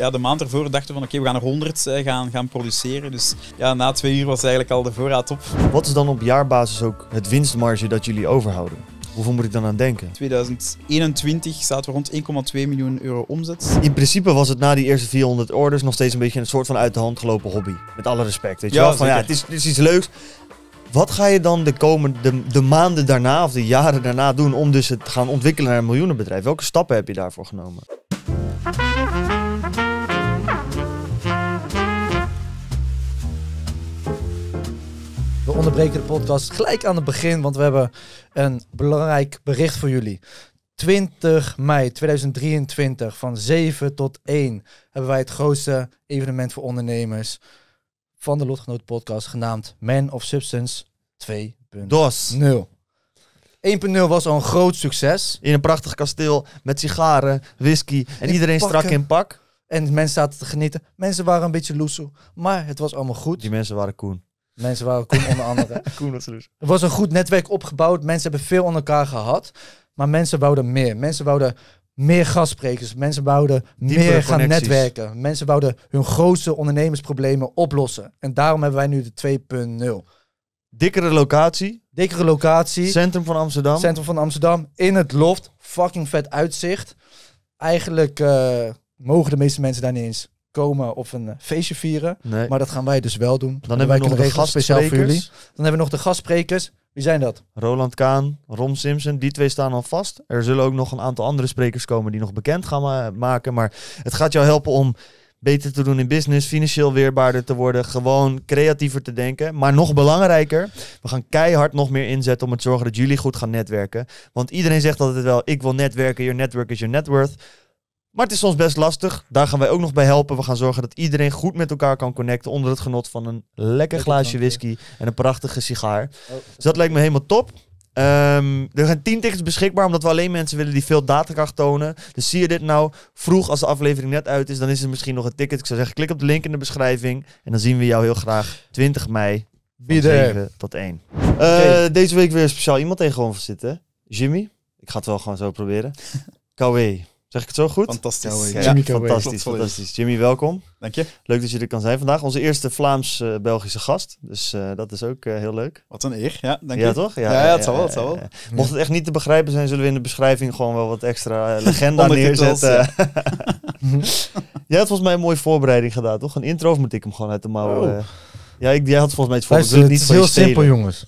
ja, de maand ervoor dachten we van oké, we gaan er 100 eh, gaan, gaan produceren. Dus ja, na twee uur was eigenlijk al de voorraad op. Wat is dan op jaarbasis ook het winstmarge dat jullie overhouden? Hoeveel moet ik dan aan denken? 2021 zaten we rond 1,2 miljoen euro omzet. In principe was het na die eerste 400 orders nog steeds een beetje een soort van uit de hand gelopen hobby. Met alle respect. Weet je wel? Van, ja, het is, iets leuks. Wat ga je dan de, komende, de, de, maanden daarna of de jaren daarna doen om dus het te gaan ontwikkelen naar een miljoenenbedrijf? Welke stappen heb je daarvoor genomen? We onderbreken de podcast gelijk aan het begin, want we hebben een belangrijk bericht voor jullie. 20 mei 2023 van 7 tot 1 hebben wij het grootste evenement voor ondernemers van de Lotgenoot podcast genaamd Man of Substance 2.0. 1.0 was al een groot succes. In een prachtig kasteel met sigaren, whisky en iedereen strak in pak. En mensen zaten te genieten. Mensen waren een beetje loesoe, maar het was allemaal goed. Die mensen waren koen. Mensen waren Koen onder andere. Koen was er was een goed netwerk opgebouwd. Mensen hebben veel aan elkaar gehad. Maar mensen wouden meer. Mensen wouden meer gastsprekers. Mensen wouden meer gaan netwerken. Mensen wouden hun grootste ondernemersproblemen oplossen. En daarom hebben wij nu de 2.0. Dikkere locatie. Dikkere locatie. Centrum van Amsterdam. Centrum van Amsterdam. In het loft. Fucking vet uitzicht. Eigenlijk eh, mogen de meeste mensen daar niet eens komen of een eh, feestje vieren. Maar dat gaan wij dus wel doen. Dan, hebben wij nog de gastspeciaal voor jullie. Dan hebben we nog de gastsprekers. Wie zijn dat? Roland Kaan, Ron Simpson, die twee staan al vast. Er zullen ook nog een aantal andere sprekers komen die nog bekend gaan maken. Maar het gaat jou helpen om beter te doen in business, financieel weerbaarder te worden, gewoon creatiever te denken. Maar nog belangrijker, we gaan keihard nog meer inzetten om het zorgen dat jullie goed gaan netwerken. Want iedereen zegt altijd wel, ik wil netwerken, your network is your net worth. Maar het is soms best lastig. Daar gaan wij ook nog bij helpen. We gaan zorgen dat iedereen goed met elkaar kan connecten. onder het genot van een lekker glaasje whisky en een prachtige sigaar. Oh. Dus dat lijkt me helemaal top. Ehm, er zijn 10 tickets beschikbaar, omdat we alleen mensen willen die veel datakracht tonen. Dus zie je dit nou vroeg als de aflevering net uit is, dan is er misschien nog een ticket. Ik zou zeggen, klik op de link in de beschrijving. En dan zien we jou heel graag 20 mei van 7 tot 1. Eh, deze week weer speciaal iemand tegenover zitten. Jimmy. Ik ga het wel gewoon zo proberen. KW. Zeg ik het zo goed? Fantastisch. Jimmy Fantastisch, fantastisch. Jimmy, welkom. Dank je. Leuk dat je er kan zijn vandaag. Onze eerste Vlaams-Belgische gast. Dus eh, dat is ook eh, heel leuk. Wat een eer. Ja, dank ja, toch? Ja, ja, het zal wel. Het zal wel. Mocht het echt niet te begrijpen zijn, zullen we in de beschrijving gewoon wel wat extra eh, legenda neerzetten. Jij had volgens mij een mooie voorbereiding gedaan, toch? Een intro of moet ik hem gewoon uit de mouw... Oh. ja, ik, jij had volgens mij het volgende. het is heel simpel, jongens.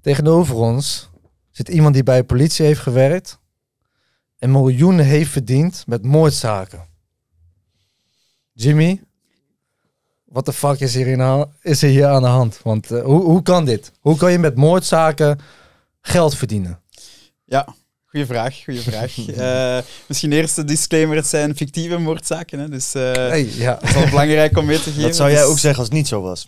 Tegenover ons zit iemand die bij politie heeft gewerkt en miljoenen heeft verdiend met moordzaken. Jimmy, wat de fuck is hier, in, is hier aan de hand? Want eh, hoe, hoe kan dit? Hoe kan je met moordzaken geld verdienen? Ja, Goeie vraag, goede vraag. Eh, misschien eerst de disclaimer, het zijn fictieve moordzaken. Hè, dus uh, ja. Het is wel belangrijk om mee te geven. Dat zou jij dus- ook zeggen als het niet zo was.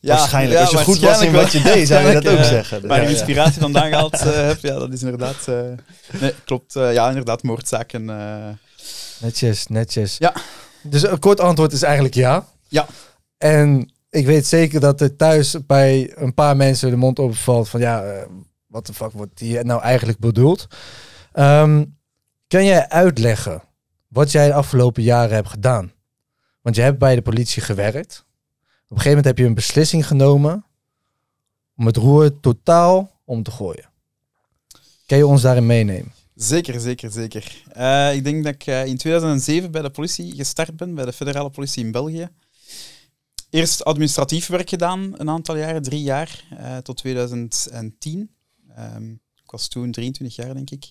Ja, waarschijnlijk. als je goed was in wat je deed, zou je dat ook zeggen. Waar je inspiratie vandaan gehaald eh, hebt, ja, dat is inderdaad... nee, klopt. ja, inderdaad, moordzaken. Netjes, netjes. Ja. Dus een kort antwoord is eigenlijk ja. Ja. En ik weet zeker dat er thuis bij een paar mensen de mond opvalt van ja wat de fuck wordt die nou eigenlijk bedoeld? Ehm, kan jij uitleggen wat jij de afgelopen jaren hebt gedaan? Want je hebt bij de politie gewerkt. Op een gegeven moment heb je een beslissing genomen om het roer totaal om te gooien. Kan je ons daarin meenemen? Zeker, zeker, zeker. Eh, ik denk dat ik eh, in 2007 bij de politie gestart ben, bij de federale politie in België. Eerst administratief werk gedaan, een aantal jaren, drie jaar, eh, tot 2010. Um, ik was toen 23 jaar, denk ik.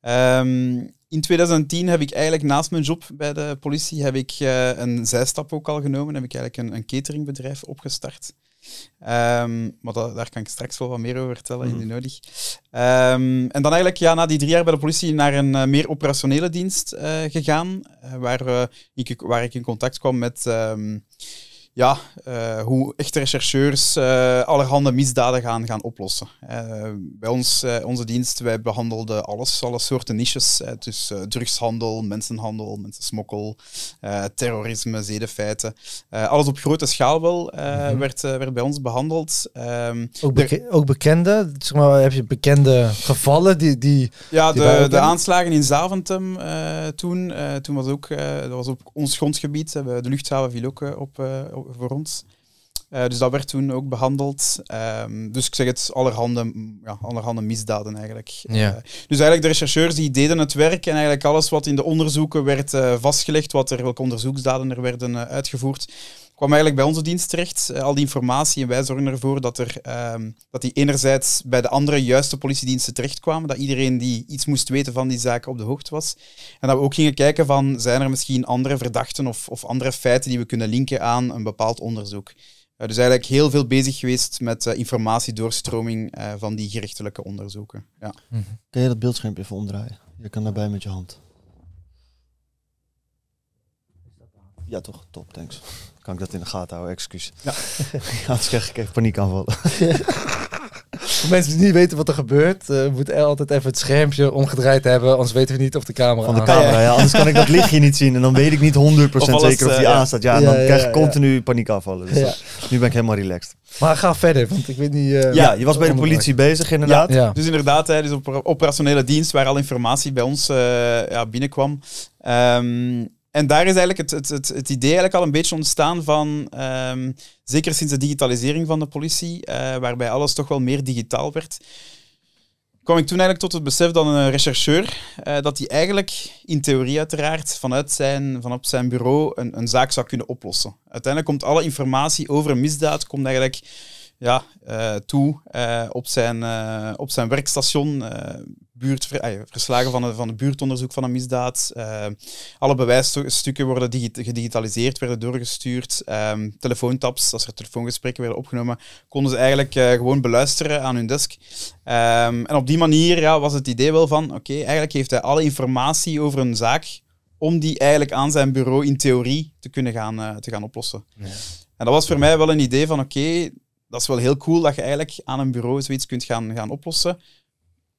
Ehm, in 2010 heb ik eigenlijk naast mijn job bij de politie heb ik, eh, een zijstap ook al genomen. Heb ik eigenlijk een, een cateringbedrijf opgestart. Ehm, maar daar kan ik straks wel wat meer over vertellen, indien mhm. nodig. en dan eigenlijk ja, na die drie jaar bij de politie naar een eh, meer operationele dienst eh, gegaan, waar, ik, waar ik in contact kwam met ja, eh, hoe echte rechercheurs eh, allerhande misdaden gaan, gaan oplossen. Eh, bij ons, onze dienst, wij behandelden alles, alle soorten niches. dus drugshandel, mensenhandel, mensensmokkel, terrorisme, zedenfeiten. alles op grote schaal wel mhm. werd, werd bij ons behandeld. Ehm, ook, ook, bekende, zeg maar, heb je bekende gevallen die... die ja, de, de aanslagen in Zaventem toen, toen was ook, dat was op ons grondgebied. de luchthaven viel ook op voor ons. Eh, dus dat werd toen ook behandeld. Ehm, dus ik zeg het, allerhande, ja, allerhande misdaden eigenlijk. Eh, dus eigenlijk de rechercheurs die deden het werk en eigenlijk alles wat in de onderzoeken werd eh, vastgelegd, wat er, welke onderzoeksdaden er werden uitgevoerd, kwam eigenlijk bij onze dienst terecht, eh, al die informatie. En wij zorgen ervoor dat, er, ehm, dat die enerzijds bij de andere juiste politiediensten terechtkwamen. Dat iedereen die iets moest weten van die zaak op de hoogte was. En dat we ook gingen kijken van, zijn er misschien andere verdachten of, of andere feiten die we kunnen linken aan een bepaald onderzoek. Uh, dus eigenlijk heel veel bezig geweest met informatie eh, informatiedoorstroming van die gerechtelijke onderzoeken. Ja. Mhm. Kun je dat beeldscherm even omdraaien? Je kan daarbij met je hand. Ja, toch? Top, thanks. Kan ik dat in de gaten houden? Excuus. Ja. Anders krijg ik even paniek Voor mensen die niet weten wat er gebeurt, uh, eh, moet er altijd even het schermpje omgedraaid hebben. Anders weten we niet of de camera. Van de camera, ja. Anders kan ik dat lichtje niet zien. En dan weet ik niet 100% zeker of die eh, aan staat. aanstaat. Ja, dan krijg ik continu paniekaanvallen. Dus nu ben ik helemaal relaxed. Maar ga verder, want ik weet niet. Eh, ja, je was bij de politie bezig, inderdaad. Dus inderdaad, hè, dus op operationele dienst waar al informatie bij ons binnenkwam. Ehm, en daar is eigenlijk het, het, het, het, idee eigenlijk al een beetje ontstaan van, ehm, zeker sinds de digitalisering van de politie, eh, waarbij alles toch wel meer digitaal werd, kwam ik toen eigenlijk tot het besef dat een rechercheur, eh, dat hij eigenlijk in theorie uiteraard vanuit zijn, vanop zijn bureau een, een zaak zou kunnen oplossen. Uiteindelijk komt alle informatie over een misdaad, komt eigenlijk ja, eh, toe eh, op, zijn, eh, op zijn werkstation. Buurt, verslagen van, de, van het buurtonderzoek van een misdaad. alle bewijsstukken worden gedigitaliseerd, werden doorgestuurd. Ehm, telefoontaps, als er telefoongesprekken werden opgenomen, konden ze eigenlijk gewoon beluisteren aan hun desk. Ehm, en op die manier ja, was het idee wel van, oké, eigenlijk heeft hij alle informatie over een zaak om die eigenlijk aan zijn bureau in theorie te kunnen gaan, te gaan oplossen. Ja. En dat was voor mij wel een idee van oké, dat is wel heel cool dat je eigenlijk aan een bureau zoiets kunt gaan, gaan oplossen.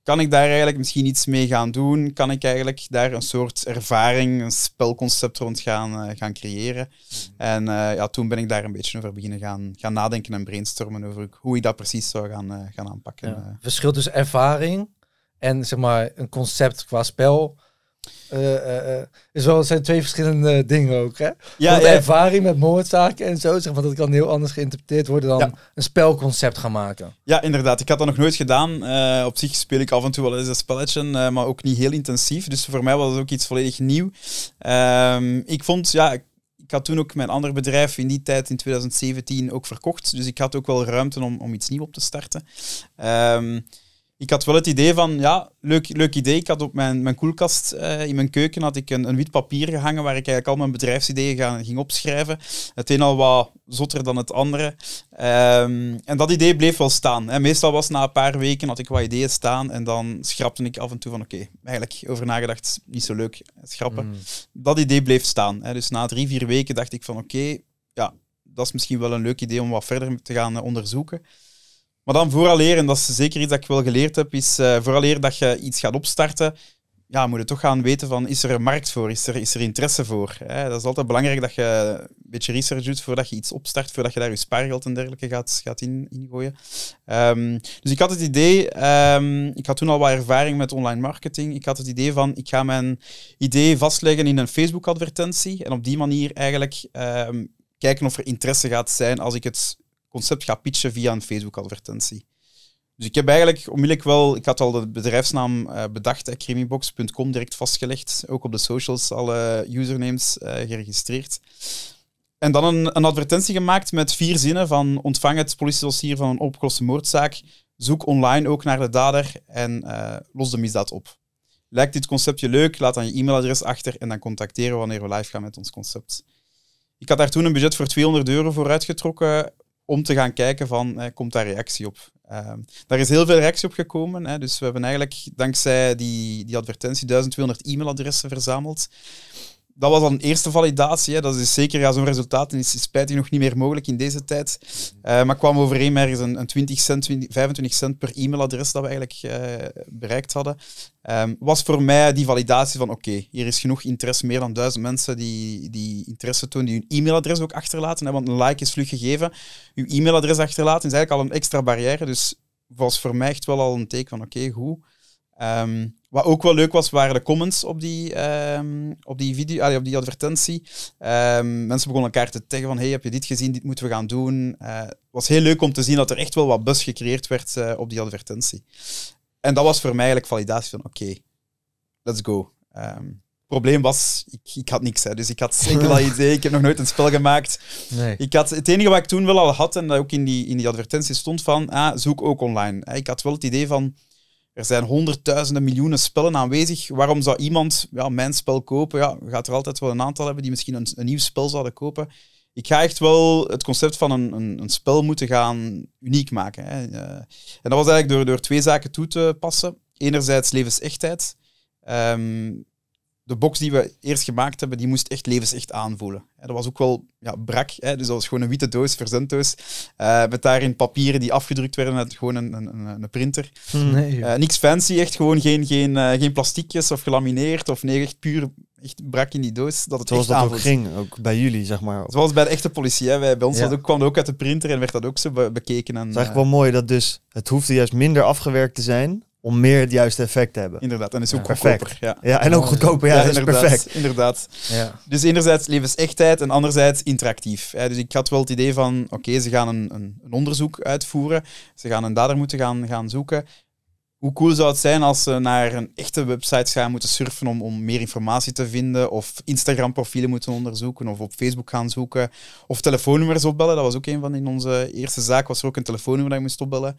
Kan ik daar eigenlijk misschien iets mee gaan doen? Kan ik eigenlijk daar een soort ervaring, een spelconcept rond gaan, eh, gaan creëren? Mhm. En eh, ja, toen ben ik daar een beetje over beginnen gaan, gaan nadenken en brainstormen over hoe ik dat precies zou gaan, eh, gaan aanpakken. Ja. Verschil tussen ervaring en zeg maar, een concept qua spel uh, is wel, zijn twee verschillende dingen ook. Hè? Ja, de ja. ervaring met moordzaken en zo, zeg maar, dat kan heel anders geïnterpreteerd worden dan een spelconcept gaan maken. Ja, inderdaad. Ik had dat nog nooit gedaan. op zich speel ik af en toe wel eens een spelletje, maar ook niet heel intensief. Dus voor mij was het ook iets volledig nieuw. Ehm, ik vond, ja, ik had toen ook mijn ander bedrijf in die tijd, in 2017, ook verkocht. Dus ik had ook wel ruimte om, om iets nieuws op te starten. Ehm ik had wel het idee van, ja, leuk, leuk idee. Ik had op mijn, mijn koelkast eh, in mijn keuken had ik een, wit papier gehangen waar ik eigenlijk al mijn bedrijfsideeën gaan, ging opschrijven. Het een al wat zotter dan het andere. Ehm, en dat idee bleef wel staan. En meestal was na een paar weken had ik wat ideeën staan en dan schrapte ik af en toe van, oké, eigenlijk over nagedacht, niet zo leuk, schrappen. Mm. Dat idee bleef staan. Hè. Dus na drie, vier weken dacht ik van, oké, ja, dat is misschien wel een leuk idee om wat verder te gaan eh, onderzoeken. Maar dan vooraleer, en dat is zeker iets dat ik wel geleerd heb, is vooral eh, vooraleer dat je iets gaat opstarten, ja, moet je toch gaan weten van, is er een markt voor? Is er, is er interesse voor? Hè? Dat is altijd belangrijk dat je een beetje research doet voordat je iets opstart, voordat je daar je spaargeld en dergelijke gaat, gaat in, ingooien. Ehm, dus ik had het idee, ehm, ik had toen al wat ervaring met online marketing, ik had het idee van, ik ga mijn idee vastleggen in een Facebook-advertentie en op die manier eigenlijk ehm, kijken of er interesse gaat zijn als ik het concept ga pitchen via een Facebook-advertentie. Dus ik heb eigenlijk onmiddellijk wel, ik had al de bedrijfsnaam eh, bedacht, uh, direct vastgelegd. Ook op de socials alle usernames eh, geregistreerd. En dan een, een, advertentie gemaakt met vier zinnen van ontvang het politiedossier van een opgeloste moordzaak. Zoek online ook naar de dader en los de misdaad op. Lijkt dit conceptje leuk? Laat dan je e-mailadres achter en dan contacteren wanneer we live gaan met ons concept. Ik had daar toen een budget voor 200 euro voor uitgetrokken om te gaan kijken van, eh, komt daar reactie op? Ehm, daar is heel veel reactie op gekomen. Hè, dus we hebben eigenlijk dankzij die, die advertentie 1200 e-mailadressen verzameld dat was dan een eerste validatie. Hè. Dat is zeker ja, zo'n resultaat en is spijtig nog niet meer mogelijk in deze tijd. Uh, maar kwam overeen ergens een, 20 cent, 25 cent per e-mailadres dat we eigenlijk eh, bereikt hadden. Ehm, was voor mij die validatie van oké, hier is genoeg interesse, meer dan duizend mensen die, die interesse tonen, die hun e-mailadres ook achterlaten. Hè, want een like is vlug gegeven. Uw e-mailadres achterlaten is eigenlijk al een extra barrière. Dus was voor mij echt wel al een teken van oké, goed. Ehm, wat ook wel leuk was, waren de comments op die, ehm, op die, video, op die advertentie. Ehm, mensen begonnen elkaar te zeggen van, hey, heb je dit gezien? Dit moeten we gaan doen. het eh, was heel leuk om te zien dat er echt wel wat bus gecreëerd werd eh, op die advertentie. En dat was voor mij eigenlijk validatie van, oké, let's go. het ehm, probleem was, ik, ik had niks. Hè. Dus ik had zeker dat idee. Ik heb nog nooit een spel gemaakt. Ik had, het enige wat ik toen wel al had, en dat ook in die, in die advertentie stond van, ah, zoek ook online. Eh, ik had wel het idee van, er zijn honderdduizenden miljoenen spellen aanwezig. Waarom zou iemand ja, mijn spel kopen? Ja, gaat er altijd wel een aantal hebben die misschien een, nieuw spel zouden kopen. Ik ga echt wel het concept van een, een, een spel moeten gaan uniek maken. Hè. Eh, en dat was eigenlijk door, door twee zaken toe te passen. Enerzijds levensechtheid. Ehm, de box die we eerst gemaakt hebben, die moest echt levensecht aanvoelen. Dat was ook wel ja, brak, hè? dus dat was gewoon een witte doos, verzenddoos, eh, met daarin papieren die afgedrukt werden met gewoon een, een, een printer. Hm. Nee, eh, niks fancy, echt gewoon geen, geen, eh, geen plasticjes of gelamineerd, of nee, echt puur echt brak in die doos. Dat het Zoals dat ook ging, ook bij jullie, zeg maar. Zoals bij de echte politie, hè? Wij, bij ons ja. ook, kwam dat ook uit de printer en werd dat ook zo bekeken. En, is eigenlijk wel mooi dat dus het hoefde juist minder afgewerkt te zijn, om meer het juiste effect te hebben. Inderdaad, en is ook ja, goedkoper. Ja. en ook goedkoper, ja, is inderdaad, perfect. Inderdaad. Dus enerzijds levensechtheid en anderzijds interactief. Dus ik had wel het idee van, oké, ze gaan een, een, onderzoek uitvoeren, ze gaan een dader moeten gaan, gaan zoeken. Hoe cool zou het zijn als ze naar een echte website gaan moeten surfen om, om meer informatie te vinden, of Instagram-profielen moeten onderzoeken, of op Facebook gaan zoeken, of telefoonnummers opbellen. Dat was ook een van in onze eerste zaak, was er ook een telefoonnummer dat je moest opbellen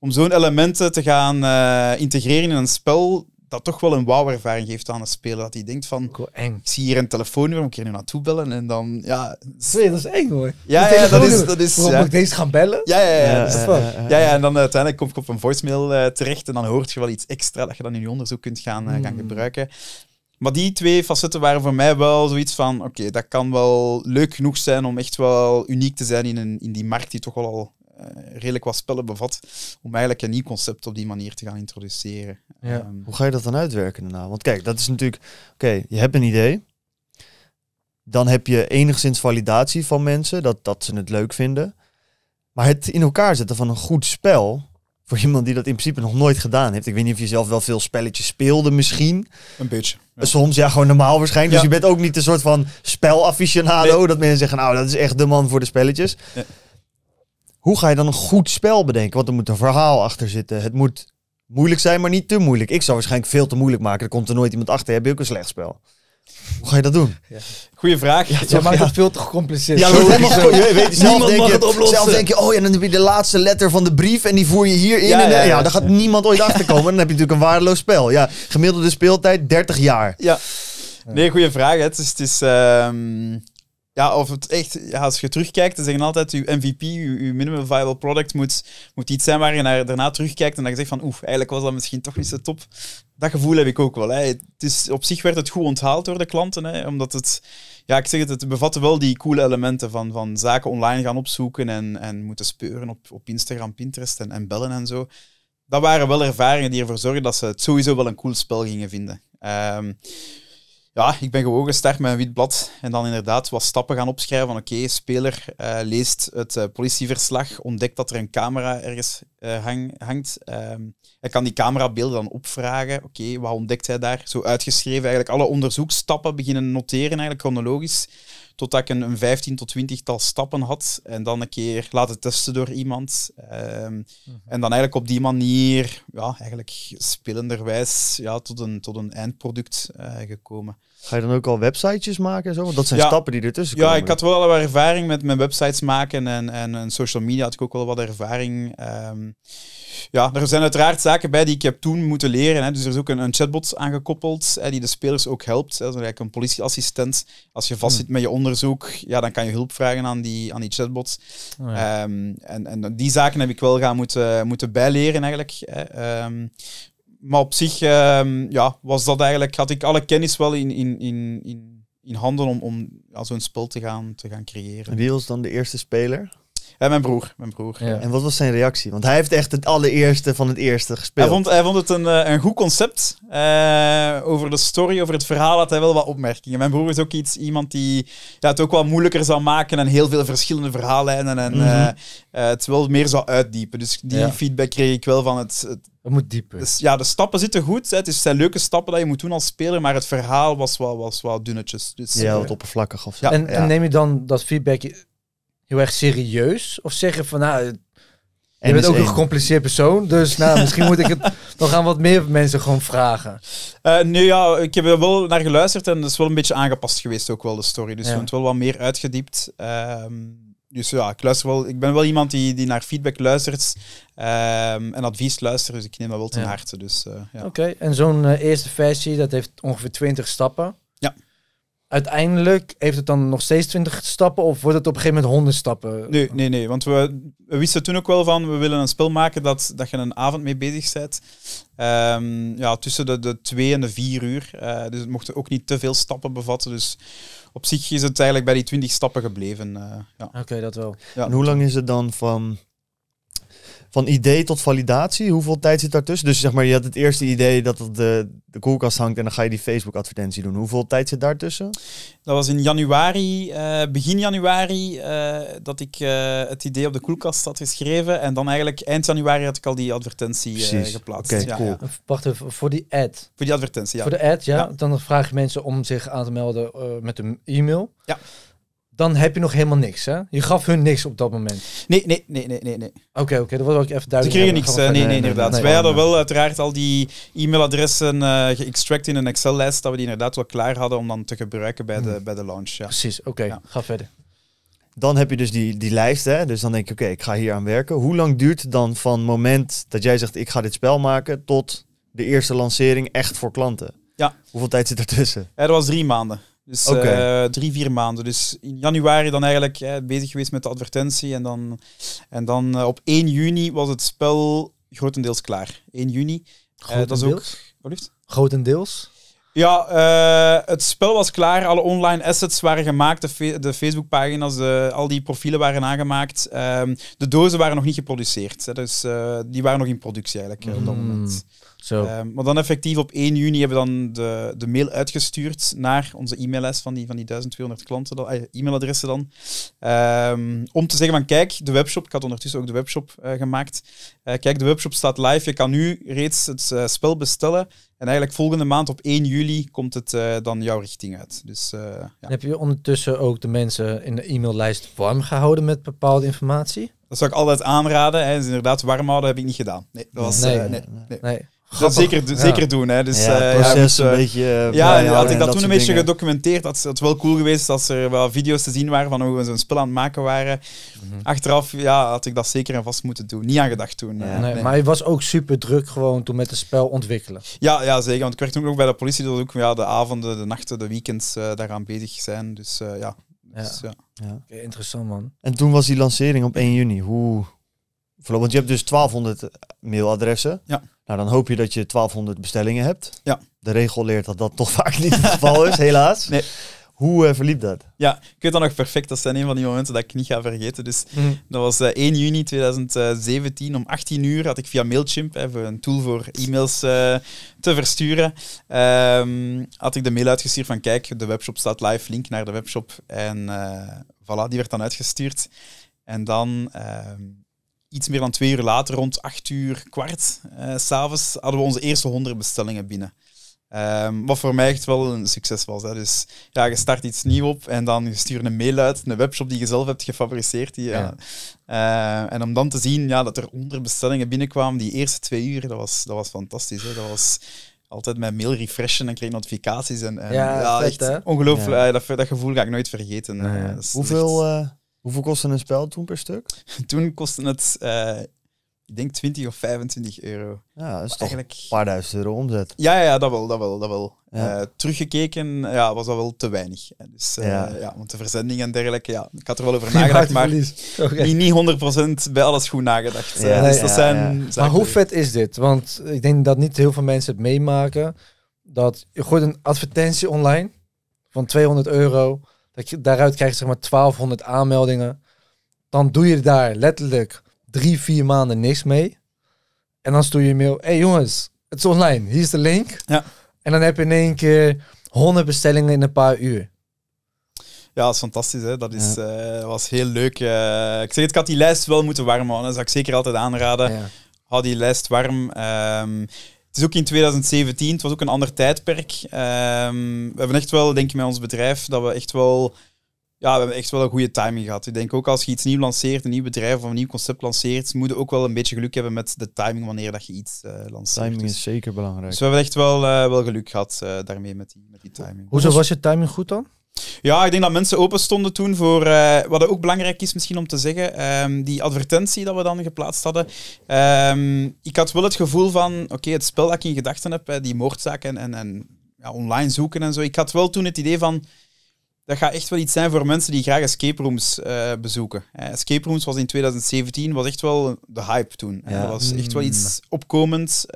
om zo'n elementen te gaan eh, integreren in een spel dat toch wel een wauw-ervaring geeft aan een speler. Dat hij denkt van, ik zie hier een telefoonnummer, moet ik hier nu naartoe bellen? En dan, ja... dat is eng hoor. Ja, ja, dat is... Dat is Waarom ja. moet ik deze gaan bellen? Ja, ja, ja. Ja, ja, ja en dan uiteindelijk kom ik op een voicemail uh, terecht en dan hoort je wel iets extra dat je dan in je onderzoek kunt gaan, eh, gaan hmm. gebruiken. Maar die twee facetten waren voor mij wel zoiets van, oké, dat kan wel leuk genoeg zijn om echt wel uniek te zijn in, een, in die markt die toch wel al eh, redelijk wat spellen bevat, om eigenlijk een nieuw concept op die manier te gaan introduceren. Ja. Ehm, Hoe ga je dat dan uitwerken daarna? Want kijk, dat is natuurlijk, oké, je hebt een idee, dan heb je enigszins validatie van mensen, dat, dat ze het leuk vinden. Maar het in elkaar zetten van een goed spel, voor iemand die dat in principe nog nooit gedaan heeft. Ik weet niet of je zelf wel veel spelletjes speelde misschien. Een beetje. Eh, soms, ja, gewoon normaal waarschijnlijk. Dus je bent ook niet een soort van spelaficionado. Dat mensen zeggen, nou, dat is echt de man voor de spelletjes. Hoe ga je dan een goed spel bedenken? Want er moet een verhaal achter zitten. Het moet moeilijk zijn, maar niet te moeilijk. Ik zou waarschijnlijk veel te moeilijk maken. Er komt er nooit iemand achter. Heb je ook een slecht spel? Hoe ga je dat doen? Ja. Goeie vraag. Ja, je maakt het veel te gecompliceerd. Ja, helemaal, je weet, zelf denk je, zelf denk je, oh ja, dan heb je de laatste letter van de brief en die voer je hier in. ja, ja daar gaat niemand ooit achter komen. Dan heb je natuurlijk een waardeloos spel. Ja, gemiddelde speeltijd 30 jaar. Ja. Nee, goede vraag. Het is, het is ehm, ja, of het echt, als je terugkijkt, ze zeggen altijd, je MVP, je, minimum viable product, moet, moet iets zijn waar je naar, daarna terugkijkt en dat je zegt van, oeh, eigenlijk was dat misschien toch niet zo top. Dat gevoel heb ik ook wel. Hè. Het is, op zich werd het goed onthaald door de klanten, hè, omdat het, ja, ik zeg het, het bevatte wel die coole elementen van, van zaken online gaan opzoeken en, en moeten speuren op, op Instagram, Pinterest en, en bellen en zo. Dat waren wel ervaringen die ervoor zorgden dat ze het sowieso wel een cool spel gingen vinden. Um, ja, ik ben gewoon gestart met een wit blad en dan inderdaad wat stappen gaan opschrijven van oké, speler eh, leest het eh, politieverslag, ontdekt dat er een camera ergens eh, hang, hangt. Um, hij kan die camerabeelden dan opvragen. Oké, wat ontdekt hij daar? Zo uitgeschreven eigenlijk alle onderzoekstappen beginnen noteren eigenlijk chronologisch, totdat ik een, een 15 tot 20 tal stappen had en dan een keer laten testen door iemand. Ehm, mhm. En dan eigenlijk op die manier, ja, eigenlijk spelenderwijs ja, tot, een, tot een eindproduct gekomen. Ga je dan ook al websitejes maken en zo? Want dat zijn stappen die ertussen komen. Ja, ik had wel al ervaring met, mijn websites maken en, en, en, social media had ik ook wel wat ervaring. Ehm, ja, er zijn uiteraard zaken bij die ik heb toen moeten leren. Hè. Dus er is ook een, een chatbot aangekoppeld hè, die de spelers ook helpt. Hè. eigenlijk een politieassistent. Als je vastzit hm. hmm. met je onderzoek, ja, dan kan je hulp vragen aan die, aan die chatbot. Oh, ehm, en, en die zaken heb ik wel gaan moeten, moeten bijleren eigenlijk. Hè. Ehm, maar op zich ehm, ja, was dat eigenlijk, had ik alle kennis wel in, in, in, in, in handen om, om ja, zo'n spel te gaan, te gaan creëren. Wie was dan de eerste speler? Eh, mijn broer. Mijn broer En wat was zijn reactie? Want hij heeft echt het allereerste van het eerste gespeeld. Hij vond, hij vond het een, eh, een goed concept. Eh, over de story, over het verhaal had hij wel wat opmerkingen. Mijn broer is ook iets, iemand die ja, het ook wat moeilijker zou maken en heel veel verschillende verhalen en, mhm. en het wel meer zou uitdiepen. Dus die feedback kreeg ik wel van het, het moet dieper. Dus ja, de stappen zitten goed. Hè. Het zijn leuke stappen dat je moet doen als speler, maar het verhaal was wel, was wel dunnetjes. Dus, ja, eh, wat oppervlakkig of En, neem je dan dat feedback heel erg serieus? Of zeggen van, nou, je bent ook een gecompliceerd persoon, dus nou, misschien moet ik het nog aan wat meer mensen gewoon vragen. Eh, nu ja, ik heb er wel naar geluisterd en het is wel een beetje aangepast geweest ook wel, de story. Dus je we het wel wat meer uitgediept. Ehm, dus ja, ik, luister wel, ik ben wel iemand die, die naar feedback luistert ehm, en advies luistert, dus ik neem dat wel ten harte. Dus, eh, ja. Oké, en zo'n eh, eerste versie, dat heeft ongeveer 20 stappen uiteindelijk heeft het dan nog steeds 20 stappen of wordt het op een gegeven moment 100 stappen? Nee, nee, nee. Want we, wisten toen ook wel van, we willen een spel maken dat, dat je een avond mee bezig bent. Ehm, ja, tussen de, de twee en de vier uur. Eh, dus het mocht ook niet te veel stappen bevatten. Dus op zich is het eigenlijk bij die 20 stappen gebleven. Eh, ja. Oké, dat wel. Ja. En hoe lang is het dan van van idee tot validatie, hoeveel tijd zit daartussen? Dus zeg maar, je had het eerste idee dat het de, de koelkast hangt en dan ga je die Facebook-advertentie doen. Hoeveel tijd zit daartussen? Dat was in januari, eh, begin januari, eh, dat ik eh, het idee op de koelkast had geschreven. En dan eigenlijk eind januari had ik al die advertentie geplaatst. Oké, cool. Wacht even, voor die ad? Voor die advertentie, ja. Voor de ad, ja. ja. Dan vraag je mensen om zich aan te melden met een e-mail. Ja dan heb je nog helemaal niks, hè? Je gaf hun niks op dat moment. Nee, nee, nee, nee, nee. Oké, okay, oké, okay, dat wil ik even duidelijk. Ze kregen niks, eh, nee, nee, nee, inderdaad. Nee, Wij hadden wel uiteraard al die e-mailadressen uh, geëxtract in een Excel-lijst, dat we die inderdaad wel klaar hadden om dan te gebruiken bij de, hmm. bij de launch. Ja. Precies, oké, ga verder. Dan heb je dus die, die lijst, hè? dus dan denk je, oké, ik ga hier aan werken. Hoe lang duurt het dan van het moment dat jij zegt, ik ga dit spel maken, tot de eerste lancering echt voor klanten? Ja. Hoeveel tijd zit ertussen? Ja, dat was drie maanden. Dus okay. Eh, drie, vier maanden. Dus in januari dan eigenlijk bezig geweest met de advertentie. En dan, en dan eh, op 1 juni was het spel grotendeels klaar. 1 juni. Grotendeels? Eh, dat is ook... grotendeels? Oh, ja, het spel was klaar. Alle online assets waren gemaakt. De, fe de Facebookpagina's, de, al die profielen waren aangemaakt. Ehm, de dozen waren nog niet geproduceerd. dus die waren nog in productie eigenlijk op dat hmm. moment. Zo. Ehm, maar dan effectief op 1 juni hebben we dan de, de mail uitgestuurd naar onze e-maillijst van die, van die 1200 klanten, dan, eh, e-mailadressen dan. Ehm, om te zeggen van kijk, de webshop, ik had ondertussen ook de webshop eh, gemaakt. Eh, kijk, de webshop staat live, je kan nu reeds het spel bestellen. En eigenlijk volgende maand op 1 juli komt het dan jouw richting uit. Dus, ja. Heb je ondertussen ook de mensen in de e-maillijst warm gehouden met bepaalde informatie? Dat zou ik altijd aanraden. en dus inderdaad, warm houden heb ik niet gedaan. Nee, dat was... nee. nee, nee. nee. Dat zeker, zeker doen. Hè. Dus, ja, eh, proces dus, een eh, beetje. Eh, ja, had ik dat, toen een beetje gedocumenteerd. Dat het wel cool geweest als er wel video's te zien waren van hoe we zo'n spel aan het maken waren. Mhm. Achteraf ja, had ik dat zeker en vast moeten doen. Niet aan gedacht toen. Nee, Maar het was ook super druk gewoon toen met het spel ontwikkelen. Ja, ja zeker. Want ik werd toen ook bij de politie, dat ook ja, de avonden, de nachten, de weekends uh, daaraan bezig zijn. Dus ja. Dus, interessant man. En toen was die lancering op 1 juni. Hoe, want je hebt dus 1200 mailadressen. Ja. Nou, dan hoop je dat je 1200 bestellingen hebt. Ja. De regel leert dat dat toch vaak niet het geval is, helaas. Nee. Hoe eh, verliep dat? Ja, ik weet dat nog perfect. Dat zijn een van die momenten dat ik niet ga vergeten. Dus mhm. dat was 1 eh, juni 2017 om 18 uur had ik via Mailchimp, een tool voor e-mails eh, te versturen, ehm, had ik de mail uitgestuurd van kijk, de webshop staat live, link naar de webshop. En voilà, die werd dan uitgestuurd. En dan ehm, iets meer dan twee uur later, rond acht uur kwart, uh, eh, s'avonds, hadden we onze eerste honderd bestellingen binnen. Ehm, wat voor mij echt wel een succes was. Dus ja, je start iets nieuw op en dan je stuurt een mail uit, een webshop die je zelf hebt gefabriceerd. Die, ja. Eh. Eh, en om dan te zien ja, dat er honderd bestellingen binnenkwamen, die eerste twee uur, dat was, dat was fantastisch. Hè. Dat was altijd mijn mail refreshen en kreeg notificaties. En, en ja, echt ongelooflijk. Ja. Dat, dat, gevoel ga ik nooit vergeten. Hoeveel... Hoeveel kostte een spel toen per stuk? toen kostte het, eh, ik denk 20 of 25 euro. Ja, dat is toch eigenlijk... een paar duizend euro omzet. Ja, ja, dat wel, dat wel, dat wel. Eh, teruggekeken ja, was dat wel te weinig. Eh, dus, ja. ja. want de verzending en dergelijke, ja, ik had er wel over nagedacht, maar niet, 100% bij alles goed nagedacht. Ja, dus dat zijn maar hoe vet is dit? Want ik denk dat niet heel veel mensen het meemaken. Dat je gooit een advertentie online van 200 euro dat je, daaruit krijgt je zeg maar 1200 aanmeldingen. Dan doe je daar letterlijk drie, vier maanden niks mee. En dan stuur je een mail. hey jongens, het is online. Hier is de link. Ja. En dan heb je in één keer 100 bestellingen in een paar uur. Ja, dat is fantastisch. Hè? Dat is, eh, was heel leuk. Eh. ik zeg het, ik had die lijst wel moeten warmen. houden. Dat zou ik zeker altijd aanraden. Ja. Hou die lijst warm. Ehm, is ook in 2017, het was ook een ander tijdperk. Ehm, we hebben echt wel, denk ik, met ons bedrijf, dat we echt wel, ja, we hebben echt wel een goede timing gehad. Ik denk ook als je iets nieuw lanceert, een nieuw bedrijf of een nieuw concept lanceert, moet je ook wel een beetje geluk hebben met de timing wanneer dat je iets eh, lanceert. Timing dus- is zeker belangrijk. Dus we hebben echt wel, eh, wel geluk gehad eh, daarmee met die, met die timing. Hoezo was je timing goed dan? Ja, ik denk dat mensen open stonden toen voor, uh, wat ook belangrijk is misschien om te zeggen, um, die advertentie dat we dan geplaatst hadden. Ehm, ik had wel het gevoel van, oké, het spel dat ik in gedachten heb, eh, die moordzaken en, en ja, online zoeken en zo. Ik had wel toen het idee van, dat gaat echt wel iets zijn voor mensen die graag escape rooms eh, bezoeken. Eh, escape rooms was in 2017 was echt wel de hype toen. Eh, ja. Dat was echt wel mm. iets opkomends.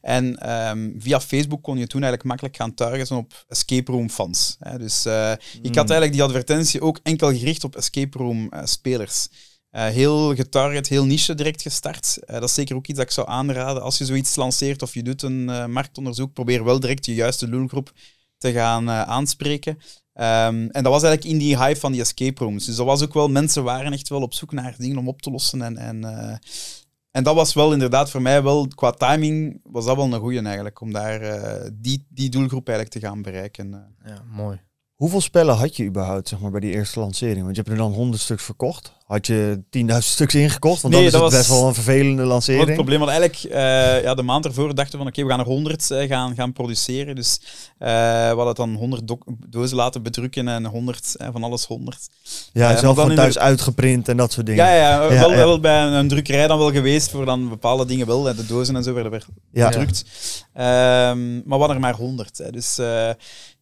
en ehm, via Facebook kon je toen eigenlijk makkelijk gaan targeten op escape room fans. dus ik had mm. eigenlijk die advertentie ook enkel gericht op escape room spelers. heel getarget, heel niche direct gestart. dat is zeker ook iets dat ik zou aanraden. Als je zoiets lanceert of je doet een marktonderzoek, probeer wel direct je juiste doelgroep te gaan eh, aanspreken. Ehm, en dat was eigenlijk in die hype van die escape rooms. Dus dat was ook wel, mensen waren echt wel op zoek naar dingen om op te lossen. En, en, eh, en dat was wel inderdaad voor mij wel, qua timing, was dat wel een goede, eigenlijk. Om daar eh, die, die doelgroep eigenlijk te gaan bereiken. Ja, mooi. Hoeveel spellen had je überhaupt zeg maar, bij die eerste lancering? Want je hebt er dan 100 stuks verkocht. Had je 10.000 stuks ingekocht? Want dan is dat het best wel een vervelende lancering. het probleem, was eigenlijk eh, ja, de maand ervoor dachten we van oké, we gaan er 100 eh, gaan, gaan produceren. Dus uh, we hadden dan 100 dozen laten bedrukken en 100, van alles 100. Ja, zelf dan van thuis uitgeprint en dat soort dingen. Ja, ja, wel, wel, bij een, drukkerij dan wel geweest voor dan bepaalde dingen wel. De dozen en zo werden weer bedrukt. Ehm, maar we hadden er maar 100. Dus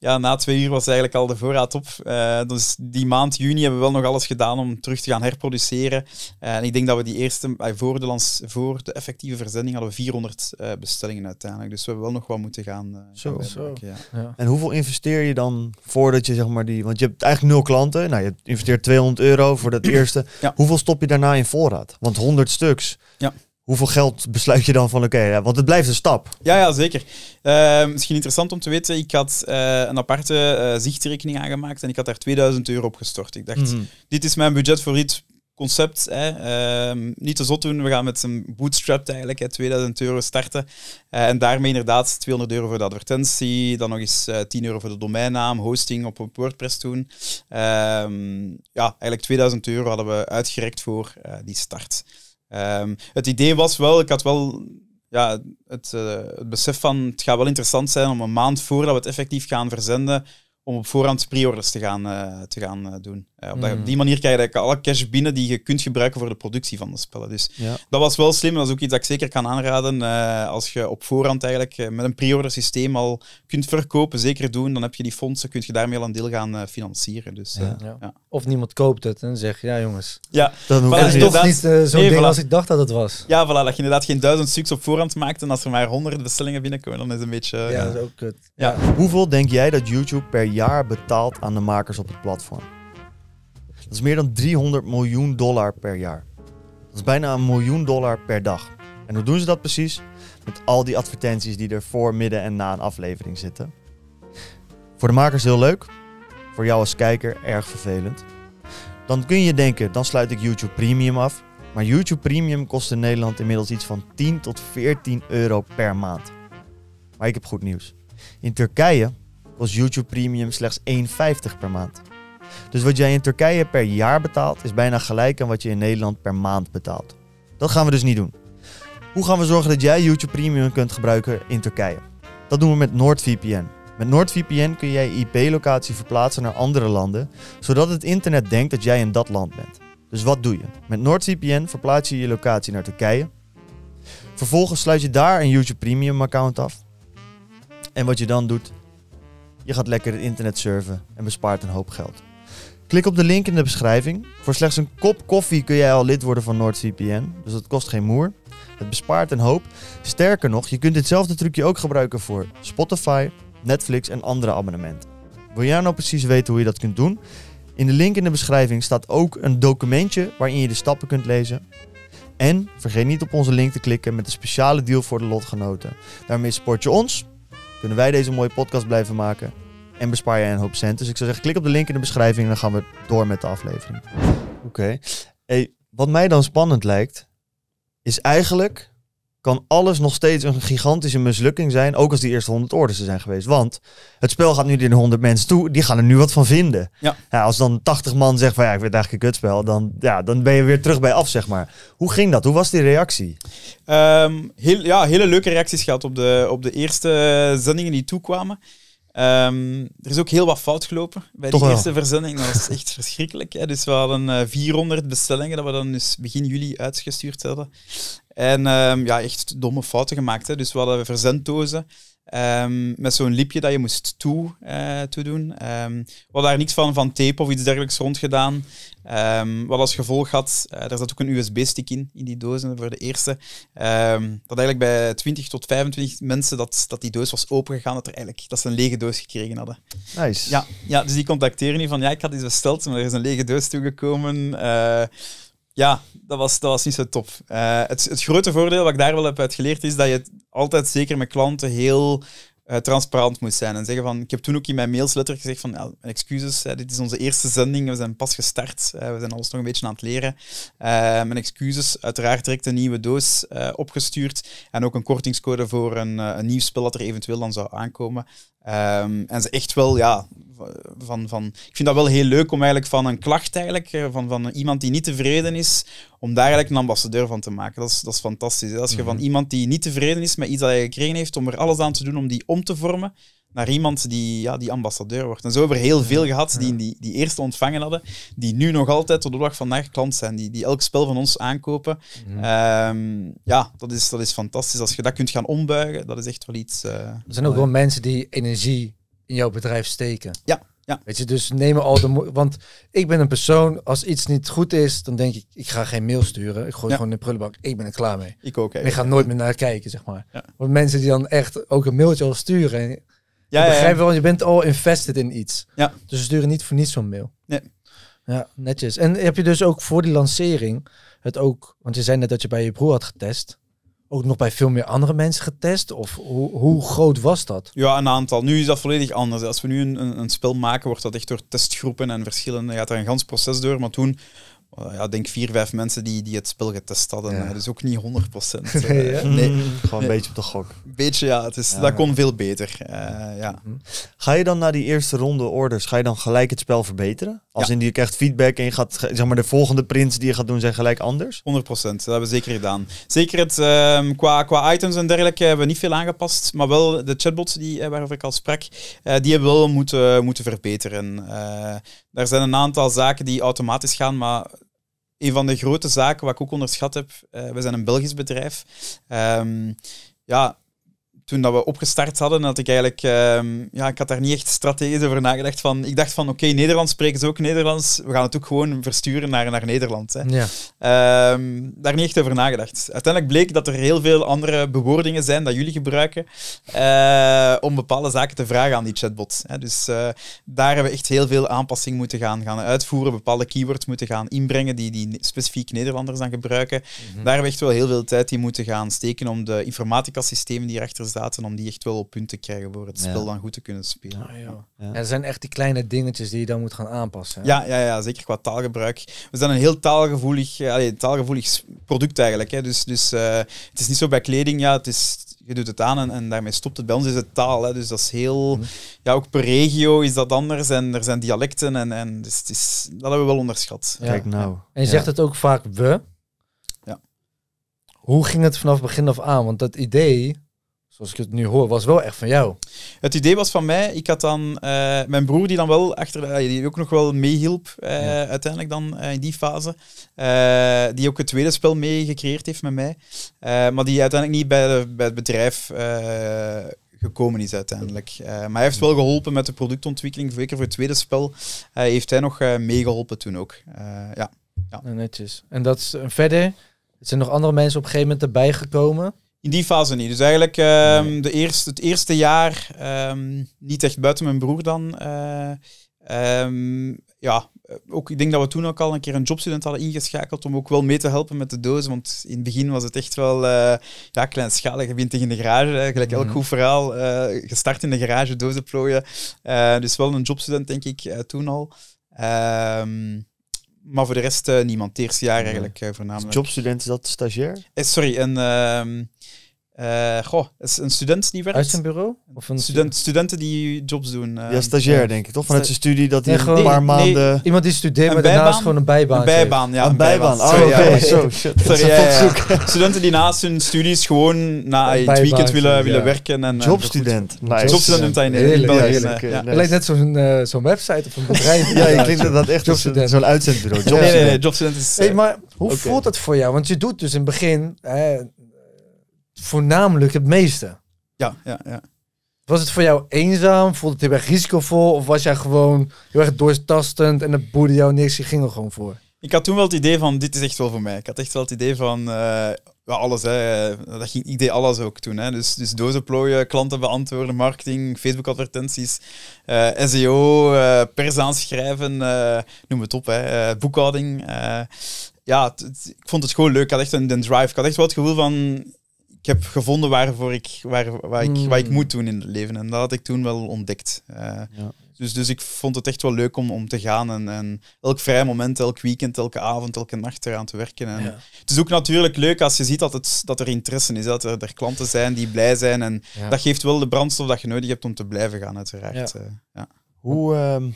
ja, na twee uur was eigenlijk al de voorraad op. Eh, dus die maand juni hebben we wel nog alles gedaan om terug te gaan herproduceren. Eh, en ik denk dat we die eerste, uh, voor, de lans, voor de effectieve verzending, hadden we 400 bestellingen uiteindelijk. Dus we hebben wel nog wat moeten gaan. zo, gaan zo. Ja. En hoeveel investeer je dan voordat je zeg maar die. Want je hebt eigenlijk nul klanten. Nou, je investeert 200 euro voor dat eerste. Hoeveel stop je daarna in voorraad? Want 100 stuks. Ja hoeveel geld besluit je dan van oké, want het blijft een stap. Ja, ja zeker. Uh, misschien interessant om te weten, ik had eh, een aparte eh, zichtrekening aangemaakt en ik had daar 2000 euro op gestort. Ik dacht, mhm. dit is mijn budget voor dit concept. Hè. Ehm, niet te zot doen, we gaan met een bootstrap eigenlijk, hè, 2000 euro starten. Eh, en daarmee inderdaad 200 euro voor de advertentie, dan nog eens 10 euro voor de domeinnaam, hosting op, op WordPress toen. Ehm, ja, eigenlijk 2000 euro hadden we uitgerekt voor die start. Ehm, het idee was wel, ik had wel ja, het, eh, het besef van het gaat wel interessant zijn om een maand voordat we het effectief gaan verzenden, om op voorhand pre-orders te gaan, eh, te gaan eh, doen. Eh, op mm. die manier krijg je eigenlijk alle cash binnen die je kunt gebruiken voor de productie van de spellen. Dus dat was wel slim. Dat is ook iets dat ik zeker kan aanraden. Eh, als je op voorhand eigenlijk eh, met een pre-order systeem al kunt verkopen, zeker doen, dan heb je die fondsen, kun je daarmee al een deel gaan financieren. Dus, Ja. Of niemand koopt het en zegt, ja jongens, ja. dat is toch niet zo'n ding als ik dacht dat het was. Ja, voilà, dat je inderdaad geen duizend stuks op voorhand maakt en als er maar honderden bestellingen binnenkomen, dan is het een beetje... ja, dat is ook kut. Ja. Hoeveel denk jij dat YouTube per jaar betaalt aan de makers op het platform? Dat is meer dan 300 miljoen dollar per jaar. Dat is bijna een miljoen dollar per dag. En hoe doen ze dat precies? Met al die advertenties die er voor, midden en na een aflevering zitten. Voor de makers heel leuk. Voor jou als kijker erg vervelend. Dan kun je denken, dan sluit ik YouTube Premium af. Maar YouTube Premium kost in Nederland inmiddels iets van 10 tot 14 euro per maand. Maar ik heb goed nieuws. In Turkije kost YouTube Premium slechts 1,50 per maand. Dus wat jij in Turkije per jaar betaalt, is bijna gelijk aan wat je in Nederland per maand betaalt. Dat gaan we dus niet doen. Hoe gaan we zorgen dat jij YouTube Premium kunt gebruiken in Turkije? Dat doen we met NordVPN. Met NordVPN kun jij IP-locatie verplaatsen naar andere landen, zodat het internet denkt dat jij in dat land bent. Dus wat doe je? Met NordVPN verplaats je je locatie naar Turkije. Vervolgens sluit je daar een YouTube Premium account af. En wat je dan doet, je gaat lekker het internet surfen en bespaart een hoop geld. Klik op de link in de beschrijving. Voor slechts een kop koffie kun jij al lid worden van NordVPN. Dus dat kost geen moer. Het bespaart een hoop. Sterker nog, je kunt ditzelfde trucje ook gebruiken voor Spotify, Netflix en andere abonnementen. Wil jij nou precies weten hoe je dat kunt doen? In de link in de beschrijving staat ook een documentje waarin je de stappen kunt lezen. En vergeet niet op onze link te klikken met een speciale deal voor de lotgenoten. Daarmee support je ons, kunnen wij deze mooie podcast blijven maken en bespaar je een hoop cent. Dus ik zou zeggen, klik op de link in de beschrijving en dan gaan we door met de aflevering. Oké. Okay. wat mij dan spannend lijkt, is eigenlijk kan alles nog steeds een gigantische mislukking zijn, ook als die eerste 100 orders er zijn geweest. Want het spel gaat nu die 100 mensen toe, die gaan er nu wat van vinden. Ja. ja als dan 80 man zegt van ja, ik vind eigenlijk een kutspel, dan, ja, dan ben je weer terug bij af, zeg maar. Hoe ging dat? Hoe was die reactie? Ehm, heel, ja, hele leuke reacties gehad op de, op de eerste zendingen die toekwamen. Ehm, er is ook heel wat fout gelopen bij de eerste verzending. Dat was echt verschrikkelijk. Hè. Dus we hadden uh, eh, 400 bestellingen dat we dan dus begin juli uitgestuurd hadden. En ehm, ja, echt domme fouten gemaakt. Hè. Dus we hadden verzenddozen Ehm, met zo'n lipje dat je moest toe, uh, eh, toedoen. Ehm, we hadden daar niks van, van tape of iets dergelijks rond gedaan. Ehm, wat als gevolg had, uh, eh, daar zat ook een USB-stick in, in die dozen voor de eerste. dat eigenlijk bij 20 tot 25 mensen dat, dat die doos was opengegaan, dat, er eigenlijk, dat ze een lege doos gekregen hadden. Nice. Ja, ja dus die contacteren die van, ja, ik had iets besteld, maar er is een lege doos toegekomen. Eh, ja, dat was, dat was niet zo top. Eh, het, het grote voordeel wat ik daar wel heb uitgeleerd is dat je altijd zeker met klanten heel eh, transparant moet zijn. En zeggen van, ik heb toen ook in mijn mails letterlijk gezegd van, ja, excuses, dit is onze eerste zending, we zijn pas gestart, we zijn alles nog een beetje aan het leren. Uh, mijn excuses, uiteraard direct een nieuwe doos opgestuurd en ook een kortingscode voor een, een, nieuw spel dat er eventueel dan zou aankomen. Ehm, en ze echt wel, ja, van, van, ik vind dat wel heel leuk om eigenlijk van een klacht, eigenlijk, eh, van, van iemand die niet tevreden is, om daar eigenlijk een ambassadeur van te maken. Dat is, dat is fantastisch. Als je mhm. van iemand die niet tevreden is met iets dat hij gekregen heeft, om er alles aan te doen om die om te vormen naar iemand die, ja, die ambassadeur wordt. En zo hebben we heel veel gehad die, die, die eerste ontvangen hadden, die nu nog altijd tot de dag vandaag klant zijn, die, die elk spel van ons aankopen. Mhm. Ehm, ja, dat is, dat is fantastisch. Als je dat kunt gaan ombuigen, dat is echt wel iets... Eh, er zijn ook wel mensen die energie in jouw bedrijf steken. Ja. Ja. Weet je, dus nemen al de Want ik ben een persoon, als iets niet goed is, dan denk ik, ik ga geen mail sturen. Ik gooi gewoon in de prullenbak. Ik ben er klaar mee. Ik ook. Ik ga nooit meer naar kijken, zeg maar. Want mensen die dan echt ook een mailtje al sturen. En ja, begrijp wel, je bent al invested in iets. Ja. Dus ze sturen niet voor niets zo'n mail. Nee. Ja, netjes. En heb je dus ook voor die lancering het ook, want je zei net dat je bij je broer had getest ook nog bij veel meer andere mensen getest? Of hoe, hoe groot was dat? Ja, een aantal. Nu is dat volledig anders. Als we nu een, een, een spel maken, wordt dat echt door testgroepen en verschillende. Gaat er een gans proces door. Maar toen eh, ja, denk vier, vijf mensen die, die het spel getest hadden. Dus ook niet 100 procent. Eh. nee. Mm. Gewoon een beetje op de gok. Beetje, ja. Het is, dat kon veel beter. Eh, ja. Mhm. Ga je dan na die eerste ronde orders, ga je dan gelijk het spel verbeteren? Als in die je krijgt feedback en je gaat, zeg maar, de volgende prints die je gaat doen zijn gelijk anders? 100 procent. Dat hebben we zeker gedaan. Zeker het, ehm, qua, qua items en dergelijke hebben we niet veel aangepast. Maar wel de chatbots die, waarover ik al sprak, die hebben we wel moeten, moeten verbeteren. Uh, er zijn een aantal zaken die automatisch gaan, maar een van de grote zaken wat ik ook onderschat heb, uh, we zijn een Belgisch bedrijf. Um, ja, toen dat we opgestart hadden, had ik eigenlijk, ehm, ja, ik had daar niet echt strategisch over nagedacht. Van, ik dacht van, oké, okay, Nederlands spreken ze ook Nederlands, we gaan het ook gewoon versturen naar, naar Nederland. Hè. Ja. Ehm, daar niet echt over nagedacht. Uiteindelijk bleek dat er heel veel andere bewoordingen zijn dat jullie gebruiken eh, om bepaalde zaken te vragen aan die chatbot. Hè. Dus eh, daar hebben we echt heel veel aanpassing moeten gaan, gaan uitvoeren, bepaalde keywords moeten gaan inbrengen die, die specifiek Nederlanders dan gebruiken. Mhm. Daar hebben we echt wel heel veel tijd in moeten gaan steken om de informatica systemen die erachter staan om die echt wel op punt te krijgen voor het spel dan goed te kunnen spelen. Ah, ja, Er zijn echt die kleine dingetjes die je dan moet gaan aanpassen. Ja, ja, ja zeker qua taalgebruik. We zijn een heel taalgevoelig, eh, taalgevoelig product eigenlijk. Hè. Dus, dus eh, het is niet zo bij kleding, ja, het is, je doet het aan en, daarmee stopt het. Bij ons is het taal, hè, dus dat is heel... Mhm. Ja, ook per regio is dat anders en er zijn dialecten en, en dus het is, dat hebben we wel onderschat. Kijk nou. En je zegt het ook vaak we. Ja. Hoe ging het vanaf begin af aan? Want dat idee als ik het nu hoor, was wel echt van jou. Het idee was van mij. Ik had dan eh, mijn broer die dan wel achter, eh, die ook nog wel meehielp eh, uiteindelijk dan in die fase. die ook het tweede spel mee gecreëerd heeft met mij. maar die uiteindelijk niet bij, het bedrijf gekomen is uiteindelijk. maar hij heeft wel geholpen met de productontwikkeling. Zeker voor het tweede spel heeft hij nog meegeholpen toen ook. ja. ja. Nou, netjes. En dat is verder. Er zijn nog andere mensen op een gegeven moment erbij gekomen. In die fase niet. Dus eigenlijk ehm, de eerste, het eerste jaar ehm, niet echt buiten mijn broer dan. Eh, ehm, ja, eh, ook, ik denk dat we toen ook al een keer een jobstudent hadden ingeschakeld om ook wel mee te helpen met de dozen. Want in het begin was het echt wel eh, ja, kleinschalig. Je bent tegen de garage, gelijk elk mhm. goed verhaal. gestart in de garage, dozen plooien. dus wel een jobstudent, denk ik, toen al. ehm maar voor de rest eh, niemand. Eerste jaar eigenlijk eh, voornamelijk. Jobstudent is dat stagiair? Eh, sorry, een ehm, uh, goh, is een student die werkt. Uit zijn bureau? Of een student, studenten die jobs doen. Eh, ja, stagiair denk ik, toch? Vanuit zijn studie dat hij nee, een paar maanden... Nee. Iemand die studeert, maar daarnaast gewoon een bijbaan Een bijbaan, ja. Een, bijbaan. Oh, oké. Okay. Ja. Studenten die naast hun studies gewoon na een het weekend willen, willen werken. En, Jobstudent. Nice. Jobstudent noemt hij in Heerlijk, Het lijkt net eh, zo'n website of een bedrijf. ja, ik klinkt dat echt zo'n uitzendbureau. Jobstudent. Nee, nee, maar hoe voelt dat voor jou? Want je doet dus in het begin voornamelijk het meeste. Ja, ja, ja. Was het voor jou eenzaam? Voelde het heel erg risicovol? Of was jij gewoon heel erg doortastend en het boerde jou niks? Je ging er gewoon voor. Ik had toen wel het idee van, dit is echt wel voor mij. Ik had echt wel het idee van, eh, alles. Hè. Dat ging, ik deed alles ook toen. Hè. Dus, dus dozen plooien, klanten beantwoorden, marketing, Facebook-advertenties, eh, SEO, uh, eh, pers aanschrijven, noem het op. Hè. boekhouding. ja, ik vond het gewoon leuk. Ik had echt een, een drive. Ik had echt wel het gevoel van, ik heb gevonden waarvoor ik, waar, waar ik, waar ik hmm. moet doen in het leven. En dat had ik toen wel ontdekt. Eh, dus, dus ik vond het echt wel leuk om, om te gaan. En, en elk vrij moment, elk weekend, elke avond, elke nacht eraan te werken. En Het is ook natuurlijk leuk als je ziet dat, het, dat er interesse is. Dat er, klanten zijn die blij zijn. En dat geeft wel de brandstof dat je nodig hebt om te blijven gaan, uiteraard. Uh, Hoe... Ehm,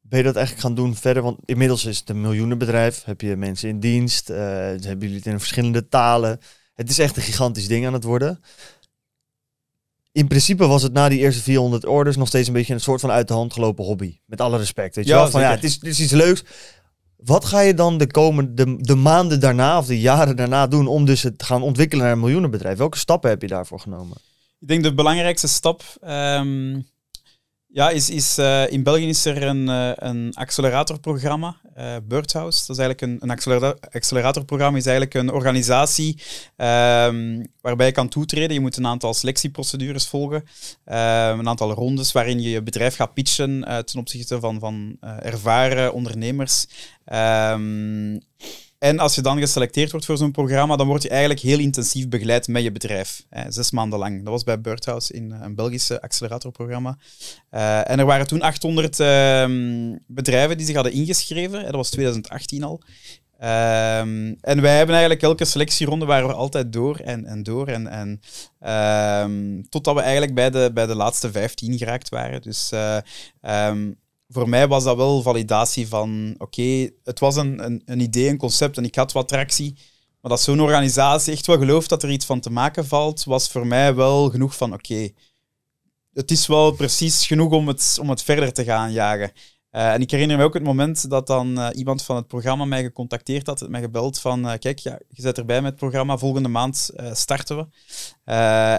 ben je dat eigenlijk gaan doen verder? Want inmiddels is het een miljoenenbedrijf. Heb je mensen in dienst? Eh, hebben jullie het in verschillende talen? Het is echt een gigantisch ding aan het worden. In principe was het na die eerste 400 orders nog steeds een beetje een soort van uit de hand gelopen hobby. Met alle respect. Weet je ja, wel? Van, ja, het, is, het is iets leuks. Wat ga je dan de komende de, maanden daarna of de jaren daarna doen om dus het te gaan ontwikkelen naar een miljoenenbedrijf? Welke stappen heb je daarvoor genomen? Ik denk de belangrijkste stap ehm, ja, is, is, eh, in België is er een, eh, een acceleratorprogramma, uh, Birdhouse. Dat is eigenlijk een, een acceleratorprogramma, is eigenlijk een organisatie ehm, waarbij je kan toetreden. Je moet een aantal selectieprocedures volgen, ehm, een aantal rondes waarin je je bedrijf gaat pitchen ten opzichte van, van ervaren ondernemers. Ehm en als je dan geselecteerd wordt voor zo'n programma, dan word je eigenlijk heel intensief begeleid met je bedrijf. Hè, zes maanden lang. Dat was bij Birdhouse in eh, een Belgische acceleratorprogramma. Eh, en er waren toen 800 ehm, bedrijven die zich hadden ingeschreven. Dat was 2018 al. Ehm, en wij hebben eigenlijk elke selectieronde waren we altijd door en, en door. En, en ehm, totdat we eigenlijk bij de, bij de laatste 15 geraakt waren. Dus um, voor mij was dat wel validatie van, oké, het was een, een, een, idee, een concept en ik had wat tractie. Maar dat zo'n organisatie echt wel gelooft dat er iets van te maken valt, was voor mij wel genoeg van, oké, het is wel precies genoeg om het, om het verder te gaan jagen. Eh, en ik herinner me ook het moment dat dan eh, iemand van het programma mij gecontacteerd had, het mij gebeld van, eh, kijk, ja, je zit erbij met het programma, volgende maand starten we.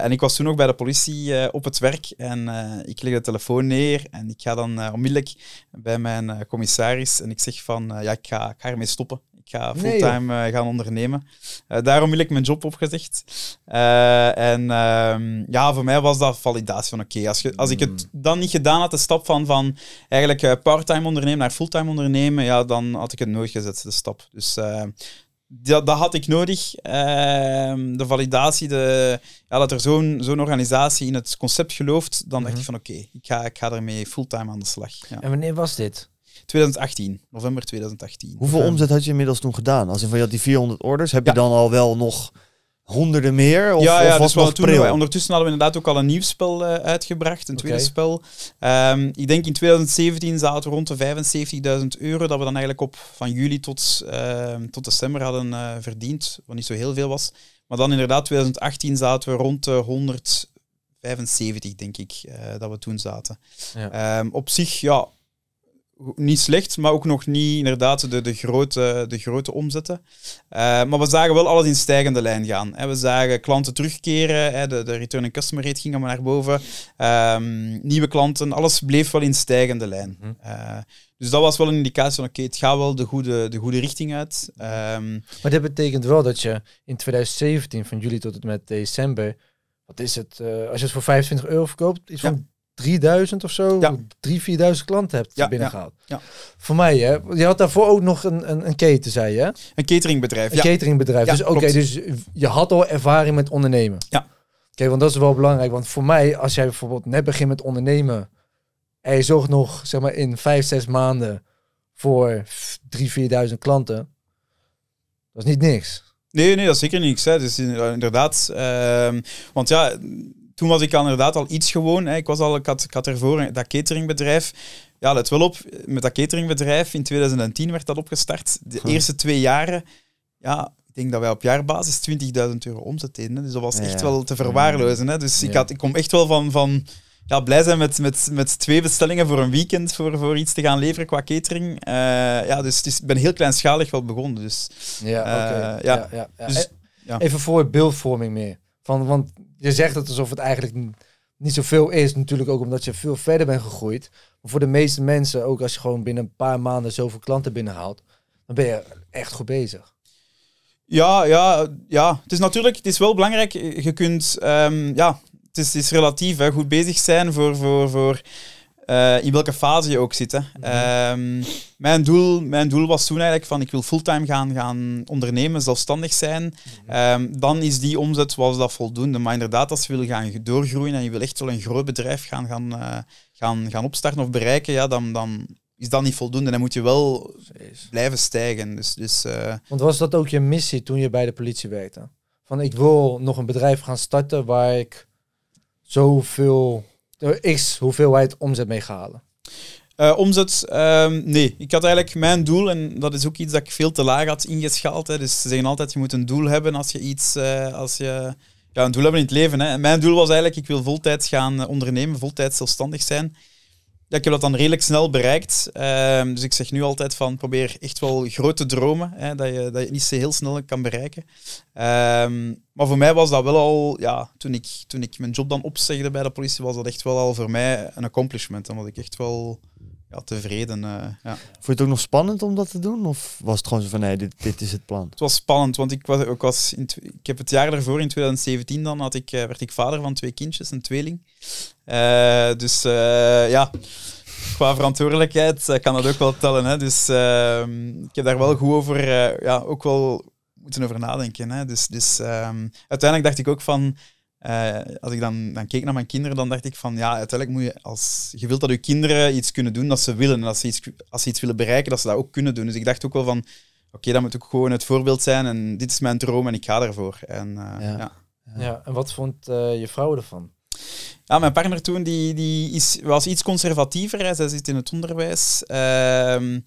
en ik was toen ook bij de politie op het werk en ik leg de telefoon neer en ik ga dan onmiddellijk bij mijn commissaris en ik zeg van, ja, ik ga, ik ga ermee stoppen ga fulltime eh, gaan ondernemen. Eh, daarom wil ik mijn job opgezegd. Eh, en ehm, ja, voor mij was dat validatie van oké, als, je, als ik het hmm. dan niet gedaan had, de stap van, van eigenlijk parttime ondernemen naar fulltime ondernemen, ja, dan had ik het nooit gezet, de stap. Dus dat, dat, had ik nodig. Ehm, de validatie, de, ja, dat er zo'n zo'n organisatie in het concept gelooft, dan dacht mhm. ik van oké, ik, ga, ik ga ermee fulltime aan de slag. Ja. En wanneer was dit? 2018, november 2018. Hoeveel omzet had je inmiddels toen gedaan? Als je van die 400 orders, heb je dan al wel nog honderden meer? Of, ja, ja of was dus toen, ondertussen hadden we inderdaad ook al een nieuw spel eh, uitgebracht, een tweede spel. Ehm, ik denk in 2017 zaten we rond de 75.000 euro, dat we dan eigenlijk op van juli tot, uh, tot december hadden eh, verdiend, wat niet zo heel veel was. Maar dan inderdaad, 2018 zaten we rond de 175, denk ik, eh, dat we toen zaten. Ja. Ehm, op zich, ja, niet slecht, maar ook nog niet inderdaad de, de, grote, de grote omzetten. Eh, maar we zagen wel alles in stijgende lijn gaan. Hè. We zagen klanten terugkeren, hè. De, de return and customer rate ging allemaal naar boven. Ehm, nieuwe klanten, alles bleef wel in stijgende lijn. Mhm. Eh, dus dat was wel een indicatie van oké, het gaat wel de goede, de goede richting uit. Ehm, maar dat betekent wel dat je in 2017, van juli tot en met december, wat is het, eh, als je het voor 25 euro verkoopt, iets ja. van 3000 of zo, ja. 3, 4000 klanten hebt ja, binnengehaald. Ja, ja, Voor mij, hè? Je had daarvoor ook nog een, een, een keten, zei je? Een cateringbedrijf. Een ja. cateringbedrijf. dus oké, dus je had al ervaring met ondernemen. Ja. Oké, want dat is wel belangrijk. Want voor mij, als jij bijvoorbeeld net begint met ondernemen, en je zorgt nog, zeg maar, in 5, 6 maanden voor 3, 4000 klanten, dat is niet niks. Nee, nee, dat is zeker niks. Hè. Dus inderdaad, ehm, want ja, toen was ik al inderdaad al iets gewoon. Hè. Ik, was al, ik, had, ik had ervoor dat cateringbedrijf. Ja, let wel op, met dat cateringbedrijf in 2010 werd dat opgestart. De eerste twee jaren, ja, ik denk dat wij op jaarbasis 20.000 euro omzet Dus dat was echt wel te verwaarlozen. Hè. Dus ik, had, ik kom echt wel van, van ja, blij zijn met, met, met twee bestellingen voor een weekend voor, voor iets te gaan leveren qua catering. Eh, ja, dus, ik ben heel kleinschalig wel begonnen. Dus, ja, eh, ja. ja, dus, eh, ja, Even voor beeldvorming meer. Van, want je zegt het alsof het eigenlijk niet zoveel is. Natuurlijk ook omdat je veel verder bent gegroeid. Maar voor de meeste mensen, ook als je gewoon binnen een paar maanden zoveel klanten binnenhaalt, dan ben je echt goed bezig. Ja, ja, ja. Het is natuurlijk het is wel belangrijk. Je kunt, ehm, ja, het is, relatief hè, goed bezig zijn voor, voor, voor eh, in welke fase je ook zit. Mhm. Ehm, mijn, doel, mijn doel was toen eigenlijk van ik wil fulltime gaan, gaan ondernemen, zelfstandig zijn. Mhm. Ehm, dan is die omzet was dat voldoende. Maar inderdaad, als je wil gaan doorgroeien en je wil echt wel een groot bedrijf gaan, gaan, eh, gaan, gaan opstarten of bereiken, ja, dan, dan is dat niet voldoende. Dan moet je wel blijven stijgen. Dus, dus, eh, Want was dat ook je missie toen je bij de politie werkte? Van ik wil nog een bedrijf gaan starten waar ik zoveel de x hoeveelheid omzet mee gaan halen? Eh, omzet, ehm, nee. Ik had eigenlijk mijn doel, en dat is ook iets dat ik veel te laag had ingeschaald. Hè. Dus ze zeggen altijd, je moet een doel hebben als je iets... Eh, als je, ja, een doel hebben in het leven. Hè. En mijn doel was eigenlijk, ik wil voltijds gaan eh, ondernemen, voltijds zelfstandig zijn. Ja, ik heb dat dan redelijk snel bereikt. Ehm, dus ik zeg nu altijd van probeer echt wel grote dromen, hè, dat, je, dat je niet zo heel snel kan bereiken. Ehm, maar voor mij was dat wel al, ja, toen ik, toen ik mijn job dan opzegde bij de politie, was dat echt wel al voor mij een accomplishment. Omdat ik echt wel ja, tevreden. Uh, ja. Vond je het ook nog spannend om dat te doen? Of was het gewoon zo van, nee, dit, dit is het plan? Het was spannend, want ik, was, ik, was in, ik heb het jaar daarvoor, in 2017 dan, had ik, eh, werd ik vader van twee kindjes, een tweeling. Eh, dus ja, qua verantwoordelijkheid kan dat ook wel tellen. Hè. Dus ehm, ik heb daar wel goed over, ja, ook wel moeten over nadenken. Hè. Dus, dus ehm, uiteindelijk dacht ik ook van eh, als ik dan, dan keek naar mijn kinderen, dan dacht ik van ja, uiteindelijk moet je als je wilt dat je kinderen iets kunnen doen dat ze willen. En als ze iets, als ze iets willen bereiken, dat ze dat ook kunnen doen. Dus ik dacht ook wel van oké, dat moet ook gewoon het voorbeeld zijn. En dit is mijn droom en ik ga daarvoor. En, eh, ja. Ja. en wat vond eh, je vrouw ervan? Ja, mijn partner toen die, die is, was iets conservatiever. Hè. Zij zit in het onderwijs. Ehm,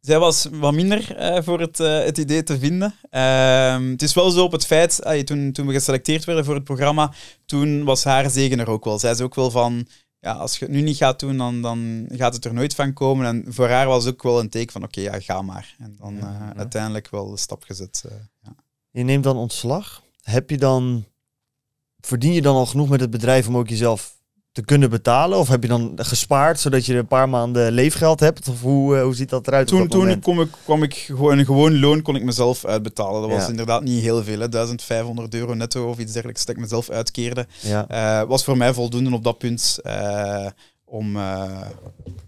zij was wat minder eh, voor het, eh, het idee te vinden. Ehm, het is wel zo op het feit, toen, toen we geselecteerd werden voor het programma, toen was haar zegen er ook wel. Zij is ook wel van, ja, als je het nu niet gaat doen, dan, dan gaat het er nooit van komen. En voor haar was ook wel een teken van, oké, ja, ga maar. En dan eh, uiteindelijk wel de stap gezet. Ja. Je neemt dan ontslag. Heb je dan, verdien je dan al genoeg met het bedrijf om ook jezelf te kunnen betalen? Of heb je dan gespaard zodat je een paar maanden leefgeld hebt? Of hoe, eh, hoe ziet dat eruit? Toen, toen kom ik, kwam ik gewoon een gewoon loon kon ik mezelf uitbetalen. Dat was inderdaad niet heel veel. Hè. 1500 euro netto of iets dergelijks dat ik mezelf uitkeerde. Ja. Eh, was voor mij voldoende op dat punt eh, om,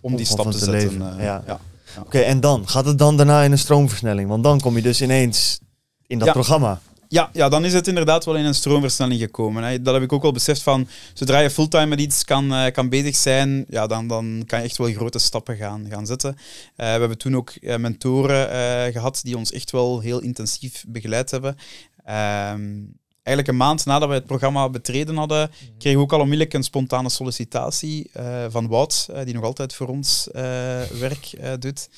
om, die stap te, zetten. Ja. ja. Oké, en dan? Gaat het dan daarna in een stroomversnelling? Want dan kom je dus ineens in dat programma. Ja, ja, dan is het inderdaad wel in een stroomversnelling gekomen. Hè. Dat heb ik ook wel beseft van, zodra je fulltime met iets kan, eh, kan bezig zijn, ja, dan, dan kan je echt wel grote stappen gaan, gaan zetten. Eh, we hebben toen ook eh, mentoren gehad die ons echt wel heel intensief begeleid hebben. Um, eigenlijk een maand nadat we het programma betreden hadden, mhm. kregen we ook al onmiddellijk een spontane sollicitatie eh, van Wout, eh, die nog altijd voor ons eh, werk doet.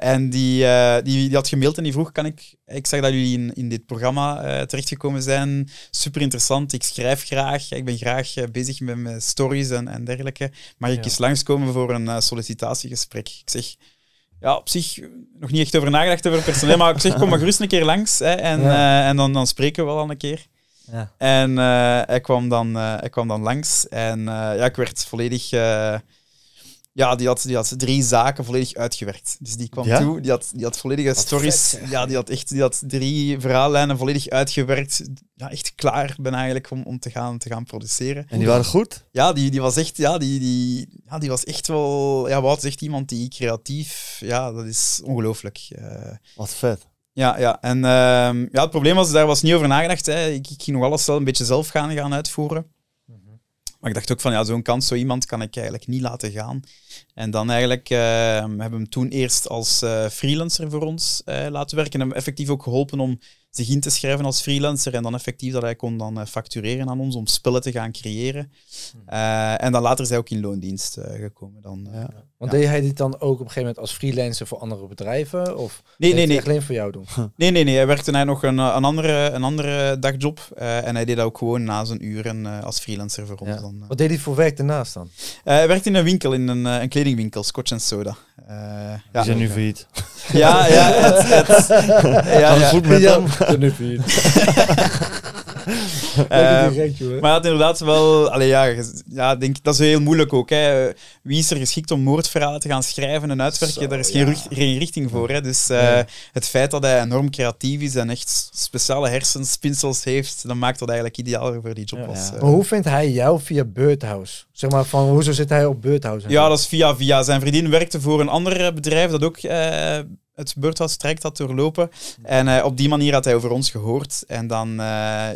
en die, die, die, had gemaild en die vroeg, kan ik, ik zag dat jullie in, in dit programma terechtgekomen zijn, super interessant, ik schrijf graag, ik ben graag bezig met mijn stories en, dergelijke, maar ik ja. eens langskomen voor een sollicitatiegesprek? Ik zeg ja, op zich nog niet echt over nagedacht over personeel, maar op zich kom maar gerust een keer langs hè, en, eh, en dan, dan spreken we wel al een keer. Ja. En eh, ik kwam dan, uh, kwam dan langs en ja, ik werd volledig ja, die had, die had drie zaken volledig uitgewerkt. Dus die kwam toe, die had, die had volledige stories. ja, die had echt die had drie verhaallijnen volledig uitgewerkt. Ja, echt klaar ben eigenlijk om, om te, gaan, te gaan produceren. En die waren goed? Ja, die, die was echt, ja, die, die, ja, die was echt wel. Ja, Wout zegt iemand die creatief. Ja, dat is ongelooflijk. Eh. Wat vet. Ja, ja. En ehm, ja, het probleem was, daar was niet over nagedacht. Hè. Ik, ik ging nog alles een beetje zelf gaan, gaan uitvoeren. Maar ik dacht ook van, ja, zo'n kans, zo iemand kan ik eigenlijk niet laten gaan. En dan eigenlijk ehm, hebben we hem toen eerst als eh, freelancer voor ons eh, laten werken. En hem effectief ook geholpen om zich te schrijven als freelancer en dan effectief dat hij kon dan eh, factureren aan ons om spullen te gaan creëren. Hmm. Eh, en dan later is hij ook in loondienst eh, gekomen. Dan, ja. Want deed hij dit dan ook op een gegeven moment als freelancer voor andere bedrijven? Of nee, nee, nee. alleen voor jou doen? Nee, nee, nee. Hij werkte hij nog een, een, andere, een andere dagjob en hij deed dat ook gewoon na zijn uren als freelancer voor ons. Dan, Wat deed hij voor werk daarnaast dan? hij werkte in een winkel, in een, een kledingwinkel, Scotch Soda. Eh, ja, die zijn nu failliet. Ja, ja, het, het, ja, goed met hem. Ehm, maar het inderdaad wel... Allee, ja, ja, denk, dat is heel moeilijk ook. Hè. Wie is er geschikt om moordverhalen te gaan schrijven en uitwerken? daar is geen, richting voor. Hè. Dus eh, het feit dat hij enorm creatief is en echt speciale hersenspinsels heeft, dat maakt dat eigenlijk ideaal voor die job was. Eh, maar hoe vindt hij jou via Beuthouse? Zeg maar, van, hoezo zit hij op Beuthouse? Ja, dat is via via. Zijn vriendin werkte voor een ander bedrijf dat ook... Eh, het beurtwas strekt had doorlopen. En eh, op die manier had hij over ons gehoord en dan eh,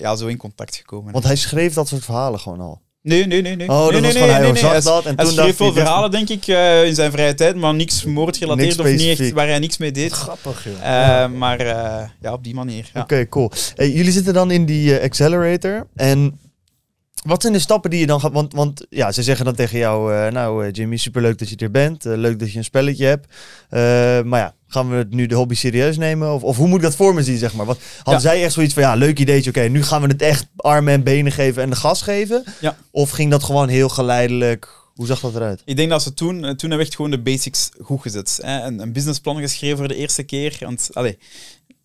ja, zo in contact gekomen. Want hij schreef dat soort verhalen gewoon al. Nee, nee, nee. nee. Oh, dat nee, was nee, nee, hij dat. En toen schreef veel verhalen, denk ik, eh, in zijn vrije tijd, maar niks moordgerelateerd of niet echt, waar hij niks mee deed. Grappig, joh. Maar ja, op die manier. Oké, cool. Hey, jullie zitten dan in die accelerator en... Wat zijn de stappen die je dan gaat... Want, want ja, ze zeggen dan tegen jou... nou, Jimmy, superleuk dat je er bent. leuk dat je een spelletje hebt. maar ja, gaan we het nu de hobby serieus nemen? Of, of hoe moet ik dat voor me zien, zeg maar? Wat, hadden zij echt zoiets van, ja, leuk ideetje, oké, nu gaan we het echt armen en benen geven en de gas geven? Of ging dat gewoon heel geleidelijk? Hoe zag dat eruit? Ik denk dat ze toen, eh, toen hebben we echt gewoon de basics goed gezet. Hè? Een, een businessplan geschreven voor de eerste keer. Want, allez,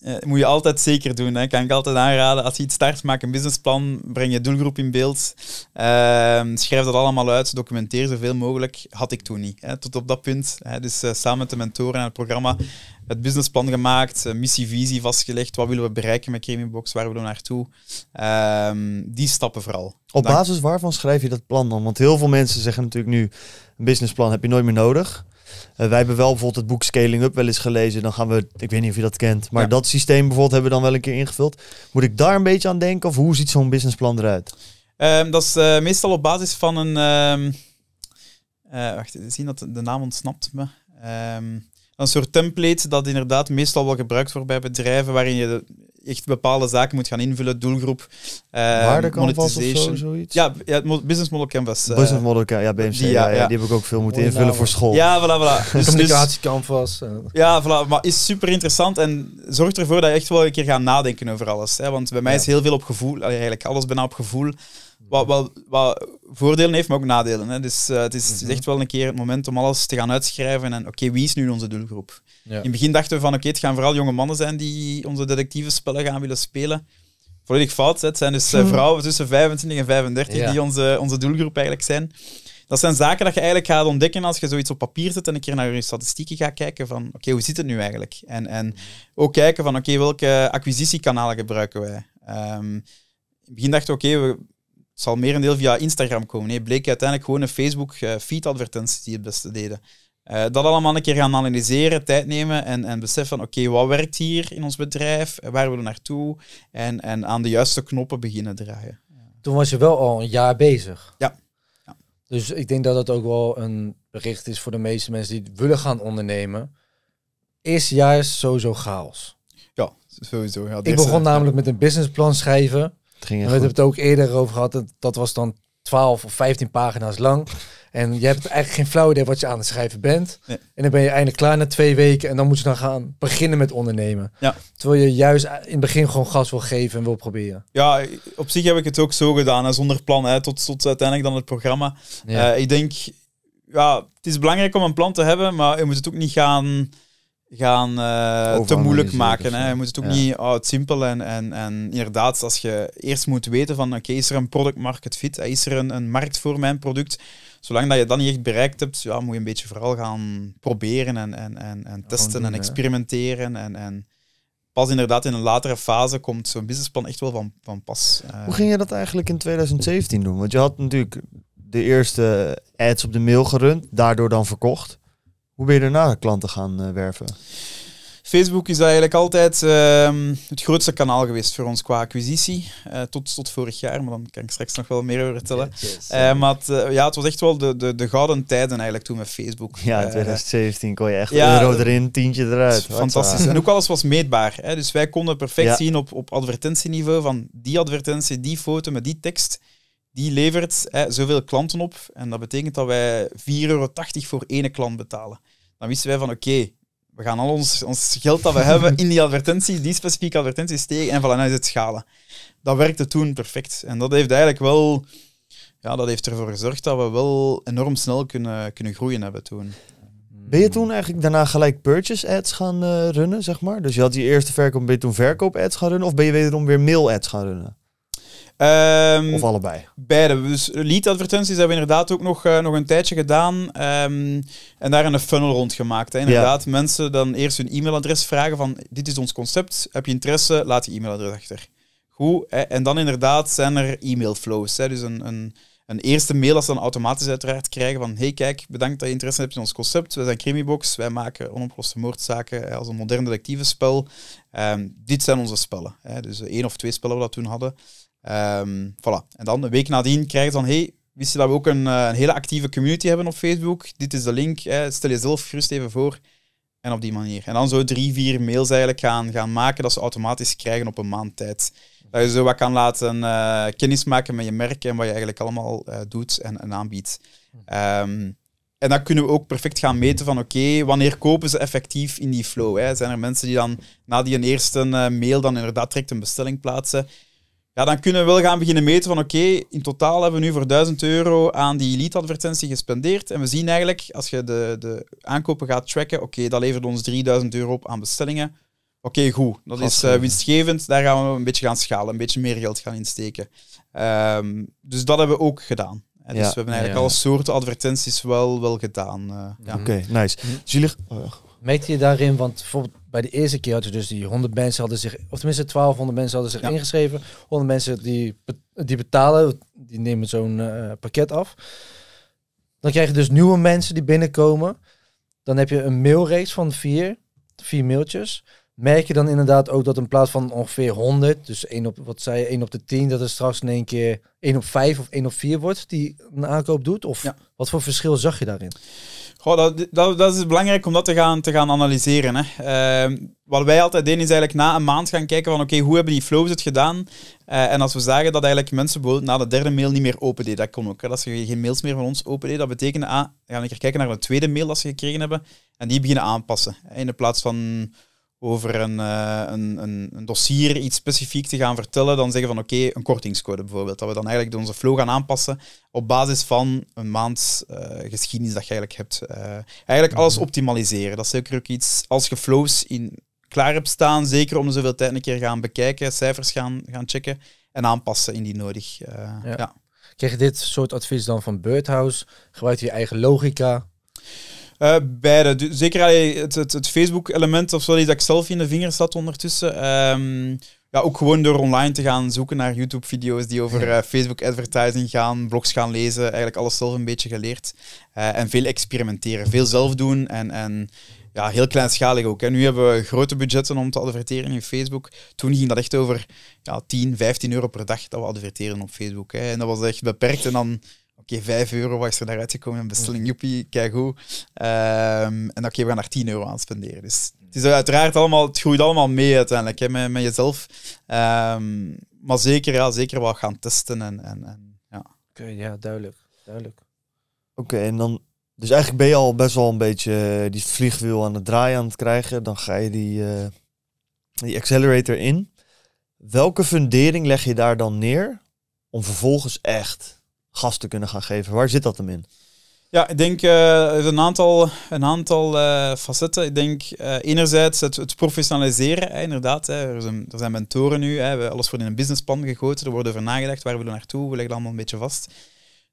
uh, moet je altijd zeker doen. Hè. Kan ik altijd aanraden. Als je iets start, maak een businessplan. Breng je doelgroep in beeld. Ehm, schrijf dat allemaal uit. Documenteer zoveel mogelijk. Had ik toen niet. Hè. Tot op dat punt. Hè. Dus eh, samen met de mentoren en het programma het businessplan gemaakt. missie, visie vastgelegd. Wat willen we bereiken met Gamingbox? Waar willen we naartoe? Ehm, die stappen vooral. Op basis waarvan schrijf je dat plan dan? Want heel veel mensen zeggen natuurlijk nu... Een businessplan heb je nooit meer nodig. Eh, wij hebben wel bijvoorbeeld het boek Scaling Up wel eens gelezen. Dan gaan we, ik weet niet of je dat kent, maar dat systeem bijvoorbeeld hebben we dan wel een keer ingevuld. Moet ik daar een beetje aan denken of hoe ziet zo'n businessplan eruit? Ehm, dat is eh, meestal op basis van een. Um, uh, wacht, zien dat de naam ontsnapt me. Um, een soort template dat inderdaad meestal wel gebruikt wordt bij bedrijven waarin je echt bepaalde zaken moet gaan invullen, doelgroep, uh, monetization. Zo, zoiets? Ja, ja, business model canvas. Eh. business model canvas, ja, BMC, die, ja, die heb ik ook veel moeten invullen voor school. Ja, voilà, voilà. Dus- Communicatie canvas. Eh. Ja, voilà, maar is super interessant en zorgt ervoor dat je echt wel een keer gaat nadenken over alles. Hè? Want bij mij is heel veel op gevoel, eigenlijk alles bijna op gevoel. Wat, wat, wat voordelen heeft, maar ook nadelen. Hè. Dus eh, het, is, mhm. echt wel een keer het moment om alles te gaan uitschrijven. En oké, wie is nu onze doelgroep? In het begin dachten we van oké, het gaan vooral jonge mannen zijn die onze detectieve spellen gaan willen spelen. Volledig fout. Het zijn dus eh, mhm. vrouwen tussen 25 en 35 die onze, onze doelgroep eigenlijk zijn. Dat zijn zaken dat je eigenlijk gaat ontdekken als je zoiets op papier zet en een keer naar je statistieken gaat kijken van oké, hoe zit het nu eigenlijk? En, en ook kijken van oké, welke acquisitiekanalen gebruiken wij? Ehm, in het begin dachten oké, we het zal merendeel via Instagram komen. Nee, bleek uiteindelijk gewoon een Facebook-feed-advertenties eh, die het beste deden. Eh, dat allemaal een keer gaan analyseren, tijd nemen en, en beseffen van oké, wat werkt hier in ons bedrijf, waar willen we naartoe en, en aan de juiste knoppen beginnen draaien. Toen was je wel al een jaar bezig. Ja. Dus ik denk dat dat ook wel een bericht is voor de meeste mensen die willen gaan ondernemen. Is juist sowieso chaos. Ja, sowieso. ik begon namelijk met een businessplan schrijven ging we hebben het ook eerder over gehad. Dat, dat was dan 12 of 15 pagina's lang. En je hebt eigenlijk geen flauw idee wat je aan het schrijven bent. En dan ben je eindelijk klaar na twee weken. En dan moet je dan gaan beginnen met ondernemen. Ja. Terwijl je juist in het begin gewoon gas wil geven en wil proberen. Ja, op zich heb ik het ook zo gedaan. Hè, zonder plan, hè, tot, tot uiteindelijk dan het programma. Eh, ik denk, ja, het is belangrijk om een plan te hebben. Maar je moet het ook niet gaan gaan eh, te moeilijk maken. Dus hè. Je moet het ook niet oh, het simpel en, en, en inderdaad, als je eerst moet weten van oké, is er een product market fit? Eh, is er een, een markt voor mijn product? Zolang dat je dat niet echt bereikt hebt, ja, moet je een beetje vooral gaan proberen en, en, en, testen en experimenteren. En, en pas inderdaad in een latere fase komt zo'n businessplan echt wel van, van pas. Eh. Hoe ging je dat eigenlijk in 2017 doen? Want je had natuurlijk de eerste ads op de mail gerund, daardoor dan verkocht. Hoe ben je daarna klanten gaan eh, werven? Facebook is eigenlijk altijd ehm, het grootste kanaal geweest voor ons qua acquisitie. Eh, tot, tot vorig jaar, maar dan kan ik straks nog wel meer over vertellen. Eh, maar het, ja, het was echt wel de, de, de gouden tijden eigenlijk toen met Facebook. Ja, in 2017 kon je echt ja, euro erin, tientje eruit. Fantastisch. en ook alles was meetbaar. Hè? Dus wij konden perfect zien op, op advertentieniveau van die advertentie, die foto met die tekst die levert hè, zoveel klanten op. En dat betekent dat wij 4,80 euro voor ene klant betalen. Dan wisten wij van oké, we gaan al ons, ons geld dat we hebben in die advertenties, die specifieke advertenties steken en vanuit het schalen. Dat werkte toen perfect. En dat heeft eigenlijk wel, ja, dat heeft ervoor gezorgd dat we wel enorm snel kunnen, kunnen groeien hebben toen. Ben je toen eigenlijk daarna gelijk purchase ads gaan eh, runnen, zeg maar? Dus je had die eerste verkoop, ben je toen verkoop ads gaan runnen? Of ben je wederom weer mail ads gaan runnen? Ehm, of allebei? Beide. Dus lead advertenties hebben we inderdaad ook nog, eh, nog een tijdje gedaan. Ehm, en daar een funnel rond gemaakt. Inderdaad, mensen dan eerst hun e-mailadres vragen van dit is ons concept, heb je interesse, laat je e-mailadres achter. Goed, en dan inderdaad zijn er e-mailflows. Dus een, een, een, eerste mail als ze dan automatisch uiteraard krijgen van hey kijk, bedankt dat je interesse hebt in ons concept. We zijn Crimibox, wij maken onopgeloste moordzaken eh, als een modern spel. spel. Ehm, dit zijn onze spellen. Hè. Dus één of twee spellen we dat toen hadden. Um, voilà. En dan een week nadien krijg ze dan, hey, wist je dat we ook een, eh, een hele actieve community hebben op Facebook? Dit is de link, hè. stel jezelf gerust even voor. En op die manier. En dan zo drie, vier mails eigenlijk gaan, gaan maken dat ze automatisch krijgen op een maand tijd. Dat je zo wat kan laten eh, kennismaken met je merk en wat je eigenlijk allemaal eh, doet en, aanbiedt. Ehm, en dan kunnen we ook perfect gaan meten van oké, wanneer kopen ze effectief in die flow? Hè? Zijn er mensen die dan na die eerste mail dan inderdaad direct een bestelling plaatsen? Ja, dan kunnen we wel gaan beginnen meten van oké, in totaal hebben we nu voor 1000 euro aan die elite-advertentie gespendeerd. En we zien eigenlijk, als je de, de aankopen gaat tracken, oké, dat levert ons 3000 euro op aan bestellingen. Oké, goed. Dat is eh, winstgevend. Daar gaan we een beetje gaan schalen, een beetje meer geld gaan insteken. Um, dus dat hebben we ook gedaan. Dus we hebben eigenlijk alle soorten advertenties wel, wel gedaan. Eh, oké, nice. Dus hm. jullie... Eh, meet je daarin, want bijvoorbeeld bij de eerste keer hadden dus die 100 mensen hadden zich, of tenminste 1200 mensen hadden zich ingeschreven. 100 mensen die, die betalen, die nemen zo'n eh, pakket af. Dan krijg je dus nieuwe mensen die binnenkomen. Dan heb je een mailreeks van vier, vier mailtjes merk je dan inderdaad ook dat in plaats van ongeveer 100, dus 1 op, wat zei je, 1 op de 10, dat het straks in één keer 1 op 5 of 1 op 4 wordt die een aankoop doet? Of wat voor verschil zag je daarin? Goh, dat, dat, is belangrijk om dat te gaan, te gaan analyseren. Hè. Ehm, wat wij altijd deden is eigenlijk na een maand gaan kijken van oké, hoe hebben die flows het gedaan? Eh, en als we zagen dat eigenlijk mensen na de derde mail niet meer open deden, dat kon ook. Hè. Dat ze geen mails meer van ons open deden, dat betekende, ah, we gaan een keer kijken naar de tweede mail dat ze gekregen hebben en die beginnen aanpassen. In de plaats van over een, eh, een, een, een, dossier iets specifiek te gaan vertellen, dan zeggen van oké, een kortingscode bijvoorbeeld. Dat we dan eigenlijk onze flow gaan aanpassen op basis van een maand eh, geschiedenis dat je eigenlijk hebt. Eh, eigenlijk mhm. alles optimaliseren. Dat is zeker ook iets, als je flows in, klaar hebt staan, zeker om zoveel tijd een keer gaan bekijken, cijfers gaan, gaan checken en aanpassen indien nodig. Ja. ja. Krijg je dit soort advies dan van Birdhouse? Gebruik je eigen logica? Uh, eh, beide. zeker allee, het, het, Facebook-element of zo, dat ik zelf in de vingers zat ondertussen. Ehm, ja, ook gewoon door online te gaan zoeken naar YouTube-video's die over eh, Facebook-advertising gaan, blogs gaan lezen. Eigenlijk alles zelf een beetje geleerd. Eh, en veel experimenteren, veel zelf doen en, en ja, heel kleinschalig ook. En nu hebben we grote budgetten om te adverteren in Facebook. Toen ging dat echt over ja, 10, 15 euro per dag dat we adverteren op Facebook. Hè. En dat was echt beperkt. En dan okay, 5 euro was er daaruit gekomen in bestelling, mm. joepie, kijk hoe. Ehm, en oké, okay, we gaan daar 10 euro aan spenderen. Dus het, is uiteraard allemaal, het groeit allemaal mee uiteindelijk hè, met, met jezelf. Ehm, maar zeker, ja, zeker wel gaan testen. En, en, en ja. Oké, ja, duidelijk. duidelijk. Oké, en dan dus eigenlijk ben je al best wel een beetje eh, die vliegwiel aan het draaien aan het krijgen. Dan ga je die, eh, die accelerator in. Welke fundering leg je daar dan neer om vervolgens echt gasten kunnen gaan geven. Waar zit dat hem in? Ja, ik denk uh, een aantal, een aantal uh, facetten. Ik denk eh, enerzijds het, het professionaliseren, hè, inderdaad. Hè. Er, zijn, er, zijn, mentoren nu, hè. hebben alles voor in een businessplan gegoten, er wordt over nagedacht, waar willen we naartoe, we leggen allemaal een beetje vast.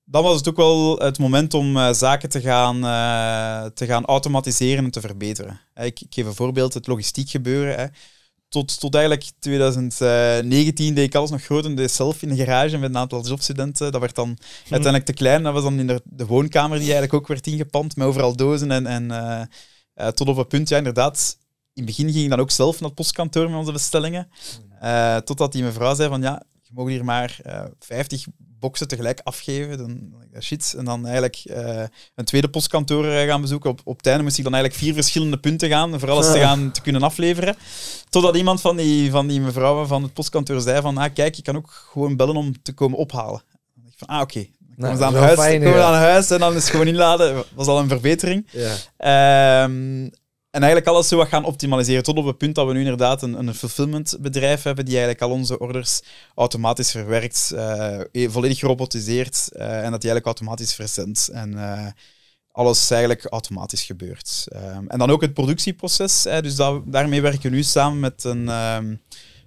Dan was het ook wel het moment om zaken te gaan, te gaan automatiseren en te verbeteren. Ik, ik, geef een voorbeeld, het logistiek gebeuren tot, tot eigenlijk 2019 deed ik alles nog grotendeels zelf in de garage met een aantal jobstudenten. Dat werd dan mhm. uiteindelijk te klein. Dat was dan in de, de woonkamer die eigenlijk ook werd ingepand met overal dozen en, en eh, tot op een punt, ja inderdaad, in het begin ging ik dan ook zelf naar het postkantoor met onze bestellingen. Uh, totdat die mevrouw zei van ja, mogen hier maar uh, eh, 50 boxen tegelijk afgeven. Dan, shit. En dan eigenlijk eh, een tweede postkantoor eh, gaan bezoeken. Op, op het moest ik dan eigenlijk vier verschillende punten gaan, voor alles te, ah. gaan, te kunnen afleveren. Totdat iemand van die, van die mevrouwen van het postkantoor zei van, ah, kijk, je kan ook gewoon bellen om te komen ophalen. dacht ik van, ah, oké. Dan komen ze aan, huis, en dan is gewoon inladen. was al een verbetering. Ja. Ehm, en eigenlijk alles zo wat gaan optimaliseren. Tot op het punt dat we nu inderdaad een, een bedrijf hebben die eigenlijk al onze orders automatisch verwerkt, eh, e- volledig gerobotiseerd eh, en dat die eigenlijk automatisch verzendt. En uh, alles eigenlijk automatisch gebeurt. Ehm, en dan ook het productieproces. Hè, dus daarmee werken we nu samen met een... Ehm,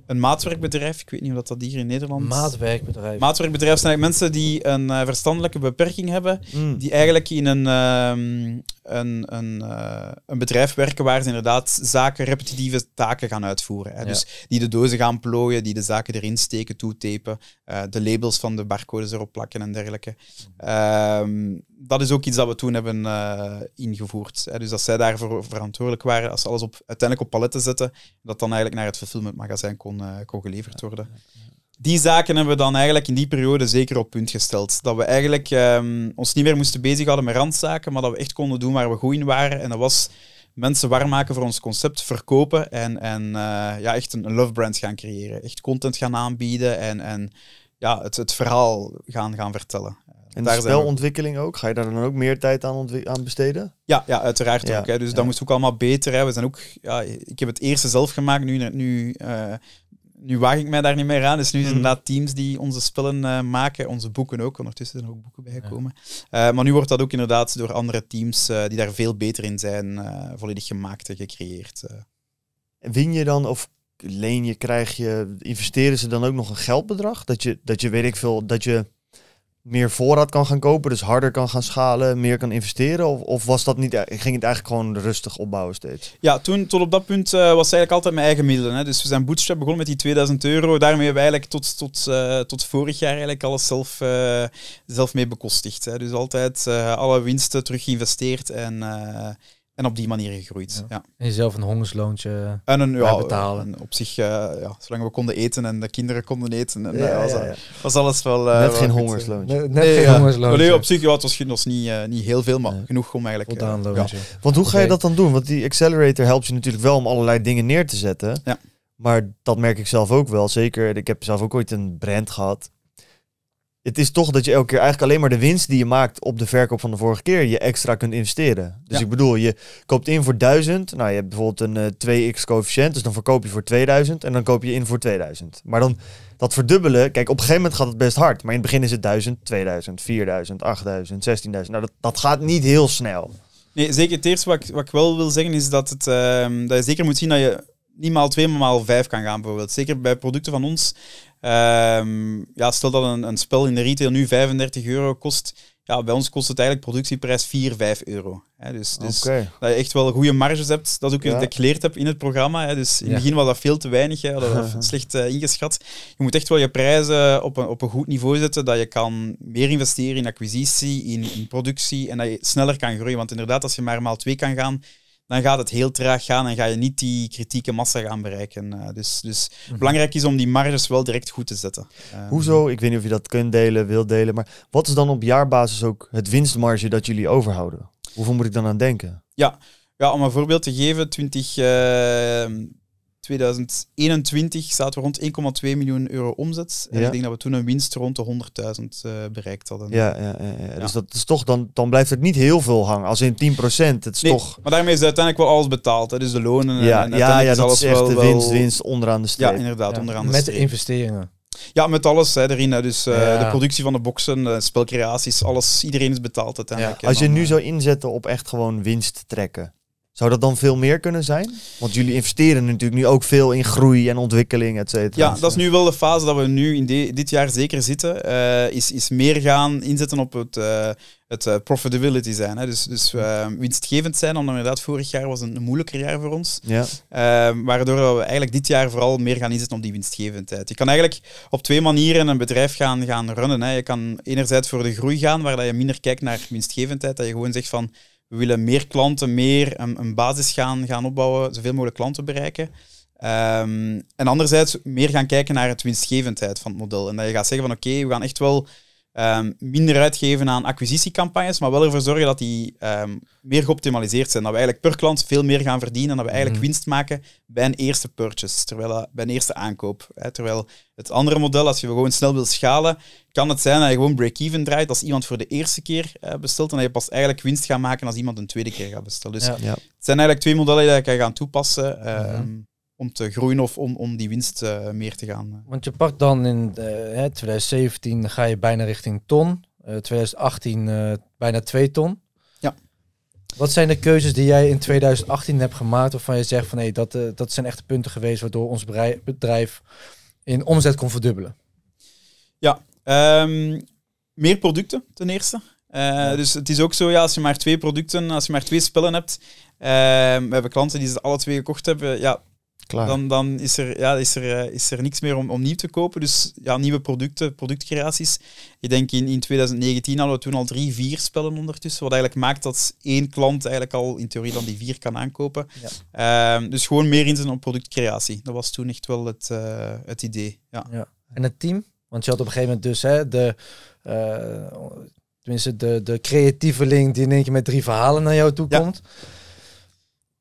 een maatwerkbedrijf. Ik weet niet of dat hier in Nederland. Maatwerkbedrijf. Maatwerkbedrijf zijn eigenlijk mensen die een verstandelijke beperking hebben, hmm. die eigenlijk in een, ehm, een, een, eh, een bedrijf werken waar ze inderdaad zaken, repetitieve taken gaan uitvoeren. Hè. Dus die de dozen gaan plooien, die de zaken erin steken, toetepen, uh, eh, de labels van de barcodes erop plakken en dergelijke. Ehm, dat is ook iets dat we toen hebben eh, ingevoerd. Hè. Dus dat zij daarvoor verantwoordelijk waren, als ze alles op, uiteindelijk op paletten zetten, dat dan eigenlijk naar het fulfillmentmagazijn kon, geleverd worden die zaken hebben we dan eigenlijk in die periode zeker op punt gesteld. Dat we eigenlijk ehm, ons niet meer moesten bezighouden met randzaken, maar dat we echt konden doen waar we goed in waren. En dat was mensen warm maken voor ons concept, verkopen en, en eh, ja, echt een, love brand gaan creëren. Echt content gaan aanbieden en, en ja, het, het verhaal gaan, gaan vertellen. En spelontwikkeling ook? Ga je daar dan ook meer tijd aan, aan besteden? Ja, ja uiteraard ook. Hè. Dus ja. dat moest ook allemaal beter. Hè. We zijn ook, ja, ik heb het eerste zelf gemaakt, nu, nu eh, nu waag ik mij daar niet meer aan. Dus nu zijn mm. inderdaad teams die onze spullen eh, maken, onze boeken ook. Ondertussen zijn er ook boeken bijgekomen. Ja. Eh, maar nu wordt dat ook inderdaad door andere teams eh, die daar veel beter in zijn, volledig gemaakt en gecreëerd. Win je dan of leen je, krijg je, investeren ze dan ook nog een geldbedrag? Dat je, dat je weet ik veel, dat je meer voorraad kan gaan kopen, dus harder kan gaan schalen, meer kan investeren? Of, of was dat niet, e- ging het eigenlijk gewoon rustig opbouwen steeds? Ja, toen, tot op dat punt uh, was eigenlijk altijd mijn eigen middelen. Hè. Dus we zijn bootstrap begonnen met die 2000 euro. Daarmee hebben we eigenlijk tot, tot, eh, tot vorig jaar eigenlijk alles zelf, eh, zelf mee bekostigd. Hè. Dus altijd alle winsten terug geïnvesteerd en en op die manier gegroeid. Ja. En jezelf een hongersloontje en een, ja, betalen. op zich, eh, ja, zolang we konden eten en de kinderen konden eten, eh, ja, was, alles wel. Eh, net geen hongersloontje. Net, nee, geen hongersloontje. op zich ja, het was, niet, niet heel veel, maar genoeg om eigenlijk. Want hoe ga je dat dan doen? Want die accelerator helpt je natuurlijk wel om allerlei dingen neer te zetten. Ja. Maar dat merk ik zelf ook wel. Zeker, ik heb zelf ook ooit een brand gehad het is toch dat je elke keer eigenlijk alleen maar de winst die je maakt op de verkoop van de vorige keer je extra kunt investeren. Dus ik bedoel, je koopt in voor 1000. Nou, je hebt bijvoorbeeld een 2x eh, coëfficiënt. Dus dan verkoop je voor 2000 en dan koop je in voor 2000. Maar dan dat verdubbelen. Kijk, op een gegeven moment gaat het best hard. Maar in het begin is het 1000, 2000, 4000, 8000, 16.000. Nou, dat, dat gaat niet heel snel. Nee, zeker. Het eerste wat ik, wat ik wel wil zeggen is dat, het, ehm, dat je zeker moet zien dat je niet maal twee, maar maal vijf kan gaan bijvoorbeeld. Zeker bij producten van ons Ehm, ja, stel dat een, een spel in de retail nu 35 euro kost, ja, bij ons kost het eigenlijk productieprijs 4, 5 euro. Dus, dus dat je echt wel goede marges hebt. Dat ook ja. ik heb in het programma. Dus in het begin was dat veel te weinig. Dat was slecht eh, ingeschat. Je moet echt wel je prijzen op een, op een goed niveau zetten. Dat je kan meer investeren in acquisitie, in, in productie. En dat je sneller kan groeien. Want inderdaad, als je maar maal twee kan gaan, dan gaat het heel traag gaan en ga je niet die kritieke massa gaan bereiken. Eh, dus dus belangrijk is om die marges wel direct goed te zetten. Ehm, Hoezo? Ik weet niet of je dat kunt delen, wilt delen, maar wat is dan op jaarbasis ook het winstmarge dat jullie overhouden? Hoeveel moet ik dan aan denken? Ja, ja om een voorbeeld te geven, 20... 2021 zaten we rond 1,2 miljoen euro omzet. En ik denk dat we toen een winst rond de 100.000 eh, bereikt hadden. Ja, ja, ja, dus dat is toch, dan, dan blijft het niet heel veel hangen. Als in 10 procent, het is nee, Maar daarmee is uiteindelijk wel alles betaald. Hè. Dus de lonen en, en ja, dat is echt wel, de winst, winst onderaan de streep. Ja, inderdaad, onderaan de Met streep. investeringen. Ja, met alles hè, erin. Dus eh, de productie van de boksen, eh, spelcreaties, alles. Iedereen is betaald uiteindelijk. Ja. Als je nu zou inzetten op echt gewoon winst trekken. Zou dat dan veel meer kunnen zijn? Want jullie investeren natuurlijk nu ook veel in groei en ontwikkeling, et cetera. Ja, dat is nu wel de fase dat we nu in dit jaar zeker zitten. Eh, is, is meer gaan inzetten op het, eh, het eh, profitability zijn. Hè. Dus, dus winstgevend zijn, omdat inderdaad vorig jaar was een, moeilijker jaar voor ons. Ja. waardoor we eigenlijk dit jaar vooral meer gaan inzetten op die winstgevendheid. Je kan eigenlijk op twee manieren een bedrijf gaan, gaan runnen. Hè. Je kan enerzijds voor de groei gaan, waar je minder kijkt naar winstgevendheid. Dat je gewoon zegt van we willen meer klanten, meer een, een basis gaan, gaan opbouwen, zoveel mogelijk klanten bereiken. Ehm, en anderzijds meer gaan kijken naar het winstgevendheid van het model. En dat je gaat zeggen van oké, we gaan echt wel Um, minder uitgeven aan acquisitiecampagnes, maar wel ervoor zorgen dat die ehm, meer geoptimaliseerd zijn. Dat we eigenlijk per klant veel meer gaan verdienen en dat we eigenlijk mhm. winst maken bij een eerste purchase, terwijl, bij een eerste aankoop. Hè. Terwijl het andere model, als je gewoon snel wil schalen, kan het zijn dat je gewoon break-even draait als iemand voor de eerste keer eh, bestelt en dat je pas eigenlijk winst gaat maken als iemand een tweede keer gaat bestellen. Dus het zijn eigenlijk twee modellen die je kan gaan toepassen. Ehm, mhm om te groeien of om, om die winst eh, meer te gaan. Eh. Want je pakt dan in eh, hè, 2017 ga je bijna richting ton, 2018 bijna 2 ton. Ja. Wat zijn de keuzes die jij in 2018 hebt gemaakt waarvan je zegt van hé, dat, dat zijn echte punten geweest waardoor ons bedrijf in omzet kon verdubbelen? Ja, ehm, meer producten ten eerste. Dus het is ook zo, ja, als je maar twee producten, als je maar twee spellen hebt, ehm, we hebben klanten die ze alle twee gekocht hebben, ja, dan, dan is, er, ja, is, er, eh, is er niks meer om, om nieuw te kopen. Dus ja, nieuwe producten, productcreaties. Ik denk in, in 2019 hadden we toen al drie, vier spellen ondertussen. Wat eigenlijk maakt dat één klant eigenlijk al in theorie dan die vier kan aankopen. Ehm, dus gewoon meer inzetten op productcreatie. Dat was toen echt wel het, eh, het idee. Ja. En het team? Want je had op een gegeven moment dus hè, de... Uh, tenminste, de, de creatieveling die in één keer met drie verhalen naar jou toe komt.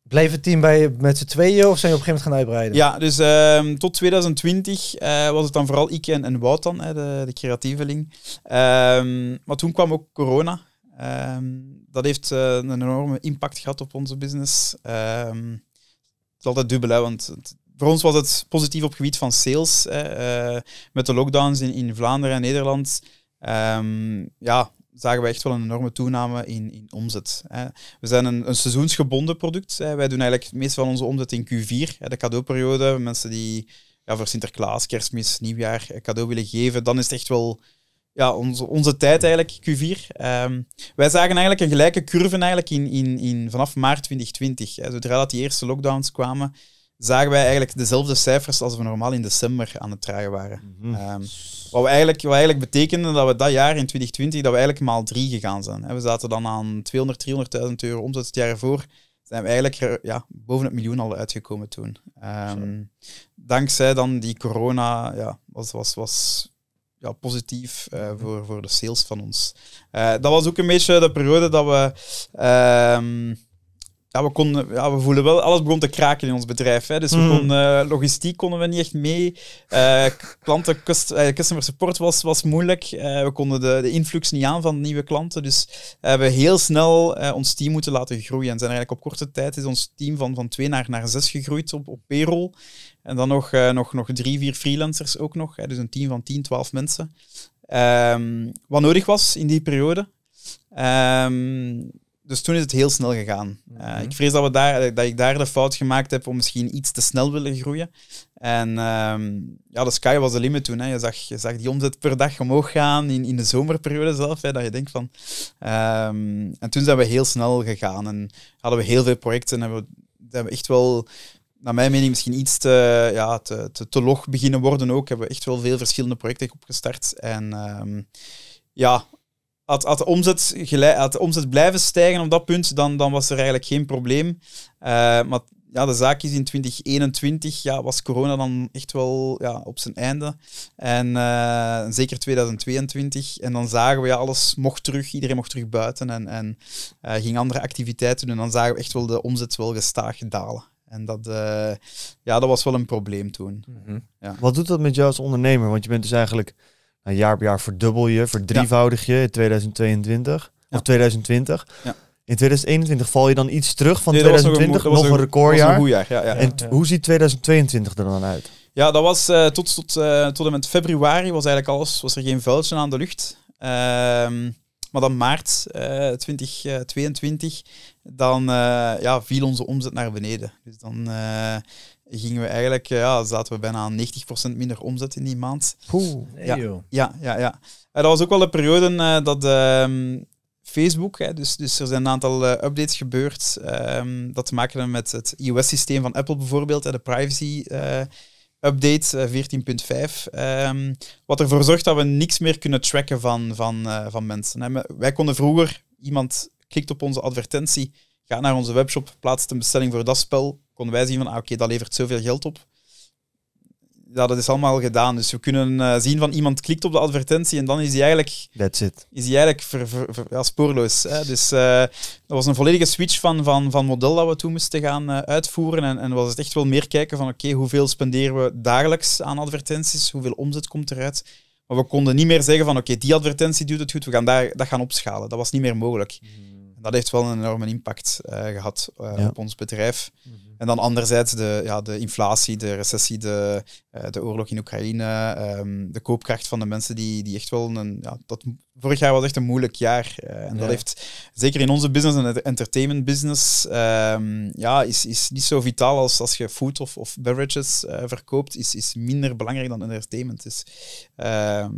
Blijven het team bij, met z'n tweeën of zijn je op een gegeven moment gaan uitbreiden? Ja, dus ehm, tot 2020 eh, was het dan vooral Ike en, en Wout dan, de, de creatieveling. Ehm, maar toen kwam ook corona. Ehm, dat heeft eh, een enorme impact gehad op onze business. het is altijd dubbel, hè, want voor ons was het positief op het gebied van sales. Hè, eh, met de lockdowns in, in Vlaanderen en Nederland ja, zagen we echt wel een enorme toename in, in omzet. Hè. We zijn een, een seizoensgebonden product. Wij doen eigenlijk meestal onze omzet in Q4, hè, de cadeauperiode. Mensen die ja, voor Sinterklaas, Kerstmis, Nieuwjaar cadeau willen geven, dan is het echt wel ja, onze, onze tijd eigenlijk, Q4. Ehm, wij zagen eigenlijk een gelijke curve eigenlijk in, in, in, vanaf maart 2020. Hè. Zodra dat die eerste lockdowns kwamen, zagen wij eigenlijk dezelfde cijfers als we normaal in december aan het tragen waren. Mhm. Ehm, wat, we eigenlijk, wat eigenlijk betekende dat we dat jaar in 2020, dat we eigenlijk maal drie gegaan zijn. We zaten dan aan 200, 300.000 euro omzet het jaar ervoor. Zijn we eigenlijk ja, boven het miljoen al uitgekomen toen. Ehm, dankzij dan die corona ja, was, was, was ja, positief eh, mhm. voor, voor de sales van ons. Eh, dat was ook een beetje de periode dat we... Ehm, ja, we, konden, ja, we voelden wel, alles begon te kraken in ons bedrijf. Hè. Dus we mm. konden, eh, logistiek konden we niet echt mee. Uh, klanten, kust, eh, customer support was, was moeilijk. we konden de, de influx niet aan van nieuwe klanten. Dus we hebben heel snel ons team moeten laten groeien. En zijn eigenlijk op korte tijd is ons team van, van twee naar, naar zes gegroeid op, op payroll. En dan nog, nog, nog drie, vier freelancers ook nog. Hè. Dus een team van 10, 12 mensen. Ehm, wat nodig was in die periode. Um, dus toen is het heel snel gegaan. Mhm. Eh, ik vrees dat, we daar, eh, dat ik daar de fout gemaakt heb om misschien iets te snel willen groeien. En ehm, ja, de sky was de limit toen. Hè. Je, zag, je zag die omzet per dag omhoog gaan, in, in de zomerperiode zelf. Hè, dat je denkt van... Ehm, en toen zijn we heel snel gegaan en hadden we heel veel projecten. En hebben we, hebben echt wel naar mijn mening misschien iets te, ja, te, te, te log beginnen worden ook. Hebben we echt wel veel verschillende projecten opgestart. En ehm, ja, had, had, de omzet de omzet blijven stijgen op dat punt, dan, dan was er eigenlijk geen probleem. Eh, maar ja, de zaak is in 2021, ja, was corona dan echt wel ja, op zijn einde. En eh, zeker 2022. En dan zagen we, ja, alles mocht terug, iedereen mocht terug buiten en, en eh, ging andere activiteiten doen. En dan zagen we echt wel de omzet wel gestaag dalen. En dat, ja, dat was wel een probleem toen. Mhm. Wat doet dat met jou als ondernemer? Want je bent dus eigenlijk nou, jaar op jaar verdubbel je, verdrievoudig je in 2022 of 2020. In 2021 val je dan iets terug van nee, 2020, nog een, nog een, recordjaar. En hoe ziet 2022 er dan uit? Ja, dat was uh, tot, tot, uh, tot en met februari was eigenlijk alles, was er geen vuiltje aan de lucht. Uh, maar dan maart 2022, eh, dan ja, viel onze omzet naar beneden. Dus dan gingen we eigenlijk, eh, ja, zaten we bijna aan 90% minder omzet in die maand. Oeh, ja, ja, ja, ja. dat was ook wel een periode eh, dat ehm, Facebook, hè, dus, dus er zijn een aantal eh, updates gebeurd. Ehm, dat te maken hebben met het iOS-systeem van Apple bijvoorbeeld, en de privacy update 14.5. Um, ehm, wat ervoor zorgt dat we niks meer kunnen tracken van, van, van mensen. Hè. Wij konden vroeger, iemand klikt op onze advertentie, gaat naar onze webshop, plaatst een bestelling voor dat spel, konden wij zien van, ah, oké, dat levert zoveel geld op. Ja, dat is allemaal gedaan. Dus we kunnen eh, zien van iemand klikt op de advertentie en dan is hij eigenlijk, That's it. Is hij eigenlijk ver, ver, spoorloos. Hè? Dus eh, dat was een volledige switch van, van, van model dat we toen moesten gaan eh, uitvoeren. En, en was het echt wel meer kijken van oké, hoeveel spenderen we dagelijks aan advertenties? Hoeveel omzet komt eruit? Maar we konden niet meer zeggen van oké, die advertentie doet het goed, we gaan daar, dat gaan opschalen. Dat was niet meer mogelijk. Mhm dat heeft wel een enorme impact eh, gehad eh, op ons bedrijf. Mhm. En dan anderzijds de, ja, de inflatie, de recessie, de, eh, de oorlog in Oekraïne, ehm, de koopkracht van de mensen die, die echt wel een... Ja, dat, vorig jaar was echt een moeilijk jaar. en dat heeft, zeker in onze business, en entertainment business, ehm, ja, is, is niet zo vitaal als als je food of, of beverages verkoopt, is, is minder belangrijk dan entertainment is. Ehm,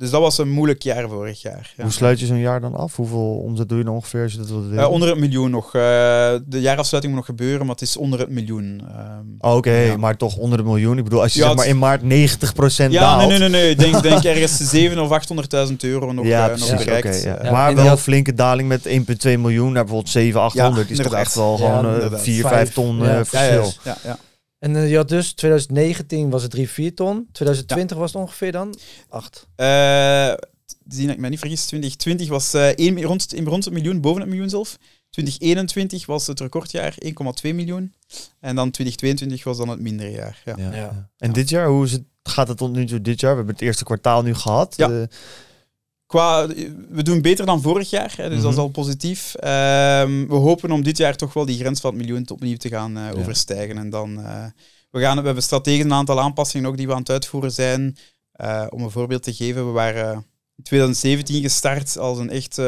dus dat was een moeilijk jaar vorig jaar. Hoe sluit je zo'n jaar dan af? Hoeveel omzet doe je dan ongeveer? Als je dat eh, onder het miljoen nog. Eh, de jaarafsluiting moet nog gebeuren, maar het is onder het miljoen. Ehm. Oh, oké, maar toch onder het miljoen. Ik bedoel, als je ja, zeg maar in maart 90% ja, daalt... nee, nee, nee. nee. Denk, denk ergens 700.000 of 800.000 euro nog, ja, uh, nog bereikt. maar wel een flinke daling met 1,2 miljoen naar bijvoorbeeld 700, 800. is toch echt wel gewoon 4, 5 ton verschil. ja. ja. En uh, je had dus 2019 was het 3,4 ton. 2020 was het ongeveer dan 8. Uh, zien ik me niet vergis, 2020 was uh, eh, 1, rond, rond het miljoen, boven het miljoen zelf. 2021 was het recordjaar 1,2 miljoen. En dan 2022 was dan het mindere jaar. Ja. ja. En dit jaar, hoe is het, gaat het tot nu toe dit jaar? We hebben het eerste kwartaal nu gehad. Eh, qua, we doen beter dan vorig jaar, hè, dus dat is mhm. al positief. Ehm, we hopen om dit jaar toch wel die grens van het miljoen opnieuw te gaan eh, overstijgen. En dan, eh, we, gaan, we hebben strategisch een aantal aanpassingen ook die we aan het uitvoeren zijn. Eh, om een voorbeeld te geven, we waren in 2017 gestart als een echt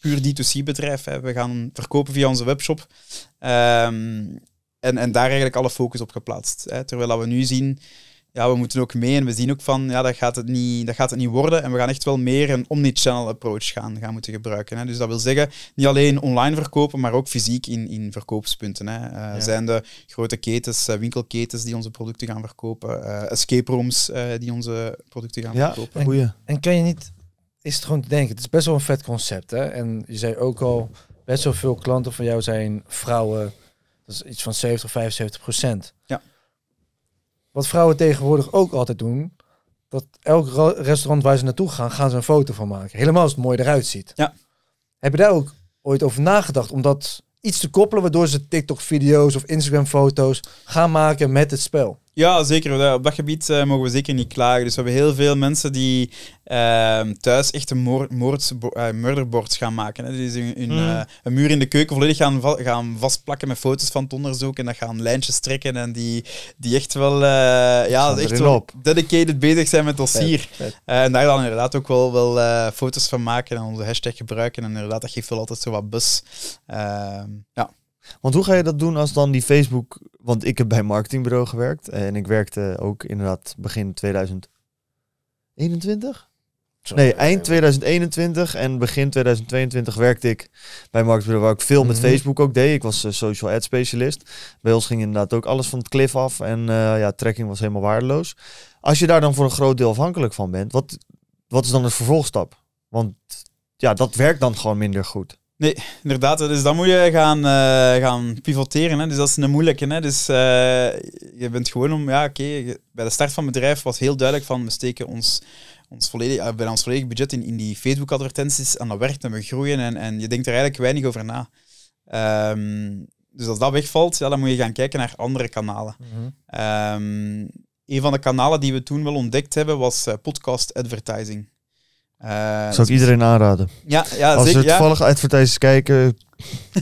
puur D2C-bedrijf. We gaan verkopen via onze webshop. Ehm, en, en daar eigenlijk alle focus op geplaatst. Hè, terwijl dat we nu zien ja, we moeten ook mee en we zien ook van, ja, dat gaat het niet, dat gaat het niet worden. En we gaan echt wel meer een omnichannel approach gaan, gaan moeten gebruiken. Hè. Dus dat wil zeggen, niet alleen online verkopen, maar ook fysiek in, in verkoopspunten. Hè. Eh, zijn de grote ketens, eh, winkelketens die onze producten gaan verkopen, eh, escape rooms die onze producten gaan ja, verkopen. Goeie. En, kan je niet, is het gewoon te denken, het is best wel een vet concept. Hè? En je zei ook al, best wel veel klanten van jou zijn vrouwen. Dat is iets van 70, 75 procent. Ja. Wat vrouwen tegenwoordig ook altijd doen, dat elk restaurant waar ze naartoe gaan, gaan ze een foto van maken. Helemaal als het mooi eruit ziet. Ja. Heb je daar ook ooit over nagedacht? om dat iets te koppelen waardoor ze TikTok-video's of Instagram-foto's gaan maken met het spel. Ja, zeker. Op dat gebied eh, mogen we zeker niet klagen. Dus we hebben heel veel mensen die ehm, thuis echt een moord, eh, gaan maken. Dus een muur in de keuken volledig gaan, gaan vastplakken met foto's van het onderzoek. En dat gaan lijntjes trekken. En die, die echt wel, ja, echt wel dedicated bezig zijn met dossier. en daar dan inderdaad ook wel, wel foto's van maken en onze hashtag gebruiken. En inderdaad, dat geeft wel altijd zo wat bus. Ehm, ja. Want hoe ga je dat doen als dan die Facebook... Want ik heb bij een marketingbureau gewerkt. En ik werkte ook inderdaad begin 2021. nee, eind 2021 en begin 2022 werkte ik bij Marketingbureau, waar ik veel met mhm. Facebook ook deed. Ik was eh, social ad specialist. Bij ons ging inderdaad ook alles van het cliff af en eh, ja, tracking was helemaal waardeloos. Als je daar dan voor een groot deel afhankelijk van bent, wat, wat is dan de vervolgstap? Want ja, dat werkt dan gewoon minder goed. Nee, inderdaad. Dus dan moet je gaan, eh, gaan pivoteren. Hè. Dus dat is een moeilijke. Hè. Dus eh, je bent gewoon om, ja, oké, bij de start van het bedrijf was heel duidelijk van we steken ons, ons volledig, eh, bij ons volledig budget in, in die Facebook-advertenties en dat werkt en we groeien en, en je denkt er eigenlijk weinig over na. Ehm, dus als dat wegvalt, ja, dan moet je gaan kijken naar andere kanalen. Mhm. Ehm, een van de kanalen die we toen wel ontdekt hebben was podcast advertising. Eh, Zou ik dus- iedereen aanraden. Ja, ja Als we toevallig ja. advertenties kijken,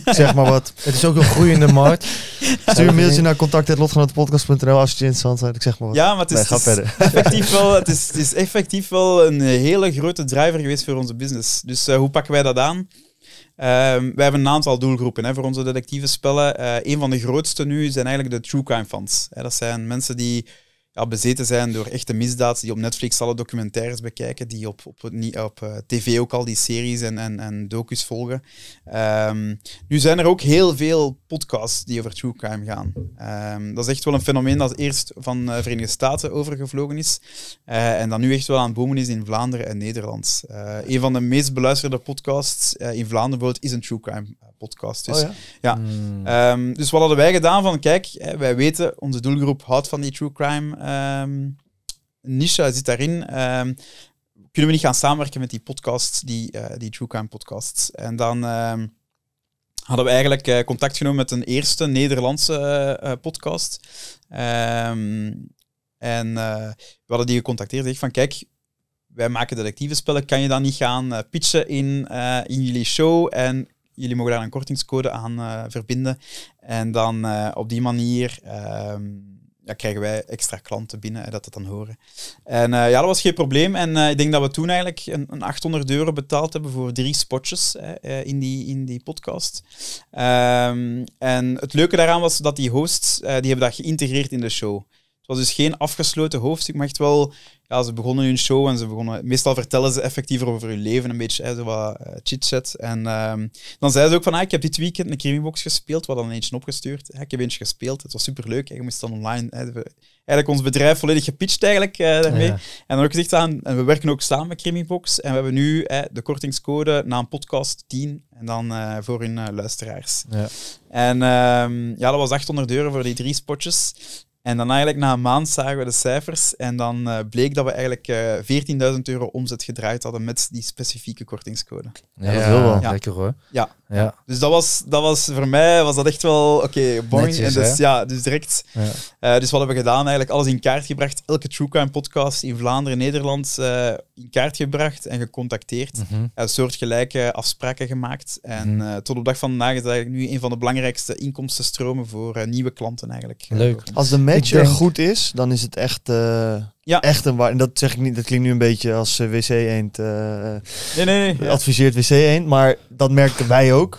zeg maar wat. Het is ook een groeiende markt. Stuur een mailtje naar contact.lotgenotenpodcast.nl als je interessant bent. Ik zeg maar wat. Ja, maar het is, verder. Effectief wel, het, is, het is effectief wel een hele grote driver geweest voor onze business. Dus eh, hoe pakken wij dat aan? Ehm, we hebben een aantal doelgroepen hè, voor onze detectieve spellen. Uh, een van de grootste nu zijn eigenlijk de true crime fans. dat zijn mensen die ja, bezeten zijn door echte misdaad, die op Netflix alle documentaires bekijken, die op, op, op, op eh, tv ook al die series en, en, en docus volgen. Ehm, nu zijn er ook heel veel podcasts die over true crime gaan. Ehm, dat is echt wel een fenomeen dat eerst van de eh, Verenigde Staten overgevlogen is eh, en dat nu echt wel aan het is in Vlaanderen en Nederland. Uh, een van de meest beluisterde podcasts in Vlaanderen bijvoorbeeld is een true crime podcast. Dus, oh ja? ja. Hmm. Ehm, dus wat hadden wij gedaan? Van kijk, wij weten, onze doelgroep houdt van die true crime Ehm, Nisha zit daarin. Ehm, kunnen we niet gaan samenwerken met die podcasts, die, uh, die True Crime podcasts? En dan ehm, hadden we eigenlijk eh, contact genomen met een eerste Nederlandse eh, podcast. en we hadden die gecontacteerd. Ik van, kijk, wij maken spellen. kan je dan niet gaan pitchen in, in jullie show? En jullie mogen daar een kortingscode aan verbinden. En dan op die manier ja, krijgen wij extra klanten binnen dat dat dan horen. En eh, ja, dat was geen probleem. En eh, ik denk dat we toen eigenlijk een, een 800 euro betaald hebben voor drie spotjes hè, eh, in, die, in die podcast. Ehm, en het leuke daaraan was dat die hosts, die hebben dat geïntegreerd in de show. Het was dus geen afgesloten hoofdstuk, maar echt wel ja, ze begonnen hun show en ze begonnen... Meestal vertellen ze effectiever over hun leven, een beetje hè, zo wat uh, chit-chat. En ehm, dan zeiden ze ook van, ah, ik heb dit weekend een Box gespeeld, we hadden eentje opgestuurd. Hè, ik heb eentje gespeeld, het was superleuk. Je moest dan online... Hè, eigenlijk ons bedrijf volledig gepitcht eigenlijk uh, daarmee. En dan ook gezegd aan, en we werken ook samen met Box En we hebben nu hè, de kortingscode na een podcast 10 en dan eh, voor hun luisteraars. Ja. En ehm, ja, dat was 800 euro voor die drie spotjes. En dan eigenlijk na een maand zagen we de cijfers en dan eh, bleek dat we eigenlijk 14.000 eh, euro omzet gedraaid hadden met die specifieke kortingscode. Ja, dat is heel wel ja. lekker hoor. Ja. ja. Dus dat was, dat was voor mij was dat echt wel oké, okay, en dus, ja, dus direct. Eh, dus wat hebben we gedaan? Eigenlijk alles in kaart gebracht. Elke True Crime podcast in Vlaanderen en Nederland in kaart gebracht en gecontacteerd. Mhm. en soortgelijke afspraken gemaakt. En mhm. tot op dag van vandaag is dat eigenlijk nu een van de belangrijkste inkomstenstromen voor nieuwe klanten eigenlijk. Leuk. Als de match denk... er goed is, dan is het echt, eh, ja. echt een waar. En dat zeg ik niet, dat klinkt nu een beetje als eh, WC Eend. Eh, nee, nee, nee. Adviseert WC Eend, maar dat merkten wij ook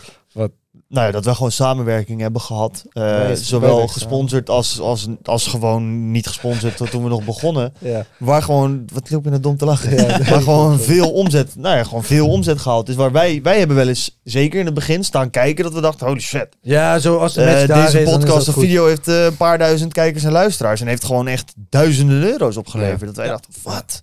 nou ja, dat we gewoon samenwerking hebben gehad. Eh, zowel gesponsord als, als, als gewoon niet gesponsord tot toen we nog begonnen. Ja. Waar gewoon, wat loop je naar dom te lachen, waar gewoon veel omzet, nou ja, gewoon veel omzet gehaald. Dus waar wij, wij hebben wel eens, zeker in het begin, staan kijken dat we dachten, holy shit. Ja, zo als eh, Deze podcast of video heeft eh, een paar duizend kijkers en luisteraars en heeft gewoon echt duizenden euro's opgeleverd. Dat wij dachten, wat?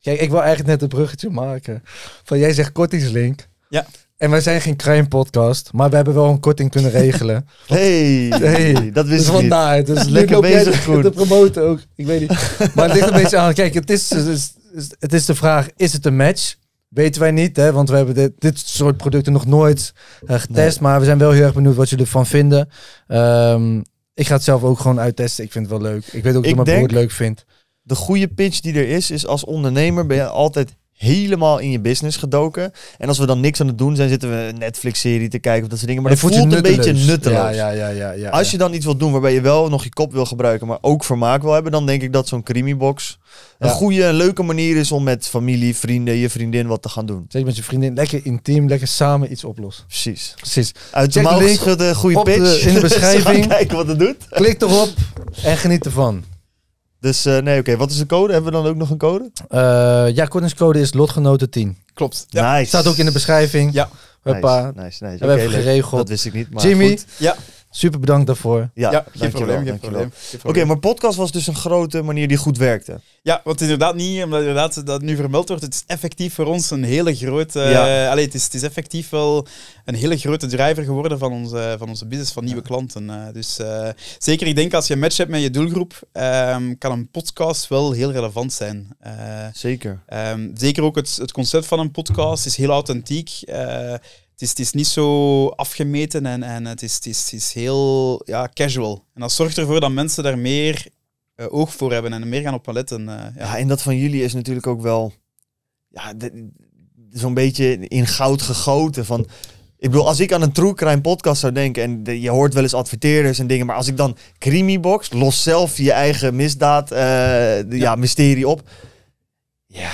Kijk, ik wil eigenlijk net een bruggetje maken. Van jij zegt kortingslink. Ja. En wij zijn geen crime podcast, maar we hebben wel een korting kunnen regelen. Hey, hey dat wist dus ik niet. Vandaar, dus lekker bezig goed. te promoten ook. Ik weet niet. Maar het ligt een beetje aan. Kijk, het is, het is, is de vraag, is het een match? Weten wij niet, hè? want we hebben dit, dit soort producten nog nooit eh, getest. Maar we zijn wel heel erg benieuwd wat jullie ervan vinden. Ehm, ik ga het zelf ook gewoon uittesten. Ik vind het wel leuk. Ik weet ook dat mijn je het leuk vindt. De goede pitch die er is, is als ondernemer ben je altijd helemaal in je business gedoken. En als we dan niks aan het doen zijn, zitten we een Netflix-serie te kijken of dat soort dingen. Maar dat voelt, een beetje nutteloos. Ja, ja, ja, ja, als je dan iets wilt doen waarbij je wel nog je kop wil gebruiken, maar ook vermaak wil hebben, dan denk ik dat zo'n box een goede en leuke manier is om met familie, vrienden, je vriendin wat te gaan doen. Zeker met je vriendin, lekker intiem, lekker samen iets oplossen. Precies. Precies. Uit de de goede pitch in de beschrijving. kijken wat het doet. Klik erop en geniet ervan. Dus eh, nee, oké. Wat is de code? Hebben we dan ook nog een code? Eh, ja, kortingscode is lotgenoten 10. Klopt. Ja. Nice. Staat ook in de beschrijving. Ja. Nice, nice, We hebben geregeld. Dat wist ik niet, maar Jimmy. Ja. Super bedankt daarvoor. Ja, geen probleem. Geen probleem. Oké, maar podcast was dus een grote manier die goed werkte. Ja, want inderdaad niet, omdat inderdaad dat nu vermeld wordt, het is effectief voor ons een hele grote... Ja. Uh, het, is, het is effectief wel een hele grote driver geworden van onze, van onze business, van nieuwe klanten. Eh. dus eh, zeker, ik denk als je een match hebt met je doelgroep, ehm, kan een podcast wel heel relevant zijn. zeker. Ehm, zeker ook het, het concept van een podcast is heel authentiek het is, het is niet zo afgemeten en, en het, is, het, is, is heel ja, casual. En dat zorgt ervoor dat mensen daar meer eh, oog voor hebben en meer gaan op paletten. Eh, ja. ja. en dat van jullie is natuurlijk ook wel ja, zo'n beetje in goud gegoten. Van, ik bedoel, als ik aan een true crime podcast zou denken en de, je hoort wel eens adverteerders en dingen, maar als ik dan Creamybox, los zelf je eigen misdaad, eh, ja, mysterie op. Ja,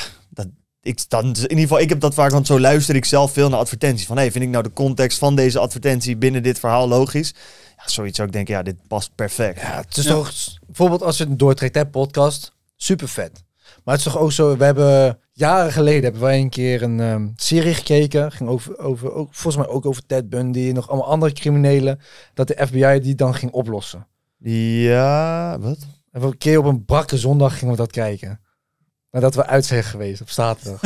ik, in ieder geval, ik heb dat vaak, want zo luister ik zelf veel naar advertenties. Van, hey, vind ik nou de context van deze advertentie binnen dit verhaal logisch? Ja, zoiets zou ik denken, ja, dit past perfect. Ja, het is toch, bijvoorbeeld als je het doortrekt, hè, podcast, super vet. Maar het is toch ook zo, we hebben jaren geleden hebben wij een keer een ehm, serie gekeken. Ging over, over ook, volgens mij ook over Ted Bundy en nog allemaal andere criminelen. Dat de FBI die dan ging oplossen. Ja, wat? En een keer op een brakke zondag gingen we dat kijken dat we uit zijn geweest op zaterdag.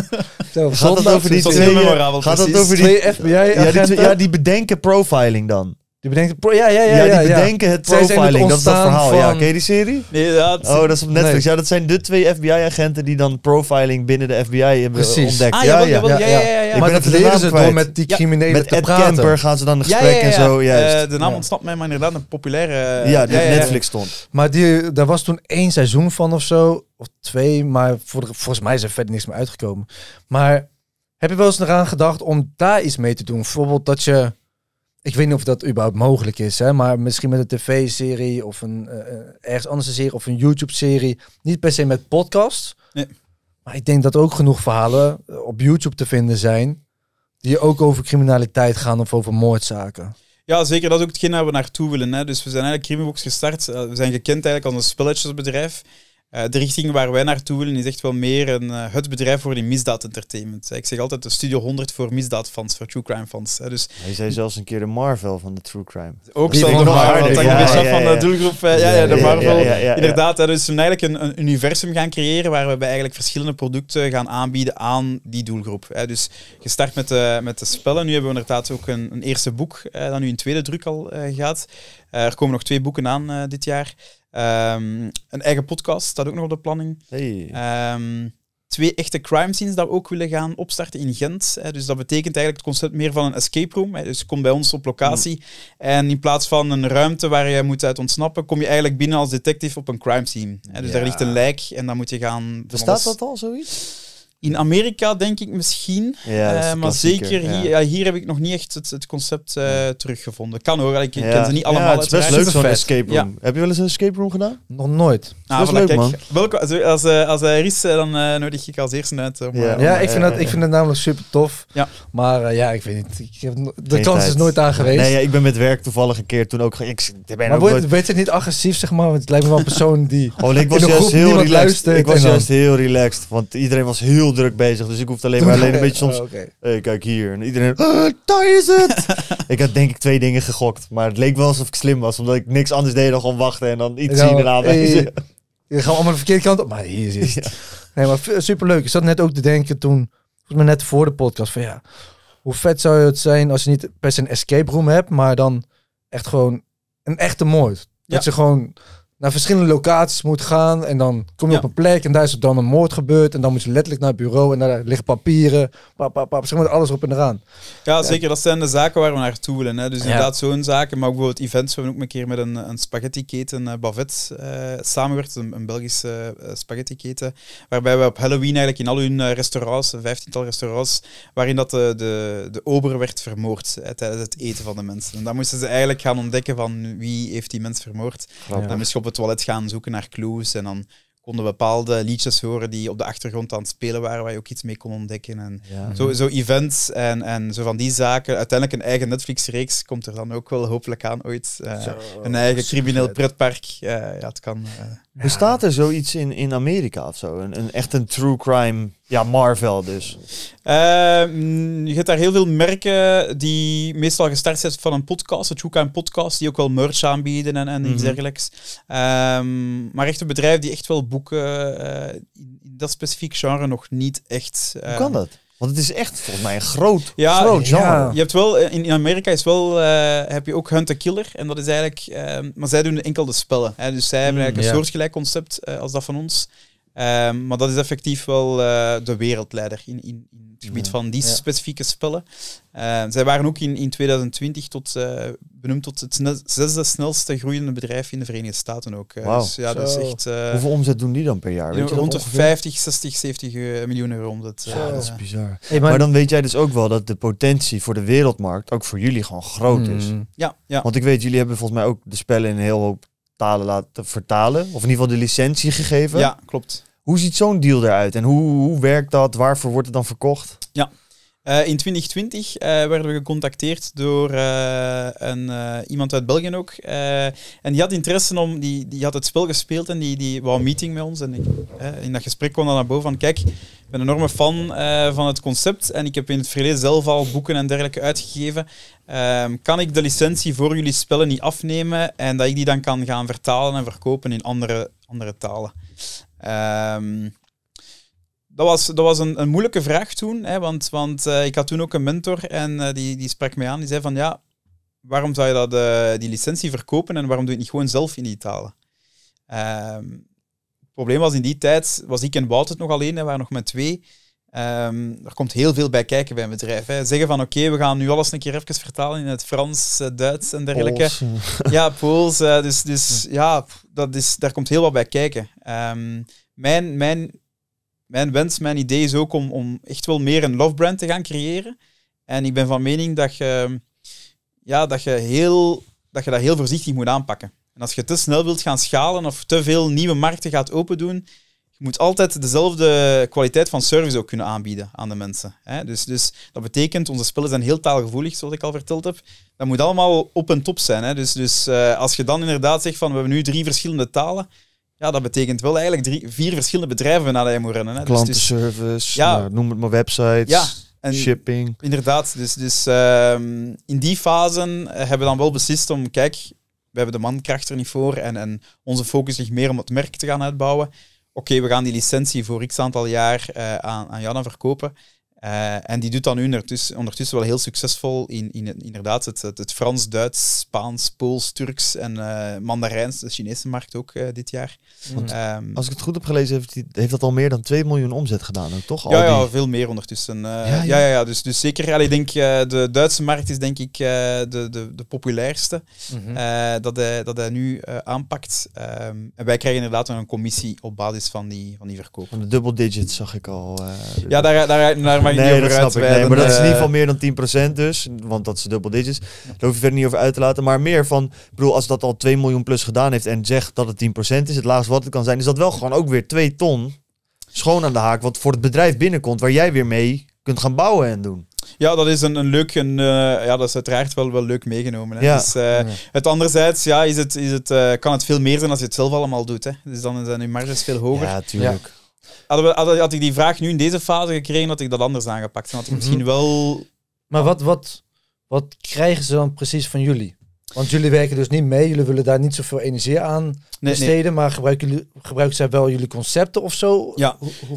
Zo, gaat het over die twee, gaat het over die, FBI ja, ja, die bedenken profiling dan. Die bedenkt ja, ja, ja, die bedenken het profiling. dat is dat verhaal. Ja, ken je die serie? Nee, Oh, dat is op Netflix. Ja, dat zijn de twee FBI-agenten die dan profiling binnen de FBI hebben ontdekt. Ah, ja, ja, ja, ja, ja, Maar dat leren ze door met die criminelen met te Ed praten. Kemper gaan ze dan een gesprek en zo. Eh, juist. Uh, de naam ontsnapt mij, maar inderdaad een populaire... Uh, ja, die ja Netflix stond. Maar die, daar was toen één seizoen van of zo. Of twee, maar voor, volgens mij is er verder niks meer uitgekomen. Maar heb je wel eens eraan gedacht om daar iets mee te doen? Bijvoorbeeld dat je ik weet niet of dat überhaupt mogelijk is, hè, maar misschien met een tv-serie of een eh, eh, ergens anders een serie of een YouTube-serie. Niet per se met podcast Nee. Maar ik denk dat ook genoeg verhalen eh, op YouTube te vinden zijn. Die ook over criminaliteit gaan of over moordzaken. Ja, zeker. Dat is ook hetgeen waar we naartoe willen. Hè. Dus we zijn eigenlijk Crimebox gestart. we zijn gekend eigenlijk als een spelletjesbedrijf. Eh, de richting waar wij naartoe willen is echt wel meer een, uh, het bedrijf voor die misdaad-entertainment. Eh, ik zeg altijd de Studio 100 voor misdaadfans, voor true crime-fans. Dus, Hij zei zelfs een keer de Marvel van de true crime. Ook zo van de Marvel, dat ja, van de doelgroep, ja, ja, de Marvel. Inderdaad, dus we eigenlijk een, een, universum gaan creëren waar we bij eigenlijk verschillende producten gaan aanbieden aan die doelgroep. Hè. Dus gestart met de, met de spellen. Nu hebben we inderdaad ook een, een eerste boek, dat nu in tweede druk al eh, gaat. er komen nog twee boeken aan dit jaar. Ehm, een eigen podcast staat ook nog op de planning. Ehm, twee echte crime scenes dat we ook willen gaan opstarten in Gent. Hè. Dus dat betekent eigenlijk het concept meer van een escape room. Hè. Dus kom bij ons op locatie. Hmm. En in plaats van een ruimte waar je moet uit ontsnappen, kom je eigenlijk binnen als detective op een crime scene. Hè. Dus ja. daar ligt een lijk en dan moet je gaan... Bestaat alles... dat al, zoiets? In Amerika denk ik misschien. Ja, eh, maar zeker hier, hier heb ik nog niet echt het, concept uh, teruggevonden. Kan hoor, ik ken ze niet allemaal. het is best leuk zo'n escape room. Heb je wel eens een escape room gedaan? Nog nooit. Ah, leuk man. Welke, als, als eh, als er is, dan uh, nodig ik als eerste uit. Om, ja, ik, vind dat, ik vind het namelijk super tof. Ja. Maar ja, ik weet niet. Ik heb, de Geen kans is nooit aan geweest. Nee, ja, ik ben met werk toevallig een keer toen ook... Ik, ben maar word, nooit... niet agressief, zeg maar? het lijkt me wel een persoon die... Oh, ik was juist heel relaxed. Ik was juist heel relaxed, want iedereen was heel druk bezig. Dus ik hoef alleen maar alleen een oh, beetje soms... hey, kijk hier. En iedereen... Ah, daar is het! ik had denk ik twee dingen gegokt. Maar het leek wel alsof ik slim was. Omdat ik niks anders deed dan gewoon wachten en dan iets zien en aanwijzen. je gaat allemaal de verkeerde kant op. Maar hier is het. Nee, maar superleuk. Ik zat net ook te denken toen... Volgens mij net voor de podcast van ja... Hoe vet zou het zijn als je niet per se een escape room hebt... Maar dan echt gewoon een echte moord. Dat ze gewoon naar verschillende locaties moet gaan. En dan kom je op een plek en daar is er dan een moord gebeurd. En dan moet je letterlijk naar het bureau en daar liggen papieren. Pap, pap, pap, zeg maar alles op en eraan. Ja, zeker. Dat zijn de zaken waar we naartoe willen. Hè. Dus inderdaad zo'n zaken. Maar ook bijvoorbeeld events. We hebben ook een keer met een, een spaghetti-keten, uh, Bavet, eh, samenwerkt, Een, Belgische uh, eh, spaghetti Waarbij we op Halloween eigenlijk in al hun restaurants, een vijftiental restaurants, waarin dat de, de, de ober werd vermoord tijdens het eten van de mensen. En dan moesten ze eigenlijk gaan ontdekken van wie heeft die mens vermoord. Ja. Dan je op het toilet gaan zoeken naar clues. En dan konden bepaalde liedjes horen die op de achtergrond aan het spelen waren, waar je ook iets mee kon ontdekken. En zo, zo events en, en zo van die zaken. Uiteindelijk een eigen Netflix-reeks komt er dan ook wel hopelijk aan ooit. Eh, een eigen crimineel pretpark. Eh, ja, het kan... Eh, Bestaat er zoiets in, in Amerika of zo? Een, een echt een true crime, ja, Marvel dus. Ehm, je hebt daar heel veel merken die meestal gestart zijn van een podcast, een true crime podcast, die ook wel merch aanbieden en, en iets mhm. dergelijks. Ehm, maar echt een bedrijf die echt wel boeken eh, dat specifiek genre nog niet echt... Hoe ehm, kan dat? Want het is echt volgens mij een groot, ja, groot genre. Je hebt wel, eh, in Amerika is wel, eh, heb je ook Hunter Killer. En dat is eigenlijk, ehm, maar zij doen enkel de spellen. Hè. Dus zij hebben mm, eigenlijk een soortgelijk concept eh, als dat van ons. Ehm, maar dat is effectief wel eh, de wereldleider in, in, in het gebied van die specifieke spellen. Ehm, zij waren ook in, in 2020 tot, eh, benoemd tot het zesde snelste groeiende bedrijf in de Verenigde Staten ook. Eh. Wow. Dus, ja, dat is echt, Hoeveel omzet doen die dan per jaar? Weet je rond de 50, 60, 70 miljoen euro omzet. Ja, dat is bizar. maar, dan weet jij dus ook wel dat de potentie voor de wereldmarkt ook voor jullie gewoon groot is. Hmm. Ja, ja. Want ik weet, jullie hebben volgens mij ook de spellen in een heel hoop talen laten vertalen. Of in ieder geval de licentie gegeven. Ja, klopt. Hoe ziet zo'n deal eruit en hoe, hoe werkt dat? Waarvoor wordt het dan verkocht? Ja. Eh, in 2020 eh, werden we gecontacteerd door eh, een, iemand uit België ook. en die had interesse om, die, die had het spel gespeeld en die, die wou een meeting met ons. En in dat gesprek kwam dan naar boven van, kijk, ik ben een enorme fan van het concept en ik heb in het verleden zelf al boeken en dergelijke uitgegeven. Ehm, kan ik de licentie voor jullie spellen niet afnemen en dat ik die dan kan gaan vertalen en verkopen in andere, andere talen? Ehm, dat was, dat was een, een moeilijke vraag toen, hè, want, want eh, ik had toen ook een mentor en eh, die, die sprak mij aan. Die zei van, ja, waarom zou je dat, eh, die licentie verkopen en waarom doe je het niet gewoon zelf in die talen? Ehm, het probleem was in die tijd, was ik en Wout het nog alleen, en waren nog met twee. Ehm, er komt heel veel bij kijken bij een bedrijf. Hè. Zeggen van oké, we gaan nu alles een keer even vertalen in het Frans, eh, Duits en dergelijke. Pools. Ja, Pools. Eh, dus dus ja, dat is, daar komt heel wat bij kijken. Ehm, mijn, mijn, mijn wens, mijn idee is ook om, om echt wel meer een love brand te gaan creëren. En ik ben van mening dat je, ja, dat, je heel, dat je dat heel voorzichtig moet aanpakken. En als je te snel wilt gaan schalen of te veel nieuwe markten gaat opendoen, je moet altijd dezelfde kwaliteit van service ook kunnen aanbieden aan de mensen. Hè? Dus, dus dat betekent, onze spellen zijn heel taalgevoelig, zoals ik al verteld heb. Dat moet allemaal op en top zijn. Hè? Dus, dus eh, als je dan inderdaad zegt van we hebben nu drie verschillende talen, ja, dat betekent wel eigenlijk drie, vier verschillende bedrijven naar je moet rennen. Hè? Dus, dus Klantenservice, nou, noem het maar websites. shipping. Inderdaad, dus, dus ehm, in die fase hebben we dan wel beslist om, kijk, we hebben de mankracht er niet voor en, en onze focus ligt meer om het merk te gaan uitbouwen. Oké, we gaan die licentie voor x aantal jaar eh, aan, aan Janne verkopen. Eh, en die doet dan nu ondertussen, ondertussen wel heel succesvol in, in, inderdaad het, het, Frans, Duits, Spaans, Pools, Turks en uh, Mandarijns, de Chinese markt ook eh, dit jaar. Mm. Ehm, als ik het goed heb gelezen, heeft, heeft dat al meer dan 2 miljoen omzet gedaan, toch? Ja, al ja, veel meer ondertussen. ja, ja. ja, dus, dus zeker. ik denk, de Duitse markt is denk ik de, de, de populairste mhm. dat, hij, dat hij nu aanpakt. Ehm, en wij krijgen inderdaad een commissie op basis van die, van die verkoop. de double digits zag ik al. ja, daar, daar, nee, dat Snap ik. Nee, maar dat is in eh. ieder geval meer dan 10% dus. Want dat is dubbel digits. Daar hoef je verder niet over uit te laten. Maar meer van, ik bedoel, als dat al 2 miljoen plus gedaan heeft en zegt dat het 10% is, het laagste wat het kan zijn, is dat wel gewoon ook weer 2 ton schoon aan de haak. Wat voor het bedrijf binnenkomt, waar jij weer mee kunt gaan bouwen en doen. Ja, dat is een, een leuk. Een, eh, ja, dat is uiteraard wel, wel leuk meegenomen. Hè. Ja. Dus, eh, Het anderzijds ja, is het, is het, kan het veel meer zijn als je het zelf allemaal doet. Hè. Dus dan zijn je marges veel hoger. Ja, tuurlijk had had, ik die vraag nu in deze fase gekregen, had ik dat anders aangepakt. Dan had ik mhm. misschien wel... Maar wat, wat, wat krijgen ze dan precies van jullie? Want jullie werken dus niet mee, jullie willen daar niet zoveel energie aan besteden, maar gebruiken, jullie, gebruiken zij wel jullie concepten of zo? Ja,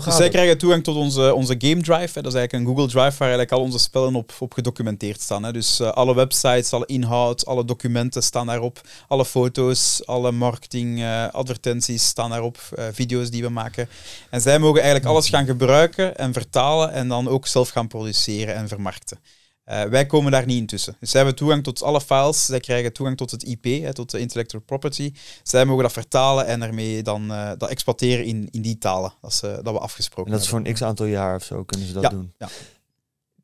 zij krijgen toegang tot onze, onze Game Drive. Hè. Dat is eigenlijk een Google Drive waar eigenlijk al onze spellen op, op gedocumenteerd staan. Hè. Dus eh, alle websites, alle inhoud, alle documenten staan daarop. Alle foto's, alle marketing, eh, advertenties staan daarop. Eh, video's die we maken. En zij mogen eigenlijk alles gaan gebruiken en vertalen en dan ook zelf gaan produceren en vermarkten. Eh, wij komen daar niet intussen. Dus zij hebben toegang tot alle files, zij krijgen toegang tot het IP, hè, tot de intellectual property. Zij mogen dat vertalen en daarmee dan uh, dat exploiteren in, in die talen dat, ze, dat we afgesproken en dat is voor een x aantal jaar of zo kunnen ze dat doen. Ja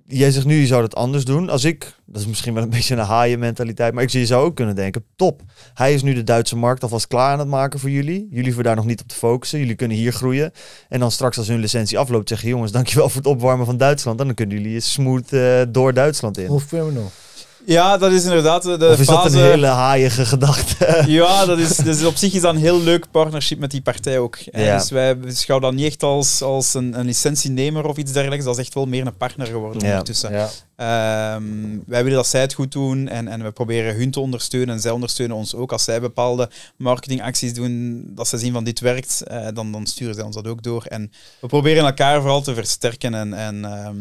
jij zegt nu, je zou dat anders doen. Als ik, dat is misschien wel een beetje een haaien mentaliteit, maar ik zie, je zou ook kunnen denken, top. Hij is nu de Duitse markt alvast klaar aan het maken voor jullie. Jullie hoeven daar nog niet op te focussen. Jullie kunnen hier groeien. En dan straks als hun licentie afloopt, zeggen jongens, dankjewel voor het opwarmen van Duitsland. En dan kunnen jullie smooth uh, door Duitsland in. Of ja, dat is inderdaad de is fase... dat een hele haaiige gedachte? Ja, dat is, dus op zich is dat een heel leuk partnership met die partij ook. Dus wij beschouwen dus dat niet echt als, als een, een licentienemer of iets dergelijks. Dat is echt wel meer een partner geworden ondertussen. Ehm, wij willen dat zij het goed doen en, en we proberen hun te ondersteunen. En zij ondersteunen ons ook. Als zij bepaalde marketingacties doen, dat ze zien van dit werkt, eh, dan, dan sturen zij ons dat ook door. En we proberen elkaar vooral te versterken en... en ehm,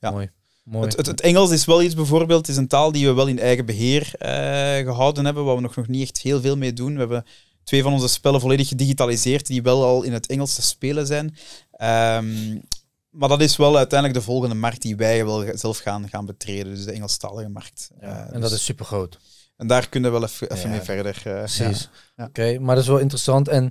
ja. Mooi. Het, het, Engels is wel iets bijvoorbeeld, het is een taal die we wel in eigen beheer eh, gehouden hebben, waar we nog, nog niet echt heel veel mee doen. We hebben twee van onze spellen volledig gedigitaliseerd, die wel al in het Engels te spelen zijn. Ehm, maar dat is wel uiteindelijk de volgende markt die wij wel zelf gaan, gaan betreden, dus de Engelstalige markt. Ja, eh, en dat dus is super groot. En daar kunnen we wel even, mee verder. Uh, precies. Oké, maar dat is wel interessant. En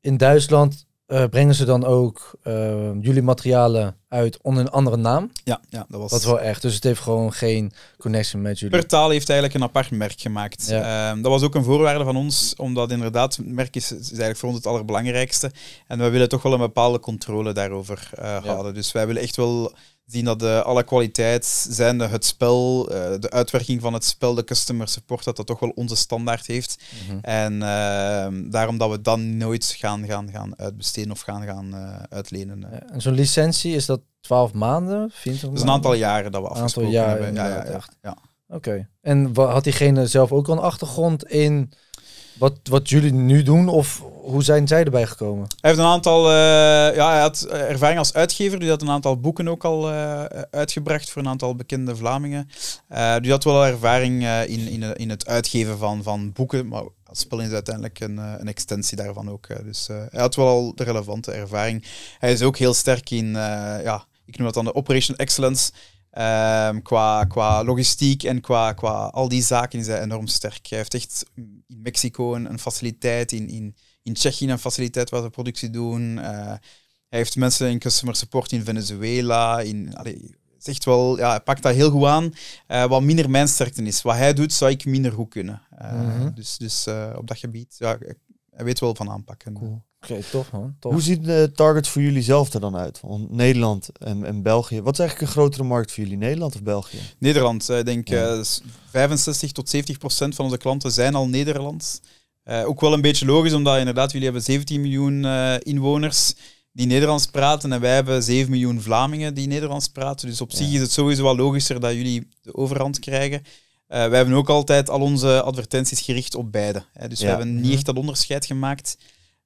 in Duitsland eh, brengen ze dan ook ehm, jullie materialen uit onder een andere naam? Ja, ja dat was... Dat wel echt. Dus het heeft gewoon geen connectie met jullie. Per taal heeft eigenlijk een apart merk gemaakt. Ja. Ehm, dat was ook een voorwaarde van ons, omdat inderdaad, het merk is, eigenlijk voor ons het allerbelangrijkste. En we willen toch wel een bepaalde controle daarover eh, houden. Dus wij willen echt wel zien dat de, eh, alle kwaliteit, zijn het spel, eh, de uitwerking van het spel, de customer support, dat dat toch wel onze standaard heeft. Mhm. En ehm, daarom dat we dan nooit gaan, gaan, gaan uitbesteden of gaan, gaan eh, uitlenen. Ja, en zo'n licentie, is dat 12 maanden? vindt is een aantal jaren dat we afgesproken hebben. Ja, ja, ja. Oké. en En had diegene zelf ook al een achtergrond in wat, wat jullie nu doen of hoe zijn zij erbij gekomen? Hij heeft een aantal, eh, ja, hij had ervaring als uitgever, die had een aantal boeken ook al eh, uitgebracht voor een aantal bekende Vlamingen. Uh, die had wel ervaring in, in, in het uitgeven van, van boeken, maar het spel is uiteindelijk een, een extensie daarvan ook. Dus hij had wel al de relevante ervaring. Hij is ook heel sterk in, ja, ik noem dat dan de operational excellence. Ehm, qua, qua logistiek en qua, qua al die zaken is hij enorm sterk. Hij heeft echt in Mexico een, een faciliteit, in, in, in Tsjechië een faciliteit waar ze productie doen. Eh, hij heeft mensen in customer support in Venezuela. In, allee, wel, ja, hij pakt dat heel goed aan. Eh, wat minder mijn sterkte is. Wat hij doet, zou ik minder goed kunnen. Eh, mhm. Dus, dus op dat gebied, ja, hij weet wel van aanpakken. Oké, man. Hoe ziet de eh, target voor jullie zelf er dan uit? Want Nederland en, en België. Wat is eigenlijk een grotere markt voor jullie? Nederland of België? Nederland. Eh, ik denk ja. 65 eh, tot 70 procent van onze klanten zijn al Nederlands. ook wel een beetje logisch, omdat inderdaad jullie hebben 17 miljoen inwoners die Nederlands praten en wij hebben 7 miljoen Vlamingen die Nederlands praten. Dus op zich is het sowieso wel logischer dat jullie de overhand krijgen. Uh, wij hebben ook altijd al onze advertenties gericht op beide. Hè. Dus we hebben niet mhm. echt dat onderscheid gemaakt.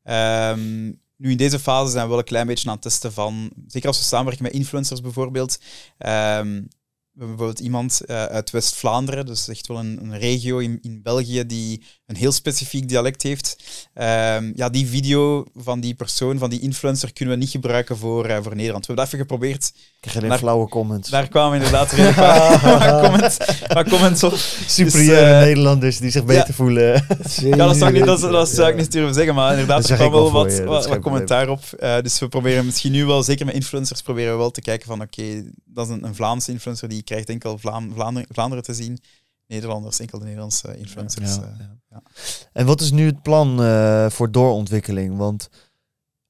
Ehm, nu, in deze fase zijn we wel een klein beetje aan het testen van, zeker als we samenwerken met influencers bijvoorbeeld. Ehm, we hebben bijvoorbeeld iemand eh, uit West-Vlaanderen, dus echt wel een, een regio in, in, België die een heel specifiek dialect heeft. Ehm, ja, die video van die persoon, van die influencer, kunnen we niet gebruiken voor, eh, voor Nederland. We hebben dat even geprobeerd. Ik kreeg alleen flauwe comments. Daar kwamen inderdaad een wat comments, comments op. Super dus, eh, Nederlanders die zich beter voelen. ja, dat zou ik niet, dat, dat zou ik niet durven zeggen, maar inderdaad, er kwam wel wat, wat, commentaar op. Eh, dus we proberen misschien nu wel, zeker met influencers, proberen we wel te kijken van oké, dat is een, een Vlaamse influencer, die krijgt enkel Vlaanderen, Vlaanderen te zien. Nederlanders, enkel de Nederlandse influencers. Eh, ja, ja. En wat is nu het plan eh, voor doorontwikkeling? Want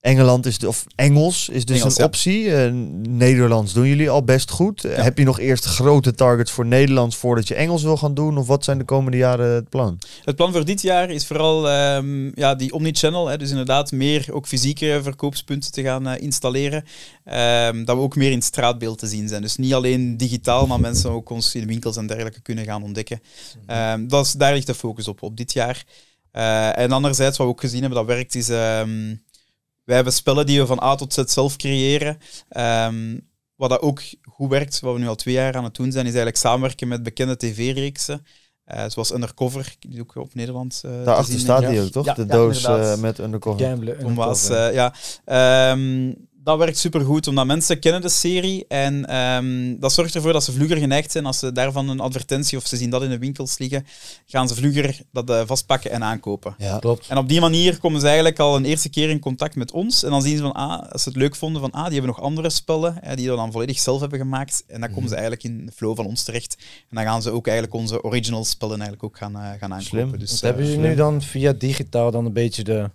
Engeland is, of Engels is dus een optie. Eh, Nederlands doen jullie al best goed. Heb je nog eerst grote targets voor Nederlands voordat je Engels wil gaan doen? Of wat zijn de komende jaren het plan? Het plan voor dit jaar is vooral um, ja, die omnichannel. Hè, dus inderdaad meer ook fysieke verkoopspunten te gaan eh, installeren. Ehm, dat we ook meer in het straatbeeld te zien zijn. Dus niet alleen digitaal, maar mensen ook ons in winkels en dergelijke kunnen gaan ontdekken. Mhm. Ehm, dat is, daar ligt de focus op, op dit jaar. Eh, en anderzijds, wat we ook gezien hebben dat werkt, is wij hebben spellen die we van A tot Z zelf creëren. Ehm, wat dat ook goed werkt, wat we nu al twee jaar aan het doen zijn, is eigenlijk samenwerken met bekende tv-reeksen. Eh, zoals Undercover, die ook op Nederland. Uh, eh, Daarachter staat die ook, toch? de doos eh, met Undercover. Gamble, Undercover. ja. Ehm, dat werkt supergoed, omdat mensen kennen de serie en ehm, dat zorgt ervoor dat ze vlugger geneigd zijn. Als ze daarvan een advertentie of ze zien dat in de winkels liggen, gaan ze vlugger dat eh, vastpakken en aankopen. Ja, klopt. En op die manier komen ze eigenlijk al een eerste keer in contact met ons. En dan zien ze van, ah, als ze het leuk vonden, van, ah, die hebben nog andere spellen die we dan volledig zelf hebben gemaakt. En dan komen ze mhm. eigenlijk in de flow van ons terecht. En dan gaan ze ook eigenlijk onze original spellen eigenlijk ook gaan, eh, gaan aankopen. Slim. Dus, hebben ze eh, nu dan via digitaal dan een beetje de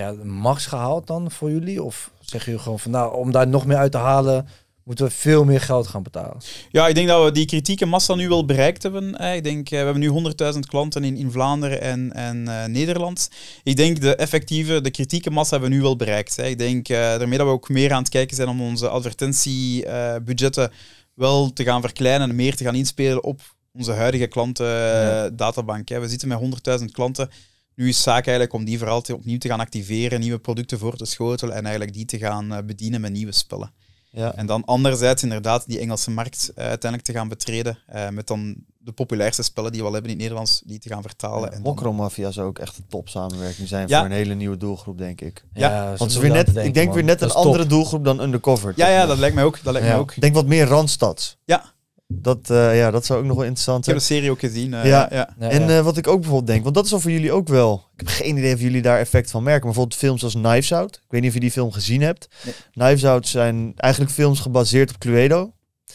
ja, max gehaald dan voor jullie? Of zeg je gewoon van nou, om daar nog meer uit te halen, moeten we veel meer geld gaan betalen? Ja, ik denk dat we die kritieke massa nu wel bereikt hebben. Eh, ik denk, eh, we hebben nu 100.000 klanten in, in Vlaanderen en, en eh, Nederland. Ik denk de effectieve, de kritieke massa hebben we nu wel bereikt. Ik denk daarmee dat we ook meer aan het kijken zijn om onze advertentiebudgetten wel te gaan verkleinen en meer te gaan inspelen op onze huidige klanten ja. databank. We zitten met 100.000 klanten nu is zaak eigenlijk om die vooral te, opnieuw te gaan activeren, nieuwe producten voor te schotelen en eigenlijk die te gaan eh, bedienen met nieuwe spullen. Ja. En dan anderzijds inderdaad die Engelse markt eh, uiteindelijk te gaan betreden eh, met dan de populairste spellen die we al hebben in het Nederlands, die te gaan vertalen. Ja, Mokromafia zou ook echt een top samenwerking zijn voor een hele nieuwe doelgroep, denk ik. Ja, want ze weer net, ik denk weer net een andere doelgroep dan Undercover. Ja, ja, dat lijkt mij ook. Dat lijkt mij ook. Denk wat meer randstad. Ja, dat, eh, ja, dat zou ook nog wel interessant zijn. Ik heb de serie ook gezien. Eh, ja. En eh, wat ik ook bijvoorbeeld denk, want dat is al voor jullie ook wel. Ik heb geen idee of jullie daar effect van merken. Maar bijvoorbeeld films als Knives Out. Ik weet niet of je die film gezien hebt. Nee. Knives Out zijn eigenlijk films gebaseerd op Cluedo.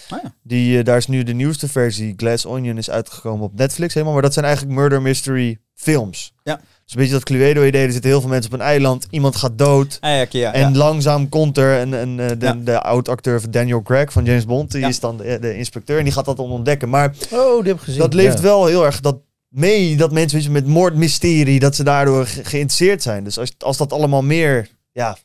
Ah, ja. die, daar is nu de nieuwste versie. Glass Onion is uitgekomen op Netflix helemaal. Maar dat zijn eigenlijk murder mystery films. Ja is een beetje dat Cluedo-idee. Er zitten heel veel mensen op een eiland. Iemand gaat dood. Ah, en langzaam komt er. een eh, de, de oud-acteur Daniel Craig van James Bond. Die is dan de, de, inspecteur. En die gaat dat ontdekken. Maar oh, die heb gezien. dat leeft wel heel erg dat mee. Dat mensen met moordmysterie. Dat ze daardoor geïnteresseerd zijn. Dus als, als dat allemaal meer. Ja,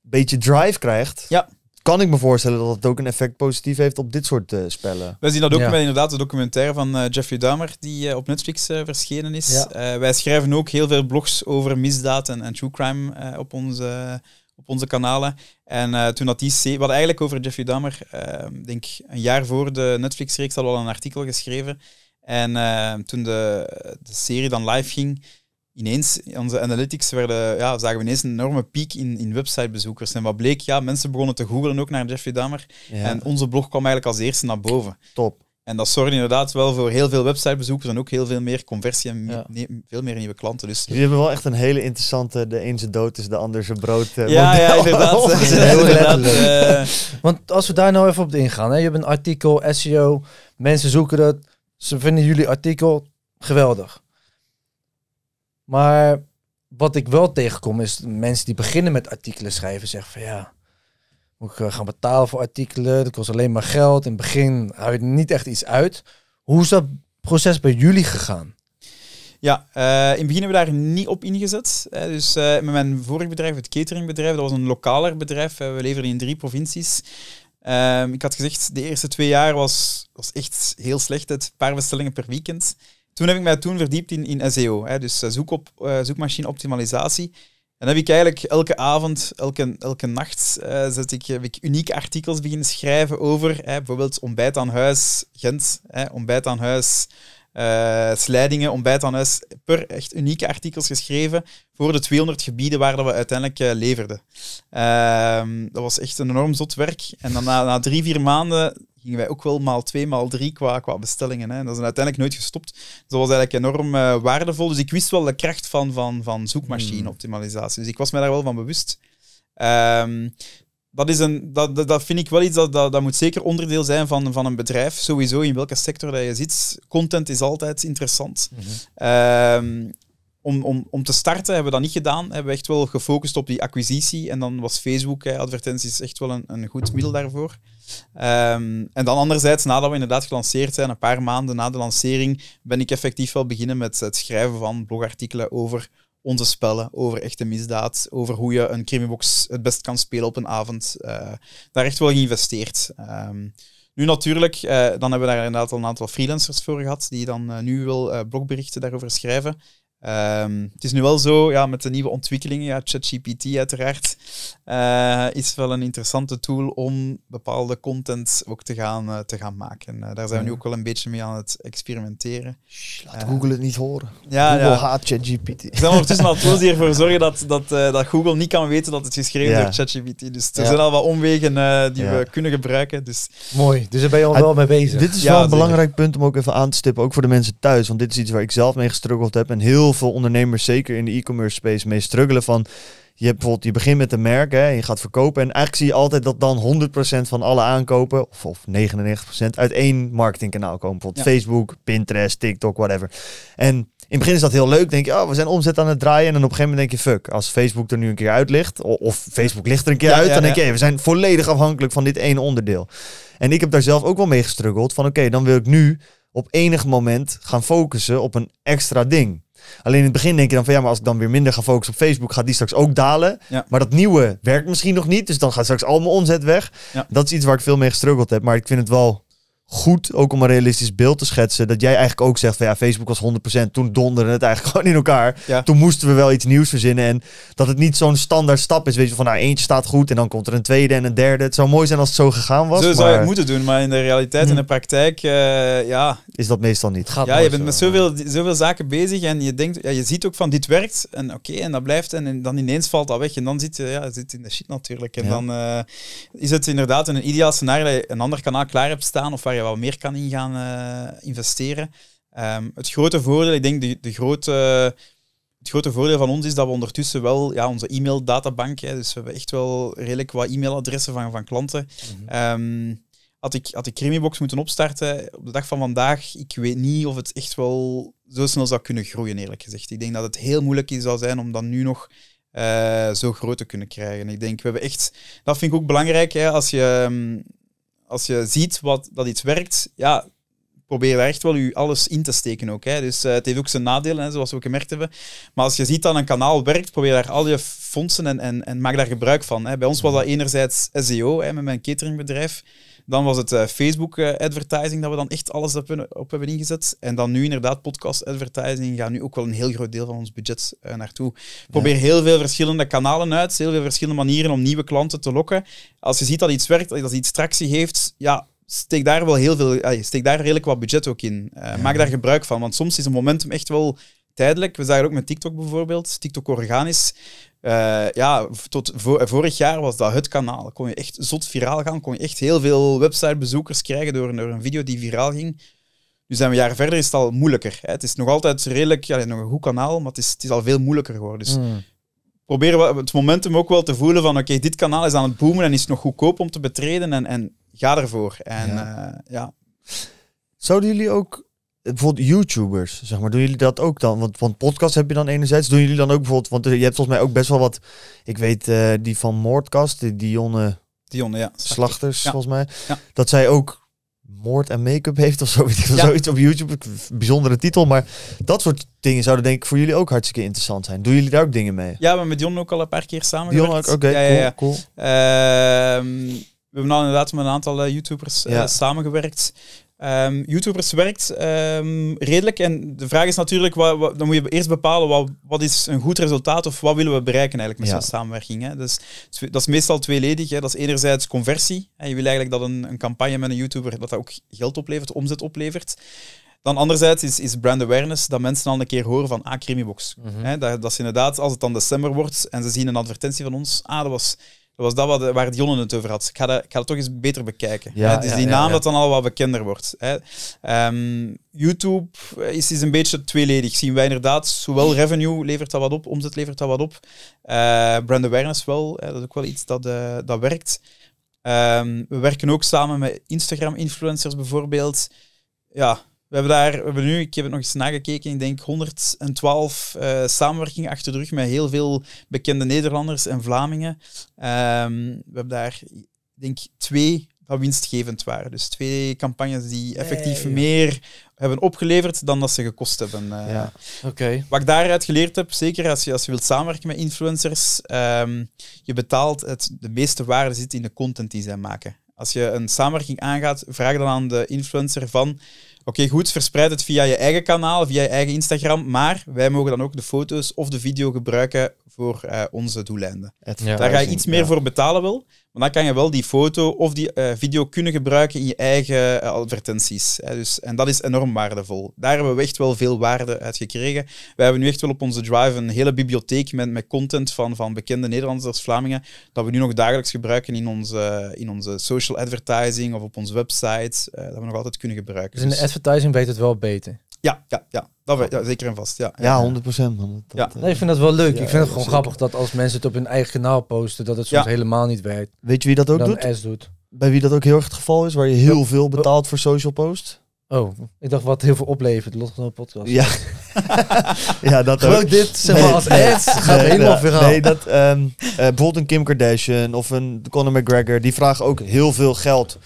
beetje drive krijgt. Ja kan ik me voorstellen dat het ook een effect positief heeft op dit soort eh, spellen. We zien dat ook ja. met inderdaad de documentaire van uh, Jeffrey Dahmer die eh, op Netflix verschenen is. wij schrijven ook heel veel blogs over misdaad en, true crime op, onze, op onze kanalen. En toen dat die... serie, wat eigenlijk over Jeffrey Dahmer, ehm, denk een jaar voor de Netflix-reeks, hadden we al een artikel geschreven. En ehm, toen de, de serie dan live ging ineens, onze analytics werden, ja, zagen we ineens een enorme piek in, in websitebezoekers. En wat bleek, ja, mensen begonnen te googlen ook naar Jeffrey Dahmer. En onze blog kwam eigenlijk als eerste naar boven. Top. En dat zorgde inderdaad wel voor heel veel websitebezoekers en ook heel veel meer conversie en veel meer nieuwe klanten. Dus jullie hebben wel echt een hele interessante, de een zijn dood is de ander zijn brood. Eh, ja, ja, inderdaad. ja, heel inderdaad uh... Want als we daar nou even op ingaan, hè, je hebt een artikel, SEO, mensen zoeken het, ze vinden jullie artikel geweldig. Maar wat ik wel tegenkom is mensen die beginnen met artikelen schrijven zeggen van ja, moet ik eh, gaan betalen voor artikelen, dat kost alleen maar geld. In het begin hou je niet echt iets uit. Hoe is dat proces bij jullie gegaan? Ja, eh, in het begin hebben we daar niet op ingezet. Hè. Eh, dus met mijn vorig bedrijf, het cateringbedrijf, dat was een lokaler bedrijf. we leverden in drie provincies. Ehm, ik had gezegd, de eerste twee jaar was, was echt heel slecht. Het paar bestellingen per weekend. Toen heb ik mij toen verdiept in, in SEO, hè, dus eh, zoek eh, zoekmachine optimalisatie. En dan heb ik eigenlijk elke avond, elke, elke nacht, eh, zet ik, heb ik unieke artikels beginnen schrijven over hè, bijvoorbeeld ontbijt aan huis Gent, hè, ontbijt aan huis uh, slijdingen, ontbijt aan huis, per echt unieke artikels geschreven voor de 200 gebieden waar we uiteindelijk eh, leverden. Ehm, dat was echt een enorm zot werk. En dan na, na drie, vier maanden gingen wij ook wel maal twee, maal drie qua, qua bestellingen. Hè. Dat is uiteindelijk nooit gestopt. Dus dat was eigenlijk enorm eh, waardevol. Dus ik wist wel de kracht van, van, van zoekmachine-optimalisatie. Hmm. Dus ik was mij daar wel van bewust. Ehm, dat, is een, dat, dat, vind ik wel iets dat, dat, dat, moet zeker onderdeel zijn van, van een bedrijf, sowieso in welke sector dat je zit. Content is altijd interessant. Mhm. Ehm, om, om, om te starten hebben we dat niet gedaan. Hebben we echt wel gefocust op die acquisitie. En dan was Facebook, advertenties, echt wel een, een goed middel daarvoor. Ehm, en dan anderzijds, nadat we inderdaad gelanceerd zijn, een paar maanden na de lancering, ben ik effectief wel beginnen met het schrijven van blogartikelen over onze spellen, over echte misdaad, over hoe je een crimibox het best kan spelen op een avond. Eh, daar echt wel geïnvesteerd. Ehm, nu natuurlijk, eh, dan hebben we daar inderdaad al een aantal freelancers voor gehad, die dan eh, nu wel blogberichten daarover schrijven. Ehm, het is nu wel zo, ja, met de nieuwe ontwikkelingen, ja, ChatGPT uiteraard, eh, is wel een interessante tool om bepaalde content ook te gaan, eh, te gaan maken. Eh, daar zijn we nu ook wel een beetje mee aan het experimenteren. laat Google het niet horen. Ja, Google ja. haat ChatGPT. Er zijn ondertussen al tools die ervoor zorgen dat, dat, dat Google niet kan weten dat het is geschreven ja. door ChatGPT. Dus er zijn al wat omwegen die we kunnen gebruiken. Dus. Mooi, dus daar ben je al wel mee bezig. Dit is wel een belangrijk punt om ook even aan te stippen, ook voor de mensen thuis. Want dit is iets waar ik zelf mee gestruggeld heb en heel veel ondernemers, zeker in de e-commerce space, mee struggelen van je hebt bijvoorbeeld, je begint met een merk, hè, je gaat verkopen. En eigenlijk zie je altijd dat dan 100% van alle aankopen, of, of 99%, uit één marketingkanaal komen. Bijvoorbeeld Facebook, Pinterest, TikTok, whatever. En in het begin is dat heel leuk. Denk je, oh, we zijn omzet aan het draaien. En dan op een gegeven moment denk je, fuck, als Facebook er nu een keer uit ligt, of Facebook ligt er een keer uit, dan denk je, hey, we zijn volledig afhankelijk van dit één onderdeel. En ik heb daar zelf ook wel mee gestruggeld van, oké, dan wil ik nu op enig moment gaan focussen op een extra ding. Alleen in het begin denk je dan van ja, maar als ik dan weer minder ga focussen op Facebook, gaat die straks ook dalen. Maar dat nieuwe werkt misschien nog niet, dus dan gaat straks al mijn omzet weg. Dat is iets waar ik veel mee gestruggeld heb, maar ik vind het wel goed, ook om een realistisch beeld te schetsen, dat jij eigenlijk ook zegt van ja, Facebook was 100%, toen donderde het eigenlijk gewoon in elkaar. Toen moesten we wel iets nieuws verzinnen en dat het niet zo'n standaard stap is, weet je, van nou eentje staat goed en dan komt er een tweede en een derde. Het zou mooi zijn als het zo gegaan was. Zo zou je het moeten doen, maar in de realiteit, en de hm. praktijk, eh, ja. Is dat meestal niet. Gaat ja, je bent met eh, zoveel, zoveel zaken bezig en je denkt, ja, je ziet ook van dit werkt en oké, en dat blijft en, dan ineens valt dat weg en dan zit je, ja, zit in de shit natuurlijk. En dan eh, is het inderdaad een ideaal scenario dat je een ander kanaal klaar hebt staan of waar je je wat meer kan in gaan eh, investeren. Ehm, het grote voordeel, ik denk de, de grote, het grote voordeel van ons is dat we ondertussen wel ja, onze e-maildatabank, hè, dus we hebben echt wel redelijk wat e-mailadressen van, van klanten. Mhm. Ehm, had ik, had ik Creamybox moeten opstarten op de dag van vandaag, ik weet niet of het echt wel zo snel zou kunnen groeien, eerlijk gezegd. Ik denk dat het heel moeilijk zou zijn om dat nu nog eh, zo groot te kunnen krijgen. Ik denk, we hebben echt, dat vind ik ook belangrijk, hè, als je ehm, als je ziet wat, dat iets werkt, ja, probeer daar echt wel je alles in te steken ook. Hè. Dus eh, het heeft ook zijn nadelen, hè, zoals we gemerkt hebben. Maar als je ziet dat een kanaal werkt, probeer daar al je fondsen en, en, en maak daar gebruik van. Hè. Bij ons was dat enerzijds SEO hè, met mijn cateringbedrijf. Dan was het eh, Facebook-advertising eh, dat we dan echt alles op, op, hebben ingezet. En dan nu inderdaad podcast-advertising gaat nu ook wel een heel groot deel van ons budget eh, naartoe. probeer heel veel verschillende kanalen uit, heel veel verschillende manieren om nieuwe klanten te lokken. Als je ziet dat iets werkt, dat iets tractie heeft, ja, steek daar wel heel veel, steek daar redelijk wat budget ook in. Maak daar gebruik van, want soms is een momentum echt wel tijdelijk. We zagen ook met TikTok bijvoorbeeld, TikTok organisch. Eh, ja, tot vorig jaar was dat het kanaal. Kon je echt zot viraal gaan, kon je echt heel veel websitebezoekers krijgen door, door een video die viraal ging. Nu zijn we jaren verder, is het al moeilijker. Hè? Het is nog altijd redelijk, ja, nog een goed kanaal, maar het is, het is al veel moeilijker geworden. Dus hmm. proberen we het momentum ook wel te voelen van oké, dit kanaal is aan het boomen en is nog goedkoop om te betreden en, en ga ervoor. En ja. Eh, ja. Zouden jullie ook bijvoorbeeld YouTubers, zeg maar, doen jullie dat ook dan? Want, want podcast heb je dan enerzijds. Doen jullie dan ook bijvoorbeeld, want eh, je hebt volgens mij ook best wel wat, ik weet eh, die van Moordkast, die Dionne, Dionne ja, Slachters, volgens mij, dat zij ook moord en make-up heeft of zo, zoiets op YouTube, bijzondere titel, maar dat soort dingen zouden denk ik voor jullie ook hartstikke interessant zijn. Doen jullie daar ook dingen mee? Ja, we met Jon ook al een paar keer samen. Dion oké, ja, cool. cool. Ehm, we hebben nou inderdaad met een aantal eh, YouTubers samengewerkt. Ehm, YouTubers werkt ehm, redelijk. En de vraag is natuurlijk, wat, dan moet je eerst bepalen wat, wat, is een goed resultaat of wat willen we bereiken eigenlijk met zo'n samenwerking. Hè? Dus, dus dat is meestal tweeledig. Hè? Dat is enerzijds conversie. Hè? Je wil eigenlijk dat een, een, campagne met een YouTuber dat, ook geld oplevert, omzet oplevert. Dan anderzijds is, is brand awareness, dat mensen al een keer horen van, ah, Creamybox. Mhm. dat, dat is inderdaad, als het dan december wordt en ze zien een advertentie van ons, ah, dat was dat was dat wat, waar Dionne het over had. Ik ga dat, ik ga toch eens beter bekijken. Ja, is Dus die naam dat dan al wat bekender wordt. Hè? Ehm, YouTube is, een beetje tweeledig. Zien wij inderdaad, zowel revenue levert dat wat op, omzet levert dat wat op. Eh, brand awareness wel, hè? dat is ook wel iets dat, eh, dat werkt. Ehm, we werken ook samen met Instagram-influencers bijvoorbeeld. Ja, we hebben daar, we hebben nu, ik heb het nog eens nagekeken, ik denk 112 uh, eh, samenwerkingen achter de rug met heel veel bekende Nederlanders en Vlamingen. Ehm, we hebben daar, ik denk, twee dat winstgevend waren. Dus twee campagnes die effectief meer hebben opgeleverd dan dat ze gekost hebben. Eh. Ja. Wat ik daaruit geleerd heb, zeker als je, als je wilt samenwerken met influencers, um, je betaalt het, de meeste waarde zit in de content die zij maken. Als je een samenwerking aangaat, vraag dan aan de influencer van Oké, goed, verspreid het via je eigen kanaal, via je eigen Instagram, maar wij mogen dan ook de foto's of de video gebruiken voor eh, onze doeleinden. Daar ga je iets meer voor betalen wel, maar dan kan je wel die foto of die eh, video kunnen gebruiken in je eigen eh, advertenties. Hè. Dus, en dat is enorm waardevol. Daar hebben we echt wel veel waarde uit gekregen. We hebben nu echt wel op onze drive een hele bibliotheek met, met content van, van bekende Nederlanders, Vlamingen, dat we nu nog dagelijks gebruiken in onze, in onze social advertising of op onze website. Eh, dat we nog altijd kunnen gebruiken. Dus in de dus- advertising weet het wel beter? Ja, ja, ja. Dat zeker en vast. Ja, ja, 100 procent, man. ja. Eh, nee, ik vind dat wel leuk. ik vind het gewoon grappig dat als mensen het op hun eigen kanaal posten, dat het soms helemaal niet werkt. Weet je wie dat ook doet? S doet? Bij wie dat ook heel erg het geval is, waar je heel veel betaalt voor social post? Oh, ik dacht wat heel veel oplevert, los van een podcast. Ja, ja dat ook. dit, zeg maar, nee, als ads nee, nee, helemaal viraal. dat, ehm, eh, bijvoorbeeld een Kim Kardashian of een Conor McGregor, die vragen ook heel veel geld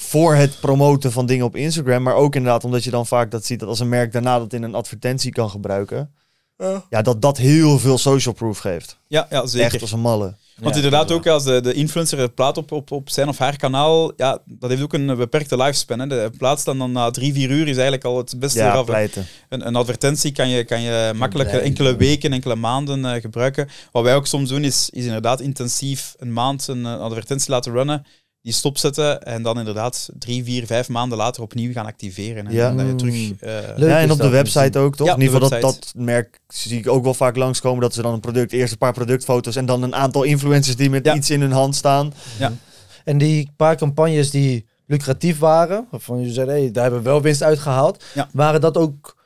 voor het promoten van dingen op Instagram. Maar ook inderdaad omdat je dan vaak dat ziet dat als een merk daarna dat in een advertentie kan gebruiken. Ja, dat dat heel veel social proof geeft. Ja, ja zeker. Echt als een malle. Want inderdaad, ook als de, de influencer plaat op, op, op zijn of haar kanaal, ja, dat heeft ook een beperkte lifespan. De plaats dan, dan na drie, vier uur is eigenlijk al het beste ja, Een, een advertentie kan je, kan je makkelijk enkele weken, enkele maanden eh, gebruiken. Wat wij ook soms doen, is, is inderdaad intensief een maand een eh, advertentie laten runnen die stopzetten en dan inderdaad drie, vier, vijf maanden later opnieuw gaan activeren. En ja. terug, hmm. eh, ja, en op de website ook, toch? Ja, in ieder geval dat, dat merk zie ik ook wel vaak langskomen, dat ze dan een product, eerst een paar productfoto's en dan een aantal influencers die met iets in hun hand staan. Ja. En die paar campagnes die lucratief waren, waarvan je zei, hey, daar hebben we wel winst uitgehaald, waren dat ook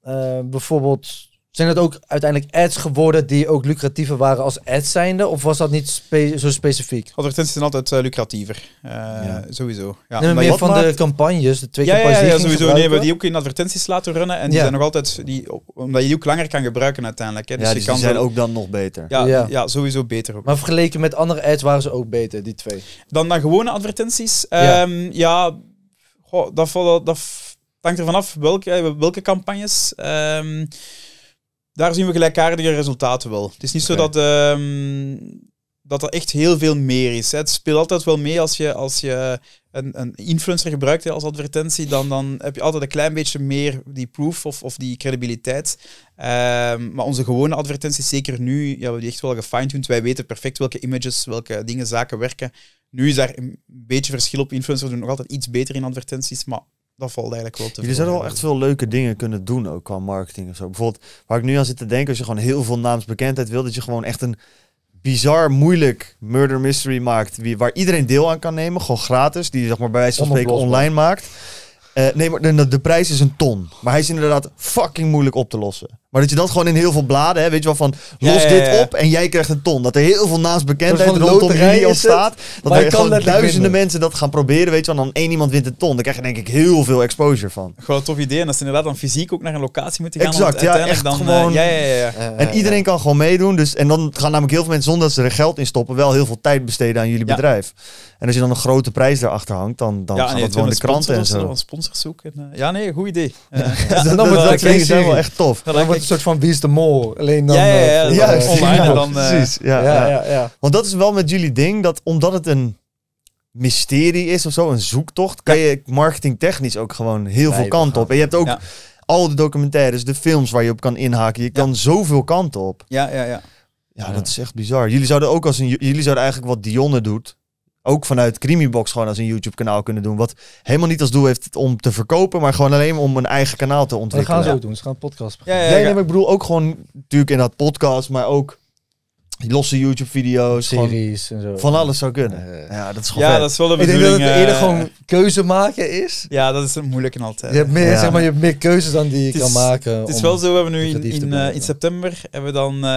eh, bijvoorbeeld zijn dat ook uiteindelijk ads geworden die ook lucratiever waren als ads zijnde? Of was dat niet zo specifiek? Advertenties zijn altijd eh, lucratiever. Eh, sowieso. Ja, nee, meer van de campagnes, de twee ja, campagnes ja, ja, ja die sowieso. we die ook in advertenties laten runnen. En die zijn nog altijd... Die, omdat je die ook langer kan gebruiken uiteindelijk. Hè. Dus ja, dus die zijn ook dan nog beter. Ja, ja. sowieso beter ook. Maar vergeleken met andere ads waren ze ook beter, die twee? Dan, dan gewone advertenties? Um, ja, ehm, dat, dat, hangt er vanaf welke, welke campagnes... Ehm, daar zien we gelijkaardige resultaten wel. Het is niet zo dat, ehm, dat er echt heel veel meer is. Het speelt altijd wel mee als je, als je een, een influencer gebruikt als advertentie, dan, dan heb je altijd een klein beetje meer die proof of, of die credibiliteit. Ehm, maar onze gewone advertenties, zeker nu, ja, we die echt wel gefine Wij weten perfect welke images, welke dingen, zaken werken. Nu is daar een beetje verschil op. Influencers doen nog altijd iets beter in advertenties, maar dat valt eigenlijk wel te Jullie zouden wel echt veel leuke dingen kunnen doen ook qua marketing of zo. Bijvoorbeeld, waar ik nu aan zit te denken, als je gewoon heel veel naamsbekendheid wil, dat je gewoon echt een bizar moeilijk murder mystery maakt, wie, waar iedereen deel aan kan nemen, gewoon gratis, die je zeg maar bij wijze van spreken online maakt. Eh, nee, maar de, prijs is een ton. Maar hij is inderdaad fucking moeilijk op te lossen. Maar dat je dat gewoon in heel veel bladen, hè, weet je wel, van los dit op en jij krijgt een ton. Dat er heel veel naastbekendheid rondom loterij ontstaat. Dat er gewoon duizenden mensen dat gaan proberen, weet je wel. dan één iemand wint een ton. Dan krijg je denk ik heel veel exposure van. Gewoon een tof idee. En dat ze inderdaad dan fysiek ook naar een locatie moeten gaan. Exact, ja. Echt dan, eh, gewoon, ja, ja, ja. Eh, en iedereen kan gewoon meedoen. Dus, en dan gaan namelijk heel veel mensen, zonder dat ze er geld in stoppen, wel heel veel tijd besteden aan jullie bedrijf. En als je dan een grote prijs erachter hangt, dan, dan ja, gaat nee, dat gewoon de kranten en zo. Sponsors zoeken. Eh. Ja, nee, goed idee. Ja, dat is wel echt tof een soort van wie is de mol. Alleen dan ja, ja, ja, eh, eh, ja, ja dan... Precies, ja, Want dat is wel met jullie ding, dat omdat het een mysterie is of zo, een zoektocht, kan je marketingtechnisch ook gewoon heel veel kant op. En je hebt ook al de documentaires, de films waar je op kan inhaken. Je kan zoveel kant op. Ja, ja, ja. Ja, dat is echt bizar. Jullie zouden ook als een, jullie zouden eigenlijk wat Dionne doet, ook vanuit Creamybox gewoon als een YouTube kanaal kunnen doen. Wat helemaal niet als doel heeft om te verkopen, maar gewoon alleen om een eigen kanaal te ontwikkelen. We gaan zo doen, ze gaan een podcast beginnen. ja, ja, Nee, nee, ik bedoel ook gewoon natuurlijk in dat podcast, maar ook Losse YouTube-video's. Series en zo. Van alles zou kunnen. Ja, dat is gewoon Ja, dat is wel de bedoeling. Ik denk dat het eerder eh, gewoon keuze maken is. Ja, dat is moeilijk en altijd. Je hebt meer, zeg maar, je meer keuzes dan die je kan maken. Het is wel zo, we hebben nu in, eh, in, september hebben we dan, uh,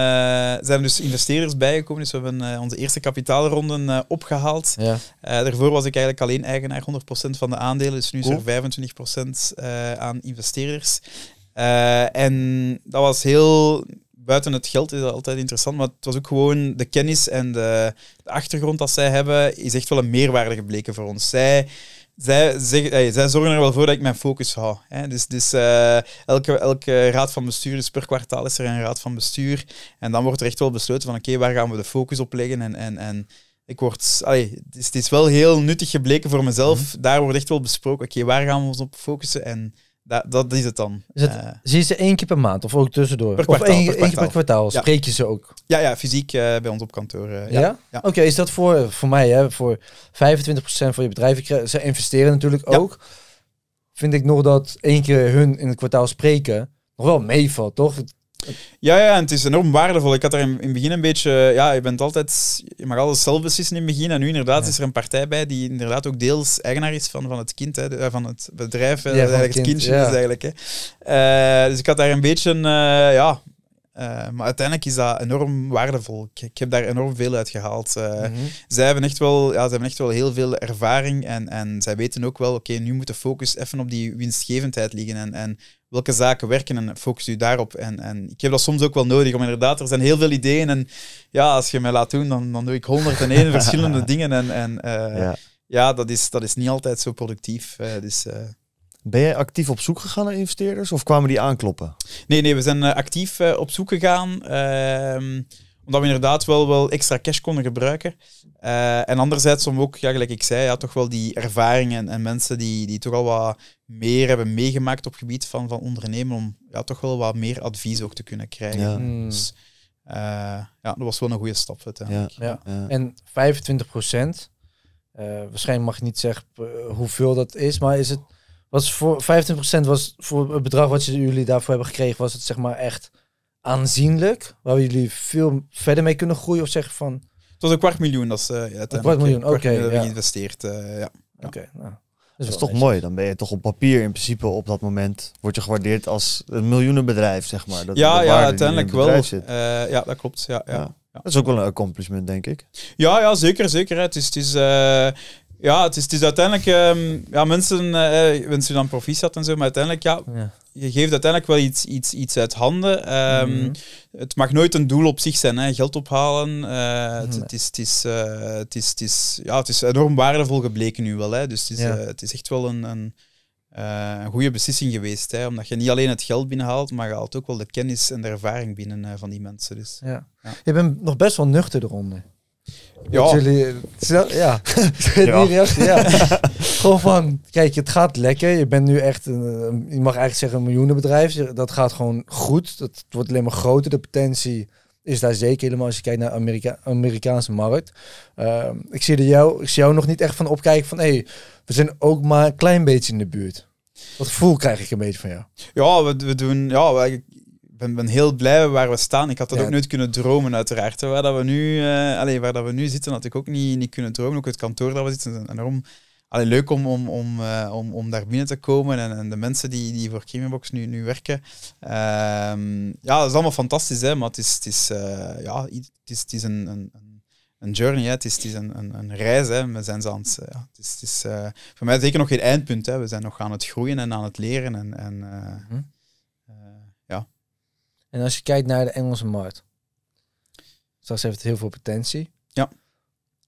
zijn dus investeerders bijgekomen. Dus we hebben onze eerste kapitaalronden opgehaald. Ja. daarvoor was ik eigenlijk alleen eigenaar 100% van de aandelen. Dus nu cool. is er 25% aan investeerders. en dat was heel buiten het geld is dat altijd interessant, maar het was ook gewoon de kennis en de, de achtergrond dat zij hebben, is echt wel een meerwaarde gebleken voor ons. Zij, zij, zij zorgen er wel voor dat ik mijn focus hou. Hè. Dus, dus eh, elke, elke raad van bestuur, dus per kwartaal is er een raad van bestuur. En dan wordt er echt wel besloten van oké, waar gaan we de focus op leggen en, en, en ik word, het, is, wel heel nuttig gebleken voor mezelf. Mhm. Daar wordt echt wel besproken, oké, waar gaan we ons op focussen en dat, dat is het dan. Is het, eh, zie je ze één keer per maand of ook tussendoor? Per kwartaal, of één, per kwartaal. keer per kwartaal. Spreek je ze ook? Ja, ja fysiek eh, bij ons op kantoor. Eh, ja? ja. Oké, is dat voor, voor mij, hè, voor 25% van je bedrijf? Ze investeren natuurlijk ook. Vind ik nog dat één keer hun in het kwartaal spreken nog wel meevalt, toch? Ja, ja, en het is enorm waardevol. Ik had er in, het begin een beetje... Ja, je bent altijd... Je mag alles zelf beslissen in het begin. En nu inderdaad is er een partij bij die inderdaad ook deels eigenaar is van, van het kind, hè, van het bedrijf. dat eh, eigenlijk het, kindje is eigenlijk. Hè. Eh, dus ik had daar een beetje... Uh, ja, eh, maar uiteindelijk is dat enorm waardevol. Ik, heb daar enorm veel uit gehaald. Eh, mhm. zij, hebben echt wel, ja, zij hebben echt wel heel veel ervaring en, en zij weten ook wel, oké, nu moet de focus even op die winstgevendheid liggen en, en welke zaken werken en focus u daarop. En, en ik heb dat soms ook wel nodig, om inderdaad, er zijn heel veel ideeën en ja, als je mij laat doen, dan, dan doe ik 101 verschillende dingen en, en eh, ja. dat, is, dat is niet altijd zo productief. dus... Ben jij actief op zoek gegaan naar investeerders of kwamen die aankloppen? Nee, nee, we zijn eh, actief eh, op zoek gegaan. Ehm, omdat we inderdaad wel, wel extra cash konden gebruiken. Eh, en anderzijds om ook, ja, gelijk ik zei, ja, toch wel die ervaringen en, mensen die, die toch al wat meer hebben meegemaakt op het gebied van, van ondernemen. Om ja, toch wel wat meer advies ook te kunnen krijgen. Ja. Hmm. Dus, ja, dat was wel een goede stap Ja, ja. En 25 procent, waarschijnlijk mag je niet zeggen hoeveel dat is, maar is het was voor 25% was voor het bedrag wat jullie daarvoor hebben gekregen, was het zeg maar echt aanzienlijk. Waar jullie veel verder mee kunnen groeien of zeggen van. Tot een kwart miljoen, eh, dat is uh, ja, miljoen, oké. ja. geïnvesteerd. Uh, eh, ja. Oké, nou. Dat is, toch mooi. Dan ben je toch op papier in principe op dat moment wordt je gewaardeerd als een miljoenenbedrijf, zeg maar. Dat, ja, ja, uiteindelijk wel. Eh, ja, dat klopt. Ja, ja. Dat is ook wel een accomplishment, denk ik. Ja, ja zeker. zeker. Het is, het is ja, het is, uiteindelijk... Ehm, ja, mensen uh, eh, wensen eh, dan proficiat en zo, maar uiteindelijk, ja, je geeft uiteindelijk wel iets, iets, iets uit handen. Ehm, mhm. Het mag nooit een doel op zich zijn, hè. geld ophalen. Eh, het, is, het, is, het, is, het, enorm waardevol gebleken nu wel. Hè. Dus het is, het is echt wel een, een een goede beslissing geweest. Hè? Omdat je niet alleen het geld binnenhaalt, maar je haalt ook wel de kennis en de ervaring binnen van die mensen. Dus, ja. Je bent nog best wel nuchter eronder. Ja. ja. ja. Gewoon van, kijk, het gaat lekker. Je bent nu echt, een, je mag eigenlijk zeggen een miljoenenbedrijf. Dat gaat gewoon goed. Dat wordt alleen maar groter. De potentie is daar zeker helemaal als je kijkt naar Amerika Amerikaanse markt. Ehm, ik, zie jou, ik zie jou nog niet echt van opkijken van, hé, hey, we zijn ook maar een klein beetje in de buurt. Wat gevoel krijg ik een beetje van jou. Ja, we, doen, ja, ben, ben heel blij waar we staan. Ik had dat ook nooit kunnen dromen, uiteraard. Waar, dat we, nu, uh, waar dat we nu zitten, had ik ook niet, niet kunnen dromen. Ook het kantoor dat we zitten. En daarom allee, leuk om, om, om, eh, om, om daar binnen te komen. En, en de mensen die, die voor Kimibox nu, nu werken. Ehm, ja, dat is allemaal fantastisch, hè, maar het is, het is, eh, ja, het is, het is een, een een journey, hè. het is, het is een, een, reis. Hè. We zijn aan het, ja, het is, het is voor mij zeker nog geen eindpunt. Hè. We zijn nog aan het groeien en aan het leren. En, en mhm. En als je kijkt naar de Engelse markt, straks heeft het heel veel potentie. Ja.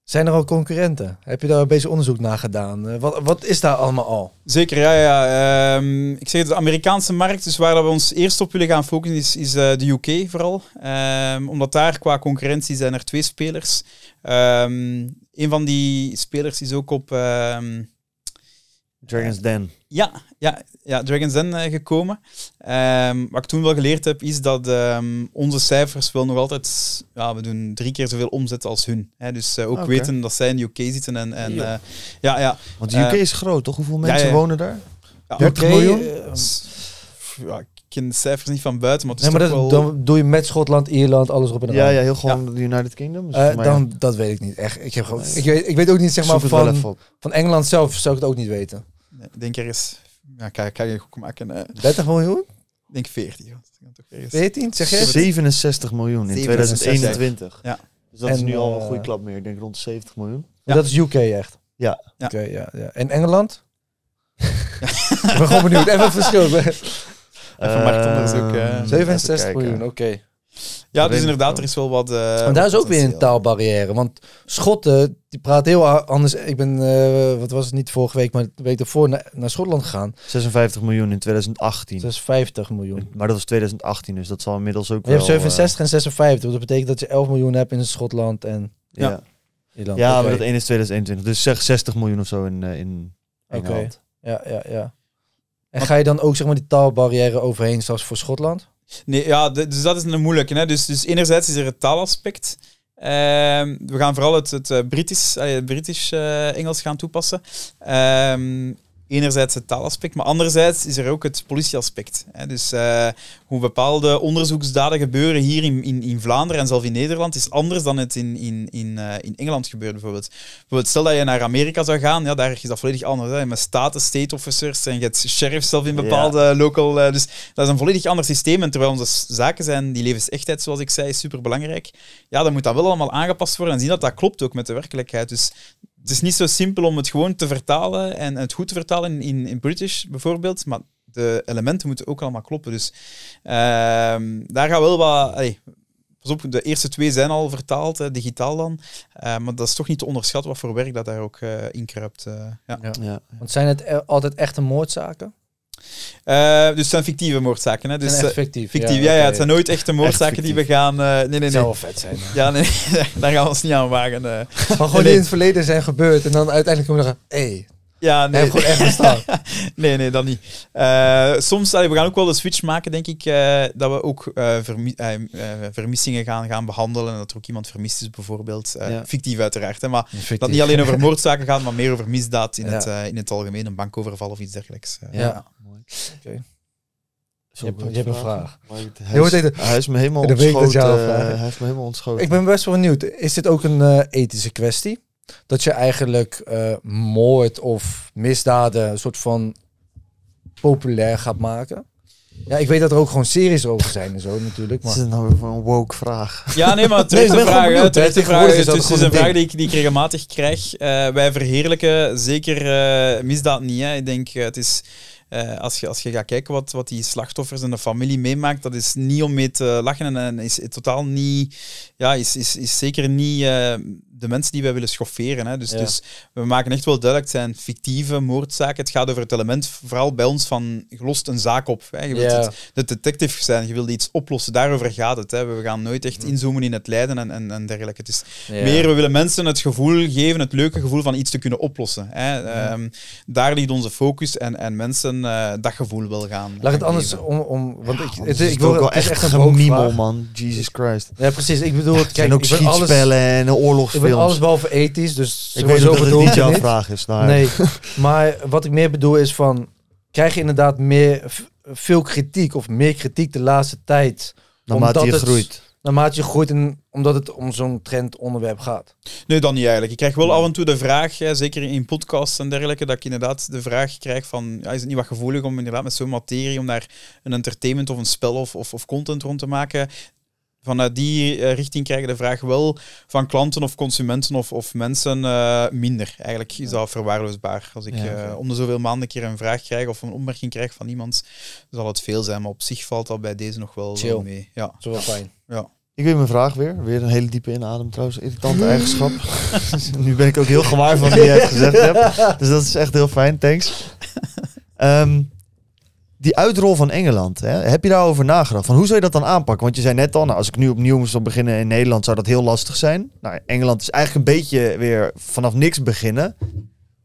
Zijn er al concurrenten? Heb je daar een beetje onderzoek naar gedaan? Eh, wat, wat is daar allemaal al? Zeker, ja. ja. Ehm, ik zeg de Amerikaanse markt, dus waar we ons eerst op willen gaan focussen, is, is eh, de UK vooral. Ehm, omdat daar qua concurrentie zijn er twee spelers. Um, een van die spelers is ook op... Dragon's Den. Ja, ja, ja Dragon's Den eh, gekomen. Um, wat ik toen wel geleerd heb, is dat um, onze cijfers wel nog altijd... Ja, we doen drie keer zoveel omzet als hun. Hè? Dus eh, ook weten dat zij in de UK zitten. En, en, uh, ja, ja, Want UK is groot, toch? Hoeveel mensen wonen daar? Ja, 30 miljoen? ja, ik ken de cijfers niet van buiten, maar, nee, maar dat, wel... dan doe je met Schotland, Ierland, alles op en ja, Ja, heel gewoon de United Kingdom. Dus dan, dat weet ik niet echt. Ik, heb gewoon, ik, weet, ik weet ook niet zeg maar van, van Engeland zelf zou ik het ook niet weten denk ergens, ja, kan, kan je goed maken. Uh, 30 miljoen? Ik denk 40. Want 14, zeg je? 67 miljoen in 2021. Ja. Dus dat is nu al een eh, goede klap meer. Ik denk rond 70 miljoen. Dat is UK echt? Ja. ja. Oké, ja, ja. En Engeland? ik ben gewoon benieuwd. Even verschil. Even marktonderzoek. 67 ehm, eh. miljoen, oké. Ja, dus inderdaad, er is wel wat. Uh, daar is ook weer een taalbarrière. Want Schotten, die praat heel anders. Ik ben, eh, wat was het niet vorige week, maar de week ervoor naar, naar, Schotland gegaan. 56 miljoen in 2018. 56 miljoen. Maar dat was 2018, dus dat zal inmiddels ook. Je wel, hebt eh, 67 en 56. Dus dat betekent dat je 11 miljoen hebt in Schotland en. Ja. ja. maar dat één is 2021. Dus zeg 60 miljoen of zo in, in Engeland. Ja, ja, ja. En ga je dan ook zeg maar die taalbarrière overheen, zoals voor Schotland? Nee, ja, dus dat is een moeilijke. Hè? Dus, dus enerzijds is er het taalaspect. Ehm, we gaan vooral het, het eh, Britisch, uh, eh, Engels gaan toepassen. Ehm, enerzijds het taalaspect, maar anderzijds is er ook het politieaspect. Hè. Dus eh, hoe bepaalde onderzoeksdaden gebeuren hier in, in, in, Vlaanderen en zelf in Nederland is anders dan het in, in, in, eh, in Engeland gebeurt bijvoorbeeld. bijvoorbeeld. Stel dat je naar Amerika zou gaan, ja, daar is dat volledig anders. Hè. Je hebt staten, state officers en je sheriff sheriffs zelf in bepaalde local... Eh, dus dat is een volledig ander systeem. En terwijl onze zaken zijn, die levensechtheid, zoals ik zei, is superbelangrijk. Ja, dan moet dat wel allemaal aangepast worden en zien dat dat klopt ook met de werkelijkheid. Dus het is niet zo simpel om het gewoon te vertalen en het goed te vertalen in, in, British bijvoorbeeld, maar de elementen moeten ook allemaal kloppen. Dus uh, daar gaat wel wat. pas op, de eerste twee zijn al vertaald, digitaal dan. Eh, maar dat is toch niet te onderschatten wat voor werk dat daar ook uh, in kruipt. Eh, ja. Ja. Want zijn het altijd echte moordzaken? Eh, dus het zijn fictieve moordzaken. Hè? Dus, eh, fictieve ja, ja, het zijn nooit echte moordzaken die we gaan. Uh, nee, nee, nee. zou vet zijn. Ja, nee, daar gaan we ons niet aan wagen. Maar gewoon die in het verleden zijn gebeurd en dan uiteindelijk komen we zeggen: hey, ja, nee. gewoon staan. nee, nee, dat niet. Eh, soms, we gaan ook wel de switch maken, denk ik, eh, dat we ook eh, vermissingen gaan, gaan behandelen. En dat er ook iemand vermist is, bijvoorbeeld. Fictief uiteraard, hè, maar Fictief. dat niet alleen over moordzaken gaat, maar meer over misdaad in, het, in het algemeen. Een bankoverval of iets dergelijks. ja. mooi. Okay. Je hebt, een vraag. Hij is, me helemaal ontschoten. Hij is me helemaal ontschoten. Ik ben best wel benieuwd. Is dit ook een ethische kwestie? dat je eigenlijk uh, moord of misdaden een soort van populair gaat maken. Ja, ik weet dat er ook gewoon series over zijn en zo natuurlijk. Maar... Het is nou een woke vraag. Ja, nee, maar nee, ben vraag, vraag. Het is een vraag die ik, die regelmatig krijg. Eh, wij verheerlijken zeker uh, misdaad niet. Hè. Ik denk, het is... als, je, als je gaat kijken wat, wat die slachtoffers en de familie meemaakt, dat is niet om mee te lachen en, is, totaal niet, ja, is, is, is zeker niet de mensen die wij willen schofferen. Hè. Dus, dus we maken echt wel duidelijk, het zijn fictieve moordzaken. Het gaat over het element, vooral bij ons, van je lost een zaak op. Hè. Je wilt de detective zijn, je wilt iets oplossen. Daarover gaat het. Hè. We gaan nooit echt hm. inzoomen in het lijden en, en, en dergelijke. Het is meer, we willen mensen het gevoel geven, het leuke gevoel van iets te kunnen oplossen. Hè. Ehm, daar ligt onze focus en, en mensen eh, dat gevoel wil gaan. Laat het anders om, om... Want ik, het, ik wil, wel echt, een gemimel, man. Jesus Christ. Ja, precies. Ik bedoel, kijk, zijn ook ik alles, en oorlog alles behalve ethisch, dus ik weet ook dat het niet jouw vraag is. Nou, nee, maar wat ik meer bedoel is van, krijg je inderdaad meer, veel kritiek of meer kritiek de laatste tijd? Naarmate je het, groeit. Naarmate je groeit en omdat het om zo'n trendonderwerp gaat. Nee, dan niet eigenlijk. Ik krijg wel af en toe de vraag, zeker in podcasts en dergelijke, dat ik inderdaad de vraag krijg van, ja, is het niet wat gevoelig om inderdaad met zo'n materie, om daar een entertainment of een spel of, of, of, content rond te maken? vanuit die eh, richting krijgen de vraag wel van klanten of consumenten of, of mensen eh, minder. Eigenlijk is dat verwaarloosbaar. Als ik eh, om de zoveel maanden een keer een vraag krijg of een opmerking krijg van iemand, zal het veel zijn. Maar op zich valt dat bij deze nog wel, mee. Ja. Zo wel fijn. Ja. Ik weet mijn vraag weer. Weer een hele diepe inadem trouwens. Irritante eigenschap. Dus nu ben ik ook heel gewaar van wie je het gezegd hebt. Dus dat is echt heel fijn. Thanks. Um, die uitrol van Engeland, hè, heb je daarover nagedacht? Van hoe zou je dat dan aanpakken? Want je zei net al, nou, als ik nu opnieuw zou beginnen in Nederland, zou dat heel lastig zijn. Nou, Engeland is eigenlijk een beetje weer vanaf niks beginnen.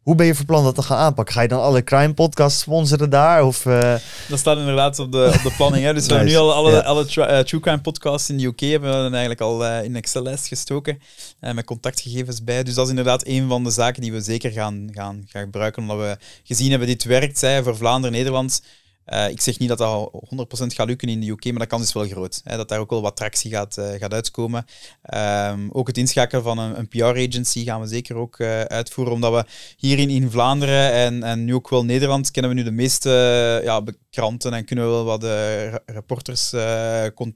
Hoe ben je van plan dat te gaan aanpakken? Ga je dan alle crime podcasts sponsoren daar? Of, eh? Dat staat inderdaad op de, op de planning. Hè? Dus we hebben nu al alle, alle eh, true crime podcasts in de UK hebben we dan eigenlijk al eh, in Excel-lijst gestoken. met contactgegevens bij. Dus dat is inderdaad een van de zaken die we zeker gaan, gaan, gaan gebruiken. Omdat we gezien hebben, dit werkt voor Vlaanderen, Nederlands. Eh, ik zeg niet dat dat 100% gaat lukken in de UK, maar de kans is wel groot. Hè, dat daar ook wel wat tractie gaat, eh, gaat uitkomen. Ehm, ook het inschakelen van een, een PR-agency gaan we zeker ook eh, uitvoeren, omdat we hier in, Vlaanderen en, en nu ook wel Nederland kennen we nu de meeste ja, kranten en kunnen we wel wat reporters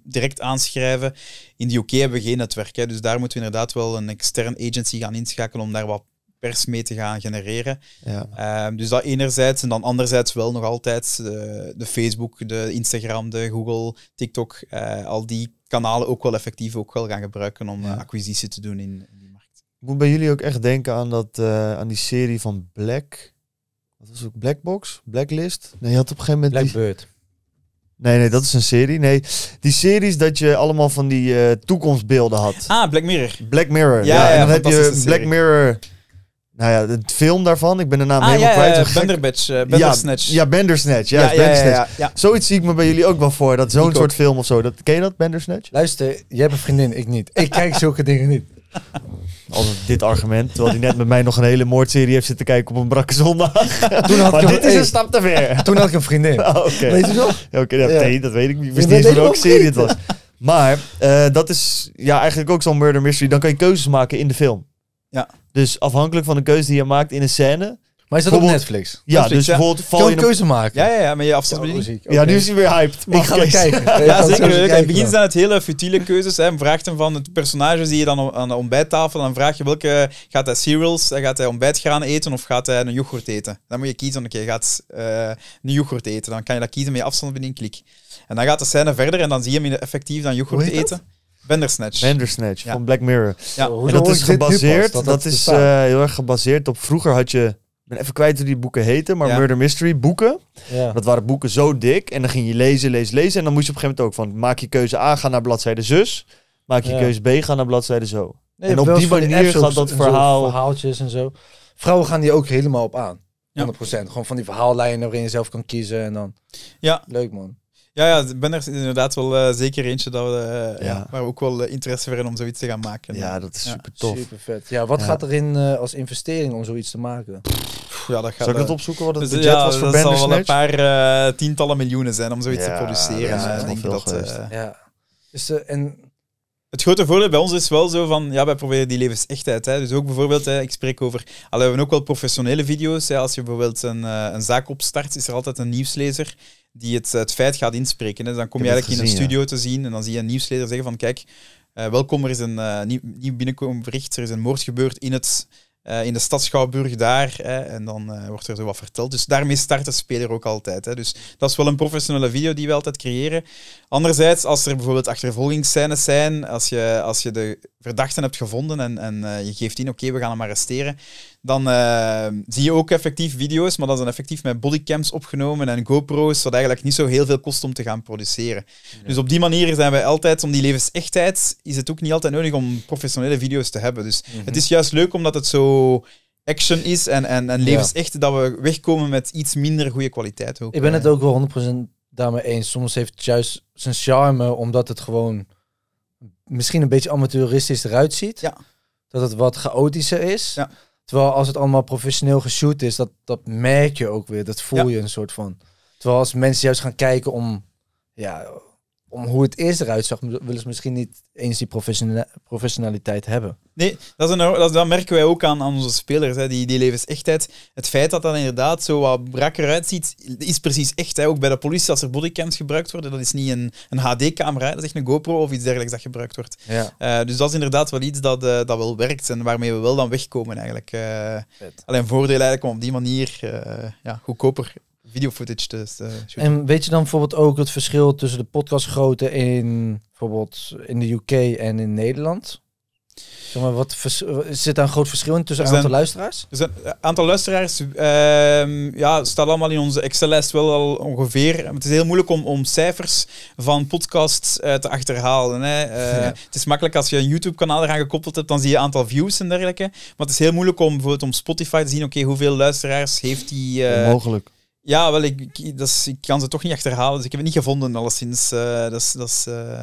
direct aanschrijven. In de UK hebben we geen netwerk, hè, dus daar moeten we inderdaad wel een externe agency gaan inschakelen om daar wat pers mee te gaan genereren. Ja. Ehm, dus dat enerzijds. En dan anderzijds wel nog altijd eh, de Facebook, de Instagram, de Google, TikTok. Eh, al die kanalen ook wel effectief ook wel gaan gebruiken om ja. Eh, acquisitie te doen in, die markt. Ik moet bij jullie ook echt denken aan, dat, aan die serie van Black. Wat was ook Blackbox? Blacklist? Nee, je had op een gegeven moment... Blackbird. Die... Nee, nee, dat is een serie. Nee, die series dat je allemaal van die toekomstbeelden had. Ah, Black Mirror. Black Mirror. Ja, ja, en dan heb je Black Mirror nou ja, de film daarvan. Ik ben de naam ah, helemaal kwijt. Eh, ja, Bendersnatch. Ja, ja, Bendersnatch. ja, Bendersnatch. Ja, Zoiets zie ik me bij jullie ook wel voor. Dat zo'n soort film of zo. Dat, ken je dat, Bendersnatch? Luister, jij hebt een vriendin, ik niet. Ik kijk zulke dingen niet. Al dit argument, terwijl hij net met mij nog een hele moordserie heeft zitten kijken op een brakke zondag. Toen had maar ik dit een, is een stap te ver. Toen had ik een vriendin. Ah, weet je zo? Oké, dat weet ik niet. Misschien wist niet eens welke serie het was. Maar eh, dat is ja, eigenlijk ook zo'n murder mystery. Dan kan je keuzes maken in de film. Ja. Dus afhankelijk van de keuze die je maakt in een scène. Maar is dat op Netflix? Ja, dus bijvoorbeeld val je, je een keuze maken. Ja, ja, ja, maar je afstandsbediening. Ja, nu is hij weer hyped. ik ga kijken. ja, zeker. In Het begin zijn het hele futiele keuzes. Hè. Vraagt hem van het personage zie je dan aan de ontbijttafel. Dan vraag je welke gaat hij cereals, gaat hij gaan eten of gaat hij een yoghurt eten? Dan moet je kiezen. Oké, okay, gaat uh, een yoghurt eten. Dan kan je dat kiezen met je afstandsbediening klik. En dan gaat de scène verder en dan zie je hem effectief dan yoghurt eten. Bandersnatch. Bandersnatch ja. van Black Mirror. Ja. En dat is gebaseerd, dat, dat, is eh, heel erg gebaseerd op vroeger had je, ben even kwijt hoe die boeken heten, maar murder mystery boeken. Dat waren boeken zo dik en dan ging je lezen, lezen, lezen en dan moest je op een gegeven moment ook van maak je keuze A, ga naar bladzijde zus, maak je keuze B, ga naar bladzijde zo. Nee, en op die manier die gaat dat verhaal... verhaaltjes en zo. Vrouwen gaan die ook helemaal op aan. 100%. Gewoon van die verhaallijnen waarin je zelf kan kiezen en dan... Ja. Leuk man. Ja, ik ja, ben er inderdaad wel eh, zeker eentje dat we, eh, ja. waar we ook wel eh, interesse voor hebben om zoiets te gaan maken. Ja, dat is super tof. Super vet. Ja, wat gaat erin als investering om zoiets te maken? Ja, dat gaat, Zal ik het opzoeken wat het dus, budget was voor Dat zal wel een paar tientallen miljoenen zijn om zoiets te produceren. Dat ja. Dus, en het grote voordeel bij ons is wel zo van, ja, wij proberen die levensechtheid. Hè. Dus ook bijvoorbeeld, hè, ik spreek over, al hebben we ook wel professionele video's. Hè. Als je bijvoorbeeld een, een zaak opstart, is er altijd een nieuwslezer die het, feit gaat inspreken. Dus dan kom je eigenlijk in een studio te zien en dan zie je een nieuwsleider zeggen van kijk, eh, welkom, er is een eh, nieuw, nieuw er is een moord gebeurd in, het, eh, in de stad daar. Hè, en dan wordt er zo wat verteld. Dus daarmee start de speler ook altijd. Hè. Dus dat is wel een professionele video die we altijd creëren. Anderzijds, als er bijvoorbeeld achtervolgingsscènes zijn, als je, als je de verdachten hebt gevonden en, en je geeft in, oké, we gaan hem arresteren, dan eh, zie je ook effectief video's, maar dat zijn effectief met bodycams opgenomen en GoPro's, dat eigenlijk niet zo heel veel kost om te gaan produceren. Dus op die manier zijn wij altijd, om die levensechtheid, is het ook niet altijd nodig om professionele video's te hebben. Dus mhm. het is juist leuk omdat het zo action is en, en, en levensecht, dat we wegkomen met iets minder goede kwaliteit. Ook. Ik ben het eh. ook wel 100% daarmee eens. Soms heeft het juist zijn charme, omdat het gewoon misschien een beetje amateuristisch eruit ziet. Dat het wat chaotischer is. Ja. Terwijl als het allemaal professioneel geshoot is, dat, dat merk je ook weer. Dat voel je een soort van. Terwijl als mensen juist gaan kijken om ja, om hoe het eerst eruit zag, willen ze misschien niet eens die professionaliteit hebben. Nee, dat, is een, dat, merken wij ook aan, aan onze spelers, hè, die, die levensechtheid. Het feit dat dat inderdaad zo wat brakker uitziet, is precies echt. Hè. Ook bij de politie, als er bodycams gebruikt worden, dat is niet een, een HD-camera, dat is echt een GoPro of iets dergelijks dat gebruikt wordt. Ja. Eh, dus dat is inderdaad wel iets dat, eh, dat wel werkt en waarmee we wel dan wegkomen eigenlijk. Eh. alleen voordeel eigenlijk om op die manier ja, goedkoper video footage te eh, En weet je dan bijvoorbeeld ook het verschil tussen de podcastgrootte in bijvoorbeeld in de UK en in Nederland? Zeg maar, wat zit daar een groot verschil in tussen het aantal luisteraars? Dus een eh, aantal luisteraars uh, ja, staat allemaal in onze excel wel al ongeveer. Het is heel moeilijk om, om cijfers van podcasts eh, te achterhalen. Hè. Het is makkelijk als je een YouTube-kanaal eraan gekoppeld hebt, dan zie je aantal views en dergelijke. Maar het is heel moeilijk om bijvoorbeeld om Spotify te zien, oké, hoeveel luisteraars heeft die... Mogelijk. Ja, wel, ik, dat is, ik kan ze toch niet achterhalen. Dus ik heb het niet gevonden, alleszins. Uh, dat is, dat is, uh,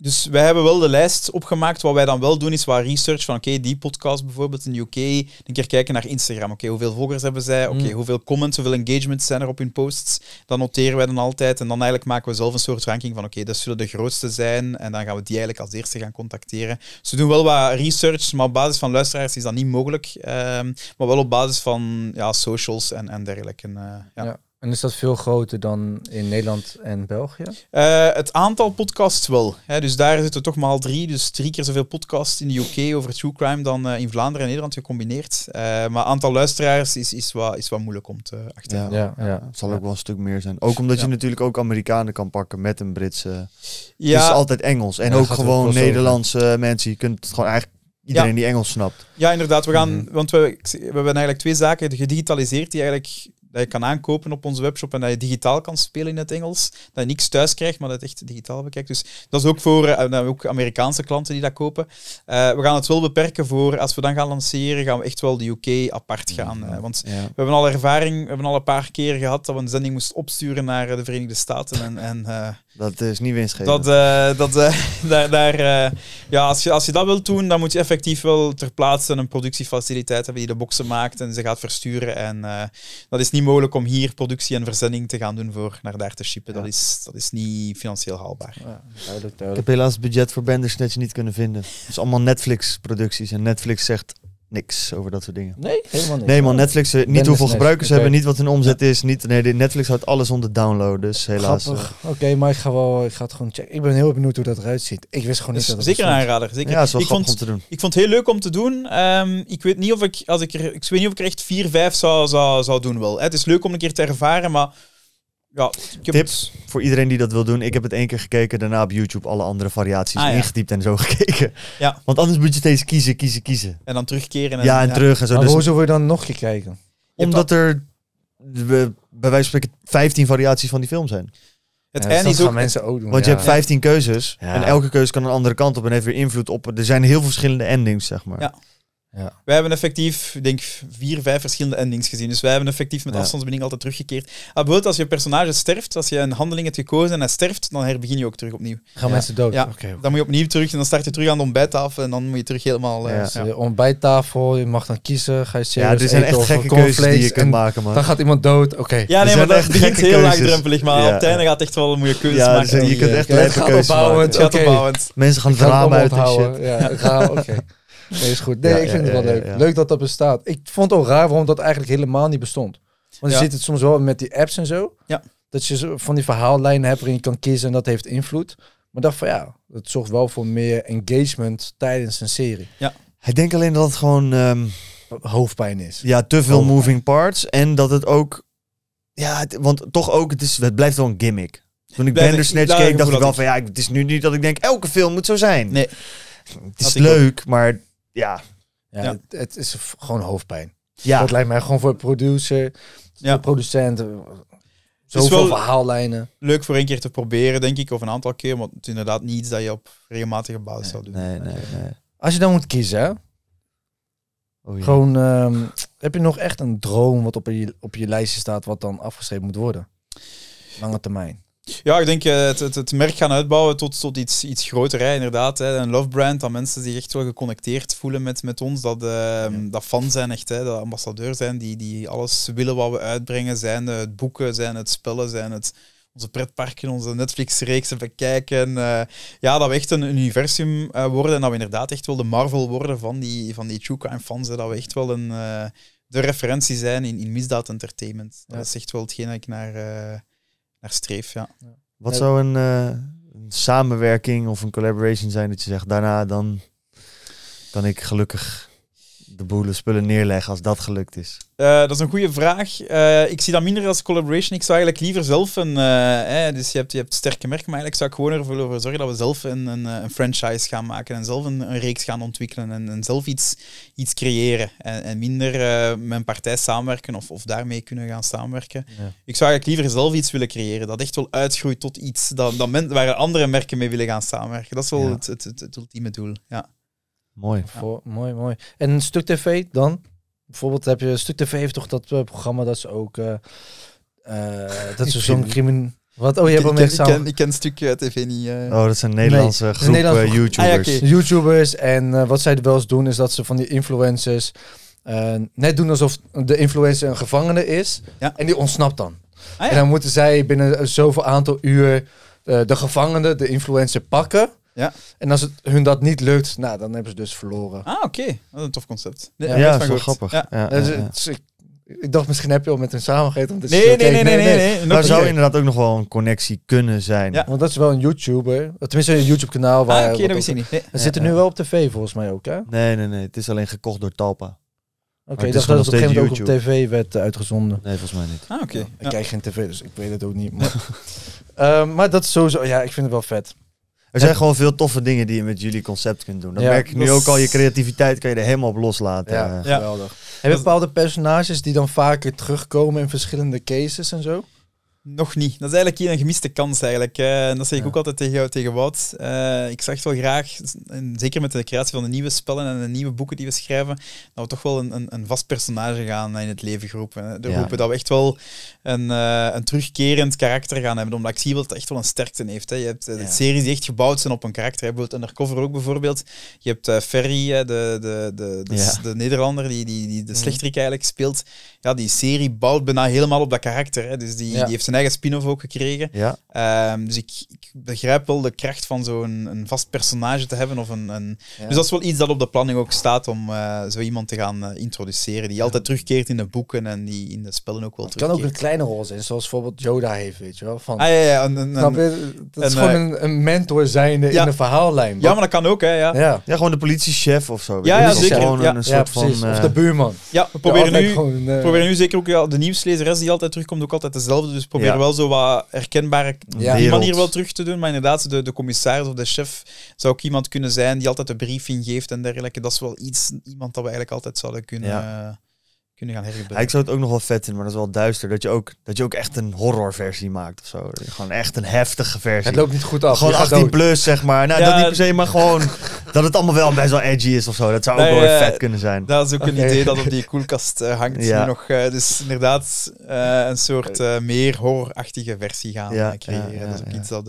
dus wij hebben wel de lijst opgemaakt. Wat wij dan wel doen is wat research van oké, die podcast bijvoorbeeld in de UK. Een keer kijken naar Instagram. Oké, hoeveel volgers hebben zij? Oké, hmm. hoeveel comments, hoeveel engagements zijn er op hun posts? Dat noteren wij dan altijd. En dan eigenlijk maken we zelf een soort ranking van oké, dat zullen de grootste zijn. En dan gaan we die eigenlijk als eerste gaan contacteren. Dus we doen wel wat research, maar op basis van luisteraars is dat niet mogelijk. Ehm, maar wel op basis van ja, socials en, en dergelijke. Eh, ja. En is dat veel groter dan in Nederland en België? Eh, het aantal podcasts wel. Hè. Dus daar zitten toch al drie. Dus drie keer zoveel podcasts in de UK over true crime dan eh, in Vlaanderen en Nederland gecombineerd. Uh, maar aantal luisteraars is, is, wat, is wat moeilijk om te achterhalen. Ja, ja, Het zal ook wel een stuk meer zijn. Ook omdat je natuurlijk ook Amerikanen kan pakken met een Britse. Ja. is altijd Engels. En ook gewoon Nederlandse mensen. Je kunt gewoon eigenlijk iedereen die Engels snapt. Ja, inderdaad. We gaan, mhm. Want we, we hebben eigenlijk twee zaken gedigitaliseerd die eigenlijk je kan aankopen op onze webshop en dat je digitaal kan spelen in het Engels. Dat je niks thuis krijgt, maar dat het echt digitaal bekijkt. Dus dat is ook voor uh, ook Amerikaanse klanten die dat kopen. Eh, we gaan het wel beperken voor, als we dan gaan lanceren, gaan we echt wel de UK apart gaan. Mhm. Eh, want we hebben al ervaring, we hebben al een paar keer gehad dat we een zending moesten opsturen naar de Verenigde Staten. En, en dat is niet winstgevend. Dat, uh, dat, eh, daar, daar eh, ja, als, je, als je dat wilt doen, dan moet je effectief wel ter plaatse een productiefaciliteit hebben die de boxen maakt en ze gaat versturen. En dat is niet mogelijk om hier productie en verzending te gaan doen voor naar daar te shippen. Dat, is, dat is niet financieel haalbaar. Ja, Ik heb helaas budget voor Bandersnatch niet kunnen vinden. Het is allemaal Netflix-producties. En Netflix zegt, niks over dat soort dingen. Nee, helemaal niks. Nee man, Netflix, eh, niet dus hoeveel gebruikers okay. hebben, niet wat hun omzet is. Niet, nee, Netflix houdt alles onder download, dus helaas. Uh. Oké, maar ik ga, wel, ik ga het gewoon checken. Ik ben heel benieuwd hoe dat eruit ziet. Ik wist gewoon niet dat dat Zeker een aanrader. Zeker. ik vond, om te doen. Ik vond het heel leuk om te doen. Ehm, ik weet niet of ik, als ik, er, ik weet niet of ik echt vier, vijf zou, zou, zou doen wel. Het is leuk om een keer te ervaren, maar tips voor iedereen die dat wil doen. Ik heb het één keer gekeken, daarna op YouTube alle andere variaties ah, ingetypt en zo gekeken. Ja. Want anders moet je steeds kiezen, kiezen, kiezen. En dan terugkeren. En ja, en terug en zo. Maar dus- hoezo wil je dan nog gekeken? Omdat er bij wijze van spreken 15 variaties van die film zijn. Het dus dat gaan mensen ook doen. Want je hebt 15 keuzes en elke keuze kan een andere kant op en heeft weer invloed op. Er zijn heel veel verschillende endings, zeg maar. Ja. Ja. Wij hebben effectief, denk vier, vijf verschillende endings gezien. Dus wij hebben effectief met ja. altijd teruggekeerd. Ah, bijvoorbeeld als je personage sterft, als je een handeling hebt gekozen en hij sterft, dan herbegin je ook terug opnieuw. Gaan ja. mensen dood? Ja. Dan moet je opnieuw terug en dan start je terug aan de ontbijttafel en dan moet je terug helemaal... Uh, de ontbijttafel, je mag dan kiezen, ga je serieus Ja, er zijn echt gekke keuzes die je kunt maken, man. Dan gaat iemand dood, oké. Ja, nee, maar dat begint heel laagdrempelig, maar op het einde gaat echt wel een mooie keuze maken. je kunt echt lijpe keuzes maken. Het opbouwend. Mensen gaan drama uit en shit. Ja, oké. Nee, is goed. Nee, ik vind het wel leuk. Leuk dat dat bestaat. Ik vond het ook raar waarom dat eigenlijk helemaal niet bestond. Want je ziet het soms wel met die apps en zo. Ja. Dat je van die verhaallijnen hebt waarin je kan kiezen en dat heeft invloed. Maar dacht van ja, het zorgt wel voor meer engagement tijdens een serie. Ja. Ik denk alleen dat het gewoon... Ehm, hoofdpijn is. Ja, te veel moving parts. En dat het ook... Ja, het, want toch ook, het, is, het blijft wel een gimmick. Toen ik snatch keek, dacht ik wel van ja, het is nu niet dat ik denk elke film moet zo zijn. Nee. Het is leuk, maar ja. ja, Het, is gewoon hoofdpijn. Ja. Dat lijkt mij gewoon voor producer, ja. de producent, eh, zoveel verhaallijnen. Leuk voor een keer te proberen, denk ik, of een aantal keer, want het is inderdaad niet iets dat je op regelmatige basis zou doen. Nee, nee, nee. Als je dan moet kiezen, Oh, ja. Gewoon, ehm, heb je nog echt een droom wat op je, op je lijstje staat, wat dan afgeschreven moet worden? Lange termijn. Ja, ik denk eh, het, het, het, merk gaan uitbouwen tot, tot iets, iets groter, hè, inderdaad. Hè. Een love brand, dat mensen zich echt wel geconnecteerd voelen met, met ons. Dat, uh, dat fan zijn echt, hè, dat ambassadeur zijn, die, die alles willen wat we uitbrengen. Zijn het boeken, zijn het spellen, zijn het onze pretparken, onze netflix reeks bekijken. Uh, eh. ja, dat we echt een universum eh, worden en dat we inderdaad echt wel de Marvel worden van die, van die true crime fans. dat we echt wel een, de referentie zijn in, in misdaad entertainment. Dat is echt wel hetgeen dat ik naar naar streef, ja. Wat zou een, eh, een samenwerking of een collaboration zijn dat je zegt, daarna dan kan ik gelukkig de boelen spullen neerleggen als dat gelukt is? Eh, dat is een goede vraag. Eh, ik zie dat minder als collaboration. Ik zou eigenlijk liever zelf een. Uh, dus je hebt, je hebt sterke merken, maar eigenlijk zou ik gewoon ervoor zorgen dat we zelf een, een, een franchise gaan maken en zelf een, reeks gaan ontwikkelen en, zelf iets, iets creëren. En, minder met een partij samenwerken of, of daarmee kunnen gaan samenwerken. Ik zou eigenlijk liever zelf iets willen creëren dat echt wel uitgroeit tot iets dat, dat men, waar andere merken mee willen gaan samenwerken. Dat is wel het, het, het, het ultieme doel. Ja. Mooi. Voor, mooi, mooi. En een stuk tv dan? Bijvoorbeeld heb je stuk tv heeft toch dat eh, programma dat ze ook... Eh, eh, dat ze zo'n crimin. Wat? Oh, je hebt al meer Ik ken, ik ken stukje tv niet. Oh, dat zijn Nederlandse groep YouTubers. Ah, YouTubers. En wat zij wel eens doen, is dat ze van die influencers net doen alsof de influencer een gevangene is. En die ontsnapt dan. Ah, en dan moeten zij binnen zoveel aantal uur de gevangene, de influencer, pakken. Ja. En als het hun dat niet lukt, nou, dan hebben ze dus verloren. Ah, oké. Okay. Wat een tof concept. Ja, is wel grappig. Ja. ja, dus ik dacht misschien heb je al met hun samengegeten. Om nee, nee, nee, nee, nee, nee, zou inderdaad ook nog wel een connectie kunnen zijn. Ja. Want dat is wel een YouTuber. Tenminste, een YouTube-kanaal ah, waar... Ah, oké, dat niet. Nee. We zitten nu wel op tv volgens mij ook, hè? Nee, nee, nee. Het is alleen gekocht door Talpa. Oké, okay, dat dat op een gegeven moment ook op tv werd eh, uitgezonden. Nee, volgens mij niet. Ah, oké. Ik kijk geen tv, dus ik weet het ook niet. Maar, eh, maar dat is sowieso... Ja, ik vind het wel vet. Er zijn gewoon veel toffe dingen die je met jullie concept kunt doen. Dan merk ik nu ook al. Je creativiteit kan je er helemaal op loslaten. Eh. geweldig. Heb je bepaalde personages die dan vaker terugkomen in verschillende cases en zo? Nog niet. Dat is eigenlijk hier een gemiste kans eigenlijk. dat zeg ik ook altijd tegen, tegen Wout. Eh, ik zag het wel graag, en zeker met de creatie van de nieuwe spellen en de nieuwe boeken die we schrijven, dat we toch wel een, een, een vast personage gaan in het leven geroepen. De roepen dat we echt wel een, eh, een terugkerend karakter gaan hebben, omdat ik zie dat het echt wel een sterkte heeft. Hè. Je hebt eh, de series die echt gebouwd zijn op een karakter. Je hebt Undercover ook bijvoorbeeld. Je hebt Ferry, de, de, de, de, Nederlander, die, die, die de mhm. slechterik eigenlijk speelt. Ja, die serie bouwt bijna helemaal op dat karakter. Hè. Dus die, die heeft zijn eigen spin ook gekregen. Ja. Ehm, dus ik, ik, begrijp wel de kracht van zo'n vast personage te hebben. Of een, een... Dus dat is wel iets dat op de planning ook staat om eh, zo iemand te gaan eh, introduceren. Die altijd terugkeert in de boeken en die in de spellen ook wel Het terugkeert. kan ook een kleine rol zijn, zoals bijvoorbeeld Yoda heeft, weet je wel. Van, ah, ja, ja, een, een, dat is gewoon eh, een, mentor zijnde in de verhaallijn. Ja, maar dat kan ook, hè. Ja, ja. gewoon de politiechef of zo. Ja, ja zeker. Gewoon een, soort van... Of de buurman. Ja, we proberen, nu, gewoon, proberen nu zeker ook de is die altijd terugkomt ook altijd dezelfde. Dus probeer wel zo wat herkenbare manier wel terug te doen. Maar inderdaad, de, de commissaris of de chef zou ook iemand kunnen zijn die altijd de briefing geeft en dergelijke. Dat is wel iets, iemand dat we eigenlijk altijd zouden kunnen... Eh, ik zou het ook nog wel vet vinden, maar dat is wel duister. Dat je ook, dat je ook echt een horrorversie maakt of zo. Gewoon echt een heftige versie. Het loopt niet goed af. Gewoon 18 plus, zeg maar. Nou, dat niet per se, maar gewoon dat het allemaal wel best wel edgy is of zo. Dat zou ook wel eh, vet kunnen zijn. Dat is ook een idee dat op die koelkast eh, hangt. Ja. Nu nog, eh, dus inderdaad een soort meer horrorachtige versie gaan creëren. dat is ook iets dat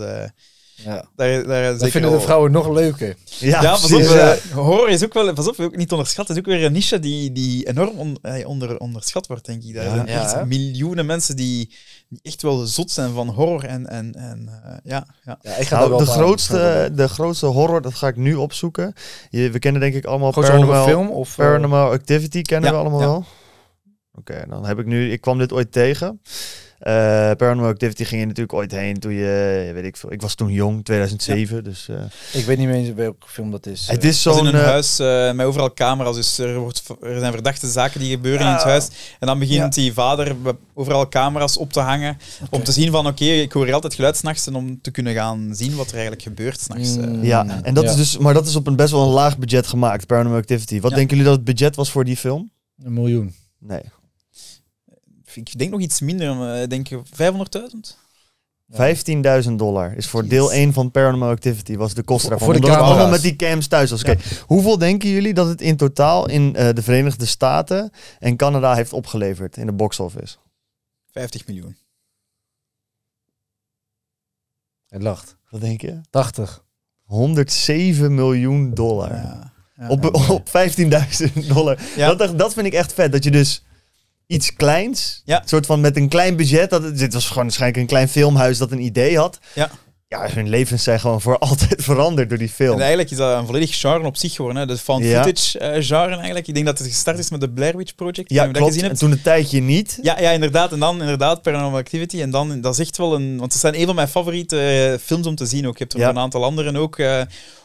ja. Daar, daar dat vinden de vrouwen nog leuker. Ja, ja pas op. Ja. hoor is ook wel, pas op, niet onderschat Het is ook weer een niche die, die enorm on, eh, onder, onderschat wordt, denk ik. Daar zijn echt miljoenen mensen die, echt wel zot zijn van horror. En, en, en eh, ja, ja. ik ga nou, de, grootste, de grootste horror, dat ga ik nu opzoeken. Je, we kennen denk ik allemaal Paranormal, film of, eh, Paranormal Activity, kennen we allemaal wel. Oké, dan heb ik nu, ik kwam dit ooit tegen. Eh, Paranormal Activity ging je natuurlijk ooit heen toen je, weet ik veel, ik was toen jong, 2007, dus... Eh. ik weet niet meer eens welke film dat is. Het eh. is zo'n... een huis met overal camera's, dus er, wordt, er zijn verdachte zaken die gebeuren in het huis. En dan begint die vader overal camera's op te hangen, om te zien van, oké, ik hoor altijd geluid s'nachts en om te kunnen gaan zien wat er eigenlijk gebeurt s'nachts. Mm. ja, en dat is dus, maar dat is op een best wel een laag budget gemaakt, Paranormal Activity. Wat denken jullie dat het budget was voor die film? Een miljoen. Nee, ik denk nog iets minder, maar eh, denk 500.000? 15.000 dollar is voor deel 1 van Paranormal Activity, was de kost daarvan. Voor de camera's. allemaal met die cams thuis was. Okay. Hoeveel denken jullie dat het in totaal in eh, de Verenigde Staten en Canada heeft opgeleverd in de box office? 50 miljoen. Het lacht. Wat denk je? 80. 107 miljoen dollar. op, op 15.000 dollar. Dat, dat vind ik echt vet, dat je dus iets kleins. Ja. Een soort van met een klein budget. Dat, dit was gewoon waarschijnlijk een klein filmhuis dat een idee had. Ja. Ja, hun levens zijn gewoon voor altijd veranderd door die film. En eigenlijk is dat een volledig genre op zich geworden. Hè? De fan footage ja. Eh, genre eigenlijk. Ik denk dat het gestart is met de Blair Witch Project. Ja, klopt. Dat en toen een tijdje niet. Ja, ja, inderdaad. En dan inderdaad Paranormal Activity. En dan, dat is echt wel een... Want ze zijn een van mijn favoriete eh, films om te zien ook. Ik heb er een aantal anderen ook... Eh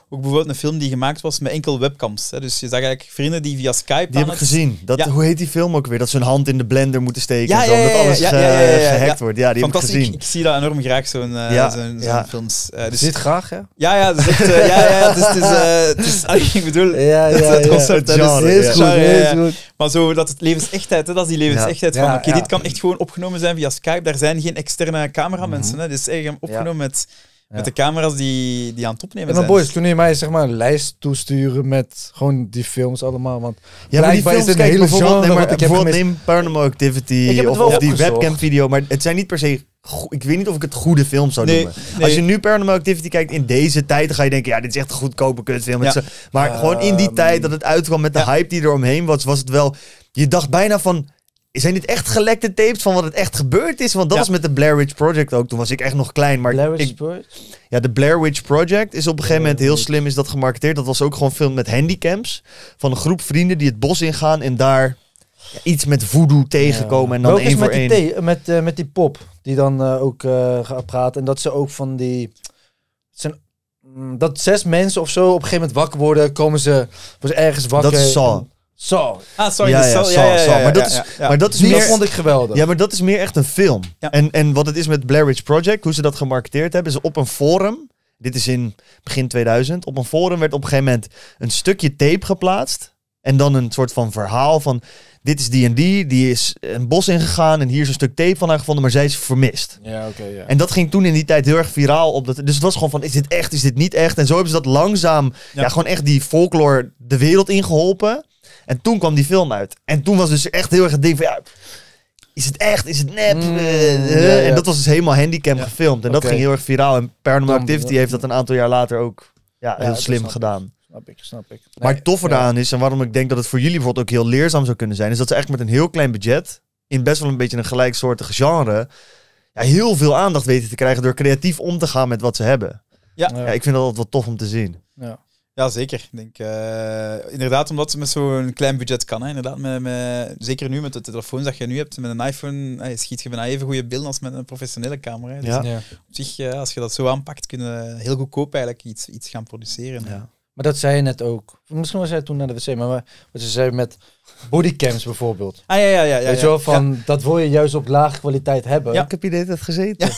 ook bijvoorbeeld een film die gemaakt was met enkel webcams. Hè. Dus je zag eigenlijk vrienden die via Skype. Die heb ik gezien. Dat, Hoe heet die film ook weer? Dat ze hun hand in de blender moeten steken. Ja, en zo, omdat alles eh, ja, ja, gehackt wordt. Ja, die heb ik gezien. Ik, zie dat enorm graag, zo'n eh, films. Uh, dus... Zit graag, hè? Ja, ja. Dus ja, ja, het is, het bedoel, het is ik bedoel, ja, ja, het is heel dus- Maar zo, dat het levensechtheid, hè, dat is die levensechtheid van, oké, dit kan echt gewoon opgenomen zijn via Skype. Daar zijn geen externe cameramensen. Mhm. Dit is echt opgenomen met met de camera's die, die aan het opnemen zijn. En boys, toen je mij zeg maar een lijst toesturen met gewoon die films allemaal? Want ja, maar die films, is kijk, hele bijvoorbeeld, nee, maar, ik heb neem Paranormal Activity of, die webcam video. Maar het zijn niet per se ik weet niet of ik het goede film zou noemen. Als je nu Paranormal Activity kijkt in deze tijd, dan ga je denken, ja, dit is echt een goedkope kutfilm. Ja. Maar gewoon in die tijd dat het uitkwam met de hype die er omheen was, was het wel... Je dacht bijna van, zijn dit echt gelekte tapes van wat het echt gebeurd is? Want dat was met de Blair Witch Project ook. Toen was ik echt nog klein. Maar Ja, de Blair Witch Project is op een gegeven moment heel slim is dat gemarketeerd. Dat was ook gewoon film met handicaps. Van een groep vrienden die het bos ingaan en daar iets met voodoo tegenkomen. En dan één voor één. Eh, met, eh, met die pop die dan eh, ook uh, gaat praten. En dat ze ook van die... zijn mm, dat zes mensen of zo op een gegeven moment wakker worden, komen ze, ergens wakker. Dat zo. Ah, sorry. Ja, ja, ja, Maar dat is, maar dat is meer, vond ik geweldig. Ja, maar dat is meer echt een film. En, en wat het is met Blair Witch Project, hoe ze dat gemarketeerd hebben, is op een forum. Dit is in begin 2000. Op een forum werd op een gegeven moment een stukje tape geplaatst. En dan een soort van verhaal van... Dit is die en die, die is een bos ingegaan... en hier is een stuk tape van haar gevonden, maar zij is vermist. Ja, oké, ja. En dat ging toen in die tijd heel erg viraal. Op dat, dus het was gewoon van, is dit echt, is dit niet echt? En zo hebben ze dat langzaam... Ja, ja gewoon echt die folklore de wereld ingeholpen. En toen kwam die film uit. En toen was dus echt heel erg het ding van is het echt? Is het nep? Mm, eh, eh, en dat was dus helemaal handicam gefilmd. En dat ging heel erg viraal. En Paranormal Activity heeft dat een aantal jaar later ook ja, heel slim gedaan. snap ik, snap ik. maar het toffe daaraan is, en waarom ik denk dat het voor jullie bijvoorbeeld ook heel leerzaam zou kunnen zijn, is dat ze echt met een heel klein budget, in best wel een beetje een gelijksoortig genre, heel veel aandacht weten te krijgen door creatief om te gaan met wat ze hebben. Ja. ik vind dat altijd wel tof om te zien. Ja. Ja, zeker. Ik denk, uh, inderdaad, omdat ze met zo'n klein budget kan. Inderdaad, met, met, zeker nu met de telefoons dat je nu hebt, met een iPhone, eh, schiet je bijna even goede beelden als met een professionele camera. Dus ja. op zich, eh, als je dat zo aanpakt, kunnen heel goedkoop eigenlijk iets, iets gaan produceren. Ja. Maar dat zei je net ook. Misschien was hij toen naar de wc, maar wat ze zei met bodycams bijvoorbeeld. Ah ja, ja, ja. ja Weet je van, dat wil je juist op lage kwaliteit hebben. Ik heb je dit gezeten.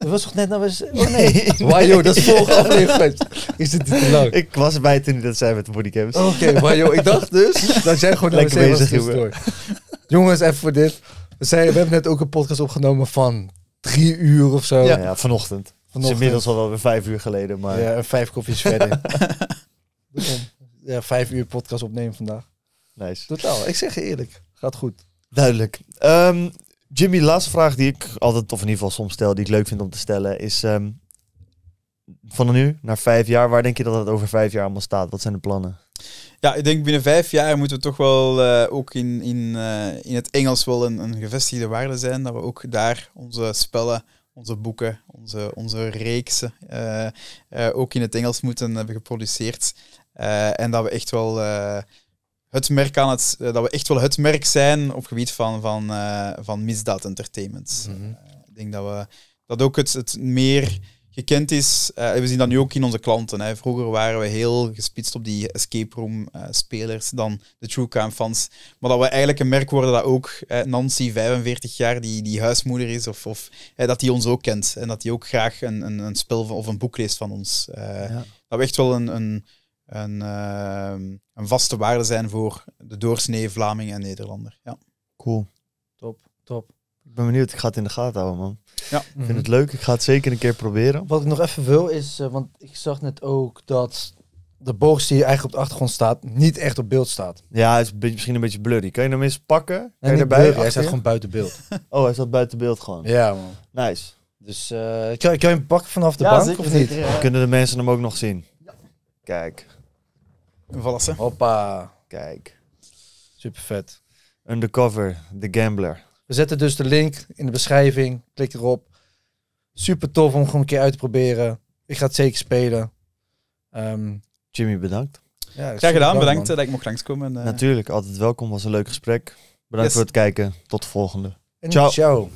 Dat was toch net nou eens... Oh nee. Wajo, dat is volgende aflevering Is het te lang? Ik was erbij toen dat zei met bodycams. Oké, okay, maar joh, ik dacht dus dat jij gewoon... Lekker bezig, Jongens, even voor dit. We, hebben net ook een podcast opgenomen van drie uur of zo. Ja, vanochtend. vanochtend. inmiddels al wel weer vijf uur geleden, maar... Ja, vijf koffies verder. ja, vijf uur podcast opnemen vandaag. Nice. Totaal, ik zeg je eerlijk. Gaat goed. Duidelijk. Ehm, Jimmy, laatste vraag die ik altijd, of in ieder geval soms stel, die ik leuk vind om te stellen, is um, van nu naar vijf jaar, waar denk je dat het over vijf jaar allemaal staat? Wat zijn de plannen? Ja, ik denk binnen vijf jaar moeten we toch wel eh, ook in, in, eh, in het Engels wel een, een, gevestigde waarde zijn. Dat we ook daar onze spellen, onze boeken, onze, onze reeksen eh, ook in het Engels moeten hebben geproduceerd. en dat we echt wel het merk aan het, eh, dat we echt wel het merk zijn op het gebied van, van, eh, van misdaad entertainment. Mhm. Eh, ik denk dat we dat ook het, het meer gekend is. we zien dat nu ook in onze klanten. Hè. Vroeger waren we heel gespitst op die escape room spelers, dan de true crime fans. Maar dat we eigenlijk een merk worden dat ook Nancy, 45 jaar, die, die huismoeder is, of, of dat die ons ook kent. En dat die ook graag een, een, een spel of een boek leest van ons. Dat we echt wel een, een, een ehm, een vaste waarde zijn voor de doorsnee Vlaming en Nederlander. Ja. Cool. Top, top. Ik ben benieuwd, ik ga het in de gaten houden, man. Ja. vind het leuk, ik ga het zeker een keer proberen. Wat ik nog even wil is, uh, want ik zag net ook dat de boog die eigenlijk op de achtergrond staat, niet echt op beeld staat. Ja, is misschien een beetje blurry. Kan je hem eens pakken? erbij? Blurry, hij staat gewoon buiten beeld. oh, hij staat buiten beeld gewoon. Ja, man. Nice. Dus uh, kan, kan, je hem pakken vanaf de bank of niet? Kunnen de mensen hem ook nog zien? Ja. Kijk. Een valse. Hoppa, kijk. Super vet. Undercover, The Gambler. We zetten dus de link in de beschrijving. Klik erop. Super tof om gewoon een keer uit te proberen. Ik ga het zeker spelen. Ehm, Jimmy, bedankt. Ja, Graag gedaan, bedankt eh, dat ik mocht langskomen. En, uh... Natuurlijk, altijd welkom. Was een leuk gesprek. Bedankt voor het kijken. Tot de volgende. ciao. ciao.